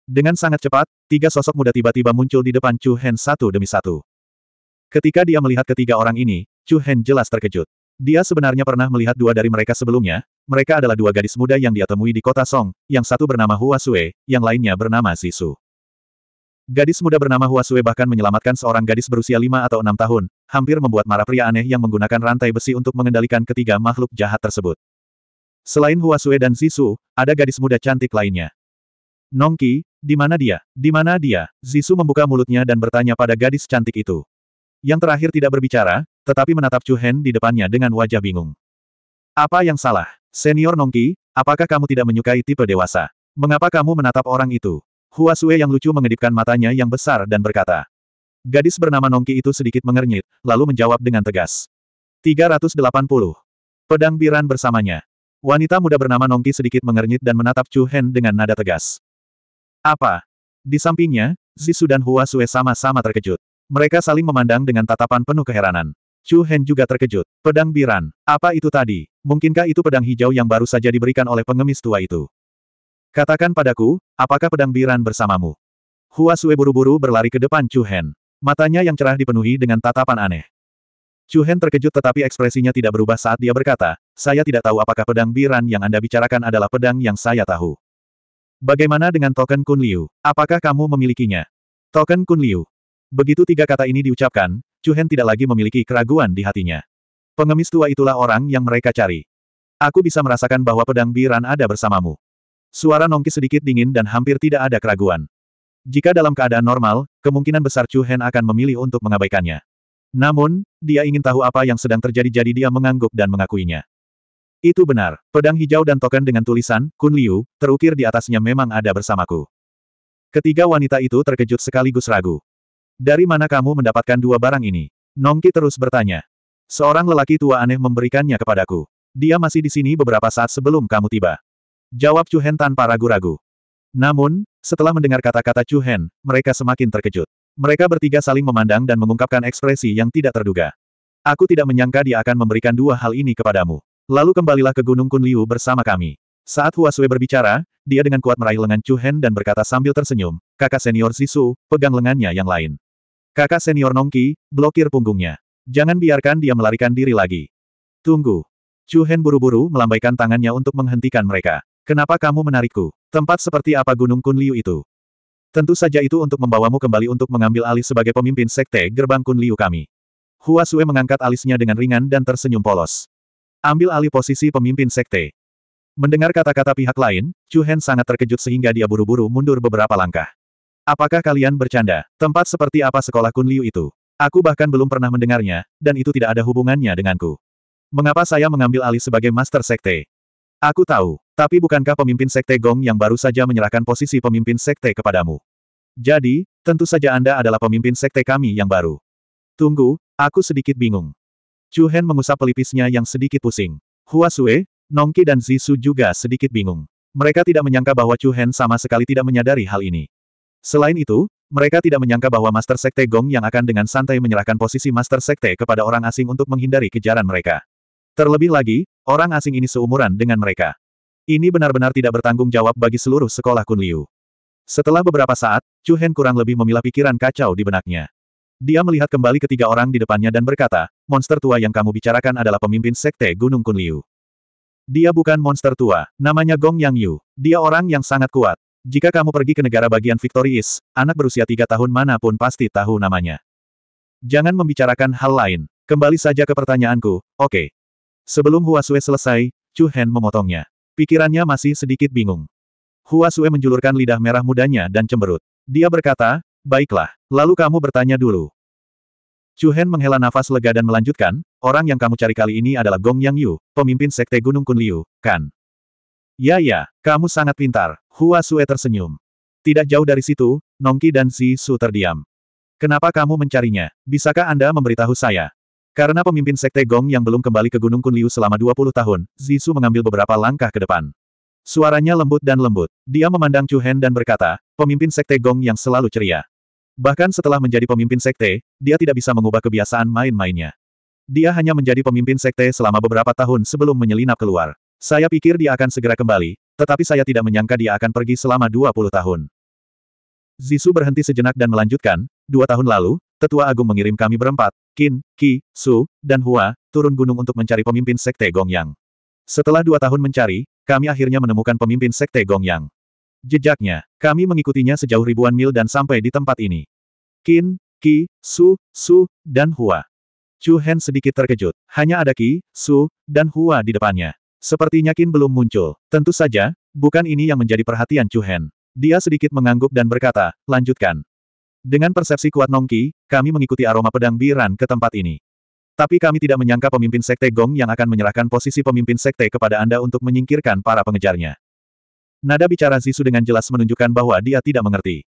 Dengan sangat cepat, tiga sosok muda tiba-tiba muncul di depan Chu Hen satu demi satu. Ketika dia melihat ketiga orang ini, Chu Hen jelas terkejut. Dia sebenarnya pernah melihat dua dari mereka sebelumnya, mereka adalah dua gadis muda yang dia temui di kota Song, yang satu bernama Hua Sue, yang lainnya bernama Sisu. Gadis muda bernama Hua Sue bahkan menyelamatkan seorang gadis berusia lima atau enam tahun, hampir membuat marah pria aneh yang menggunakan rantai besi untuk mengendalikan ketiga makhluk jahat tersebut. Selain Hua Sue dan Zisu, ada gadis muda cantik lainnya. Nongki, di mana dia? Di mana dia? Zisu membuka mulutnya dan bertanya pada gadis cantik itu. Yang terakhir tidak berbicara, tetapi menatap Chu Hen di depannya dengan wajah bingung. Apa yang salah? Senior Nongki, apakah kamu tidak menyukai tipe dewasa? Mengapa kamu menatap orang itu? Hua Sue yang lucu mengedipkan matanya yang besar dan berkata. Gadis bernama Nongki itu sedikit mengernyit, lalu menjawab dengan tegas. 380. Pedang biran bersamanya. Wanita muda bernama Nongki sedikit mengernyit dan menatap Chu Hen dengan nada tegas. Apa? Di sampingnya, Zisu dan Hua Sue sama-sama terkejut. Mereka saling memandang dengan tatapan penuh keheranan. Chu Hen juga terkejut. Pedang Biran, apa itu tadi? Mungkinkah itu pedang hijau yang baru saja diberikan oleh pengemis tua itu? Katakan padaku, apakah pedang Biran bersamamu? Hua Sue buru-buru berlari ke depan Chu Hen. Matanya yang cerah dipenuhi dengan tatapan aneh. Chu Hen terkejut tetapi ekspresinya tidak berubah saat dia berkata, saya tidak tahu apakah pedang Biran yang Anda bicarakan adalah pedang yang saya tahu. Bagaimana dengan token Kun Liu? Apakah kamu memilikinya? Token Kun Liu. Begitu tiga kata ini diucapkan, Chu Hen tidak lagi memiliki keraguan di hatinya. Pengemis tua itulah orang yang mereka cari. Aku bisa merasakan bahwa pedang Biran ada bersamamu. Suara Nongki sedikit dingin dan hampir tidak ada keraguan. Jika dalam keadaan normal, kemungkinan besar Chu Hen akan memilih untuk mengabaikannya. Namun, dia ingin tahu apa yang sedang terjadi jadi dia mengangguk dan mengakuinya. Itu benar, pedang hijau dan token dengan tulisan, Kun Liu, terukir di atasnya memang ada bersamaku. Ketiga wanita itu terkejut sekaligus ragu. Dari mana kamu mendapatkan dua barang ini? Nongki terus bertanya. Seorang lelaki tua aneh memberikannya kepadaku. Dia masih di sini beberapa saat sebelum kamu tiba. Jawab Chu Hen tanpa ragu-ragu. Namun, setelah mendengar kata-kata Chu Hen, mereka semakin terkejut. Mereka bertiga saling memandang dan mengungkapkan ekspresi yang tidak terduga. Aku tidak menyangka dia akan memberikan dua hal ini kepadamu. Lalu kembalilah ke Gunung Kunliu bersama kami. Saat Huasue berbicara, dia dengan kuat meraih lengan Chu Hen dan berkata sambil tersenyum, kakak senior Sisu, pegang lengannya yang lain. Kakak senior Nongki, blokir punggungnya. Jangan biarkan dia melarikan diri lagi. Tunggu. Chu Hen buru-buru melambaikan tangannya untuk menghentikan mereka. Kenapa kamu menarikku? Tempat seperti apa Gunung Kunliu itu? Tentu saja itu untuk membawamu kembali untuk mengambil alih sebagai pemimpin sekte gerbang Kunliu kami. Hua Sue mengangkat alisnya dengan ringan dan tersenyum polos. Ambil alih posisi pemimpin sekte. Mendengar kata-kata pihak lain, Chu Hen sangat terkejut sehingga dia buru-buru mundur beberapa langkah. Apakah kalian bercanda? Tempat seperti apa sekolah Kunliu itu? Aku bahkan belum pernah mendengarnya, dan itu tidak ada hubungannya denganku. Mengapa saya mengambil alih sebagai Master Sekte? Aku tahu, tapi bukankah pemimpin Sekte Gong yang baru saja menyerahkan posisi pemimpin Sekte kepadamu? Jadi, tentu saja Anda adalah pemimpin Sekte kami yang baru. Tunggu, aku sedikit bingung. Chu Hen mengusap pelipisnya yang sedikit pusing. Hua Sue, Nongki dan Zisu juga sedikit bingung. Mereka tidak menyangka bahwa Chu Hen sama sekali tidak menyadari hal ini. Selain itu, mereka tidak menyangka bahwa Master Sekte Gong yang akan dengan santai menyerahkan posisi Master Sekte kepada orang asing untuk menghindari kejaran mereka. Terlebih lagi, orang asing ini seumuran dengan mereka. Ini benar-benar tidak bertanggung jawab bagi seluruh sekolah Kunliu. Setelah beberapa saat, Chu Hen kurang lebih memilah pikiran kacau di benaknya. Dia melihat kembali ketiga orang di depannya dan berkata, monster tua yang kamu bicarakan adalah pemimpin Sekte Gunung Kunliu. Dia bukan monster tua, namanya Gong Yang Yu. Dia orang yang sangat kuat. Jika kamu pergi ke negara bagian Victorious, anak berusia tiga tahun manapun pasti tahu namanya. Jangan membicarakan hal lain. Kembali saja ke pertanyaanku, oke. Okay. Sebelum Huasue selesai, Chu Hen memotongnya. Pikirannya masih sedikit bingung. Hua Huasue menjulurkan lidah merah mudanya dan cemberut. Dia berkata, baiklah, lalu kamu bertanya dulu. Chu Hen menghela nafas lega dan melanjutkan, orang yang kamu cari kali ini adalah Gong Yang Yu, pemimpin Sekte Gunung Kunliu, kan? Ya ya, kamu sangat pintar, Hua Sue tersenyum. Tidak jauh dari situ, Nongki dan Zi Su terdiam. Kenapa kamu mencarinya? Bisakah Anda memberitahu saya? Karena pemimpin Sekte Gong yang belum kembali ke Gunung Kunliu selama 20 tahun, Zi mengambil beberapa langkah ke depan. Suaranya lembut dan lembut. Dia memandang Chu Hen dan berkata, pemimpin Sekte Gong yang selalu ceria. Bahkan setelah menjadi pemimpin Sekte, dia tidak bisa mengubah kebiasaan main-mainnya. Dia hanya menjadi pemimpin Sekte selama beberapa tahun sebelum menyelinap keluar. Saya pikir dia akan segera kembali, tetapi saya tidak menyangka dia akan pergi selama 20 tahun. Zisu berhenti sejenak dan melanjutkan, dua tahun lalu, Tetua Agung mengirim kami berempat, Qin, Qi, Su, dan Hua, turun gunung untuk mencari pemimpin Sekte Gongyang. Setelah dua tahun mencari, kami akhirnya menemukan pemimpin Sekte Gongyang. Jejaknya, kami mengikutinya sejauh ribuan mil dan sampai di tempat ini. Qin, Qi, Su, Su, dan Hua. Chu Hen sedikit terkejut. Hanya ada Qi, Su, dan Hua di depannya. Sepertinya Qin belum muncul. Tentu saja, bukan ini yang menjadi perhatian Chu Hen. Dia sedikit mengangguk dan berkata, lanjutkan. Dengan persepsi kuat Nongki, kami mengikuti aroma pedang Biran ke tempat ini. Tapi kami tidak menyangka pemimpin Sekte Gong yang akan menyerahkan posisi pemimpin Sekte kepada Anda untuk menyingkirkan para pengejarnya. Nada bicara Zisu dengan jelas menunjukkan bahwa dia tidak mengerti.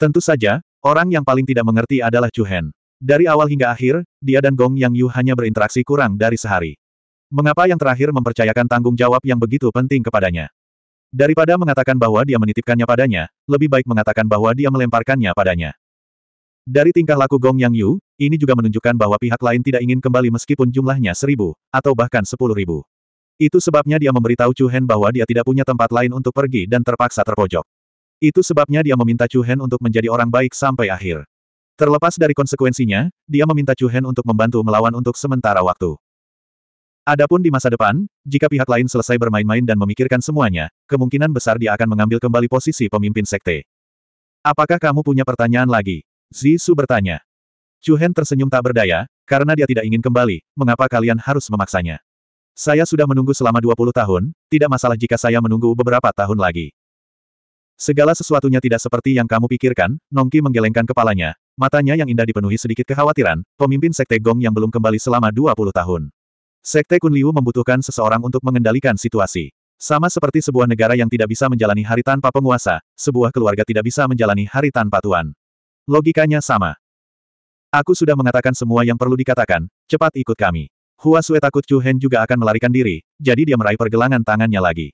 Tentu saja, orang yang paling tidak mengerti adalah Chu Hen. Dari awal hingga akhir, dia dan Gong Yang Yu hanya berinteraksi kurang dari sehari. Mengapa yang terakhir mempercayakan tanggung jawab yang begitu penting kepadanya? Daripada mengatakan bahwa dia menitipkannya padanya, lebih baik mengatakan bahwa dia melemparkannya padanya. Dari tingkah laku Gong Yang Yu, ini juga menunjukkan bahwa pihak lain tidak ingin kembali meskipun jumlahnya seribu, atau bahkan sepuluh ribu. Itu sebabnya dia memberitahu Chu Hen bahwa dia tidak punya tempat lain untuk pergi dan terpaksa terpojok. Itu sebabnya dia meminta Chu Hen untuk menjadi orang baik sampai akhir. Terlepas dari konsekuensinya, dia meminta Chu Hen untuk membantu melawan untuk sementara waktu. Adapun di masa depan, jika pihak lain selesai bermain-main dan memikirkan semuanya, kemungkinan besar dia akan mengambil kembali posisi pemimpin sekte. Apakah kamu punya pertanyaan lagi? Su bertanya. Chuhen tersenyum tak berdaya, karena dia tidak ingin kembali, mengapa kalian harus memaksanya? Saya sudah menunggu selama 20 tahun, tidak masalah jika saya menunggu beberapa tahun lagi. Segala sesuatunya tidak seperti yang kamu pikirkan, Nongki menggelengkan kepalanya, matanya yang indah dipenuhi sedikit kekhawatiran, pemimpin Sekte Gong yang belum kembali selama 20 tahun. Sekte Kunliu membutuhkan seseorang untuk mengendalikan situasi. Sama seperti sebuah negara yang tidak bisa menjalani hari tanpa penguasa, sebuah keluarga tidak bisa menjalani hari tanpa tuan. Logikanya sama. Aku sudah mengatakan semua yang perlu dikatakan, cepat ikut kami. Hua Sue takut Chu Hen juga akan melarikan diri, jadi dia meraih pergelangan tangannya lagi.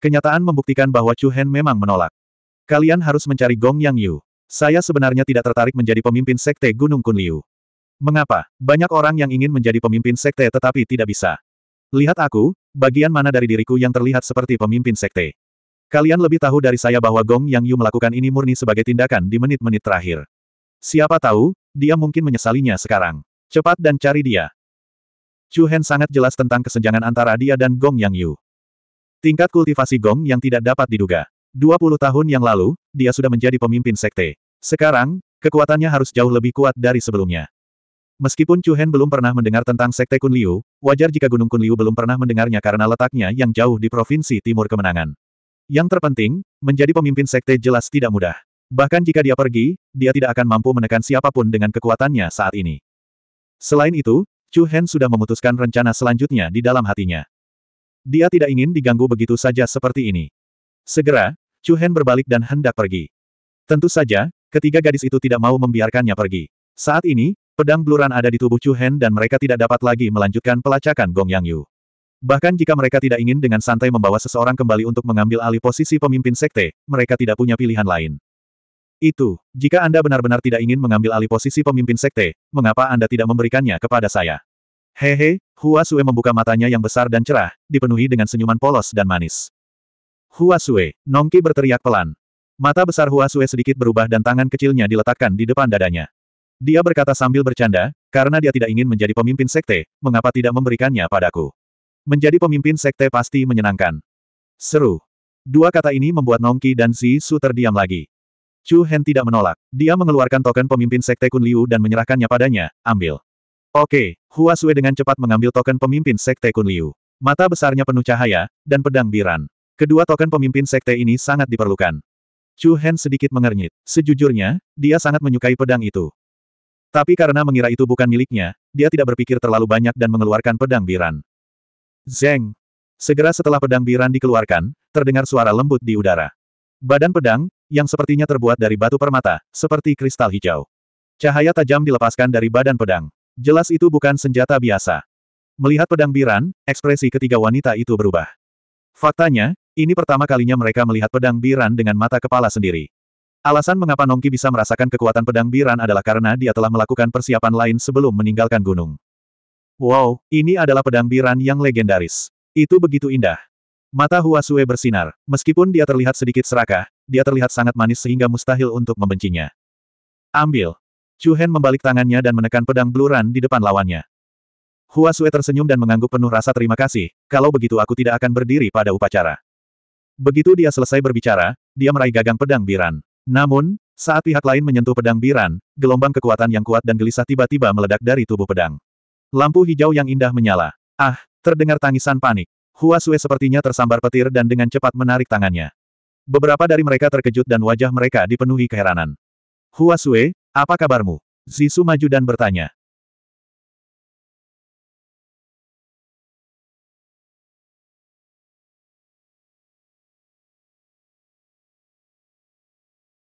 Kenyataan membuktikan bahwa Chu Hen memang menolak. Kalian harus mencari Gong Yang Yu. Saya sebenarnya tidak tertarik menjadi pemimpin Sekte Gunung Kunliu. Mengapa? Banyak orang yang ingin menjadi pemimpin sekte tetapi tidak bisa. Lihat aku, bagian mana dari diriku yang terlihat seperti pemimpin sekte. Kalian lebih tahu dari saya bahwa Gong Yang Yu melakukan ini murni sebagai tindakan di menit-menit terakhir. Siapa tahu, dia mungkin menyesalinya sekarang. Cepat dan cari dia. Chu Hen sangat jelas tentang kesenjangan antara dia dan Gong Yang Yu. Tingkat kultivasi Gong yang tidak dapat diduga. 20 tahun yang lalu, dia sudah menjadi pemimpin sekte. Sekarang, kekuatannya harus jauh lebih kuat dari sebelumnya. Meskipun Chu Hen belum pernah mendengar tentang Sekte Kunliu, wajar jika Gunung Kunliu belum pernah mendengarnya karena letaknya yang jauh di Provinsi Timur Kemenangan. Yang terpenting, menjadi pemimpin Sekte jelas tidak mudah. Bahkan jika dia pergi, dia tidak akan mampu menekan siapapun dengan kekuatannya saat ini. Selain itu, Chu Hen sudah memutuskan rencana selanjutnya di dalam hatinya. Dia tidak ingin diganggu begitu saja seperti ini. Segera, Chu Hen berbalik dan hendak pergi. Tentu saja, ketiga gadis itu tidak mau membiarkannya pergi. Saat ini, Pedang bluran ada di tubuh Chu Hen dan mereka tidak dapat lagi melanjutkan pelacakan Gong Yang Yu. Bahkan jika mereka tidak ingin dengan santai membawa seseorang kembali untuk mengambil alih posisi pemimpin sekte, mereka tidak punya pilihan lain. Itu, jika Anda benar-benar tidak ingin mengambil alih posisi pemimpin sekte, mengapa Anda tidak memberikannya kepada saya? Hehe, he, Hua Sue membuka matanya yang besar dan cerah, dipenuhi dengan senyuman polos dan manis. Hua Sue, Nongki berteriak pelan. Mata besar Hua Sue sedikit berubah dan tangan kecilnya diletakkan di depan dadanya. Dia berkata sambil bercanda, karena dia tidak ingin menjadi pemimpin sekte, mengapa tidak memberikannya padaku? Menjadi pemimpin sekte pasti menyenangkan. Seru. Dua kata ini membuat Nongki dan Si Su terdiam lagi. Chu Hen tidak menolak. Dia mengeluarkan token pemimpin sekte Kun Liu dan menyerahkannya padanya, ambil. Oke, Hua Sui dengan cepat mengambil token pemimpin sekte Kun Liu. Mata besarnya penuh cahaya, dan pedang biran. Kedua token pemimpin sekte ini sangat diperlukan. Chu Hen sedikit mengernyit. Sejujurnya, dia sangat menyukai pedang itu. Tapi karena mengira itu bukan miliknya, dia tidak berpikir terlalu banyak dan mengeluarkan pedang biran. Zeng! Segera setelah pedang biran dikeluarkan, terdengar suara lembut di udara. Badan pedang, yang sepertinya terbuat dari batu permata, seperti kristal hijau. Cahaya tajam dilepaskan dari badan pedang. Jelas itu bukan senjata biasa. Melihat pedang biran, ekspresi ketiga wanita itu berubah. Faktanya, ini pertama kalinya mereka melihat pedang biran dengan mata kepala sendiri. Alasan mengapa Nongki bisa merasakan kekuatan pedang Biran adalah karena dia telah melakukan persiapan lain sebelum meninggalkan gunung. Wow, ini adalah pedang Biran yang legendaris. Itu begitu indah. Mata Hua Sue bersinar. Meskipun dia terlihat sedikit serakah, dia terlihat sangat manis sehingga mustahil untuk membencinya. Ambil. Chu Hen membalik tangannya dan menekan pedang bluran di depan lawannya. Hua Sue tersenyum dan mengangguk penuh rasa terima kasih, kalau begitu aku tidak akan berdiri pada upacara. Begitu dia selesai berbicara, dia meraih gagang pedang biran. Namun, saat pihak lain menyentuh pedang Biran, gelombang kekuatan yang kuat dan gelisah tiba-tiba meledak dari tubuh pedang. Lampu hijau yang indah menyala. Ah, terdengar tangisan panik. Hua Sue sepertinya tersambar petir dan dengan cepat menarik tangannya. Beberapa dari mereka terkejut dan wajah mereka dipenuhi keheranan. Hua Sue, apa kabarmu? Zisu maju dan bertanya.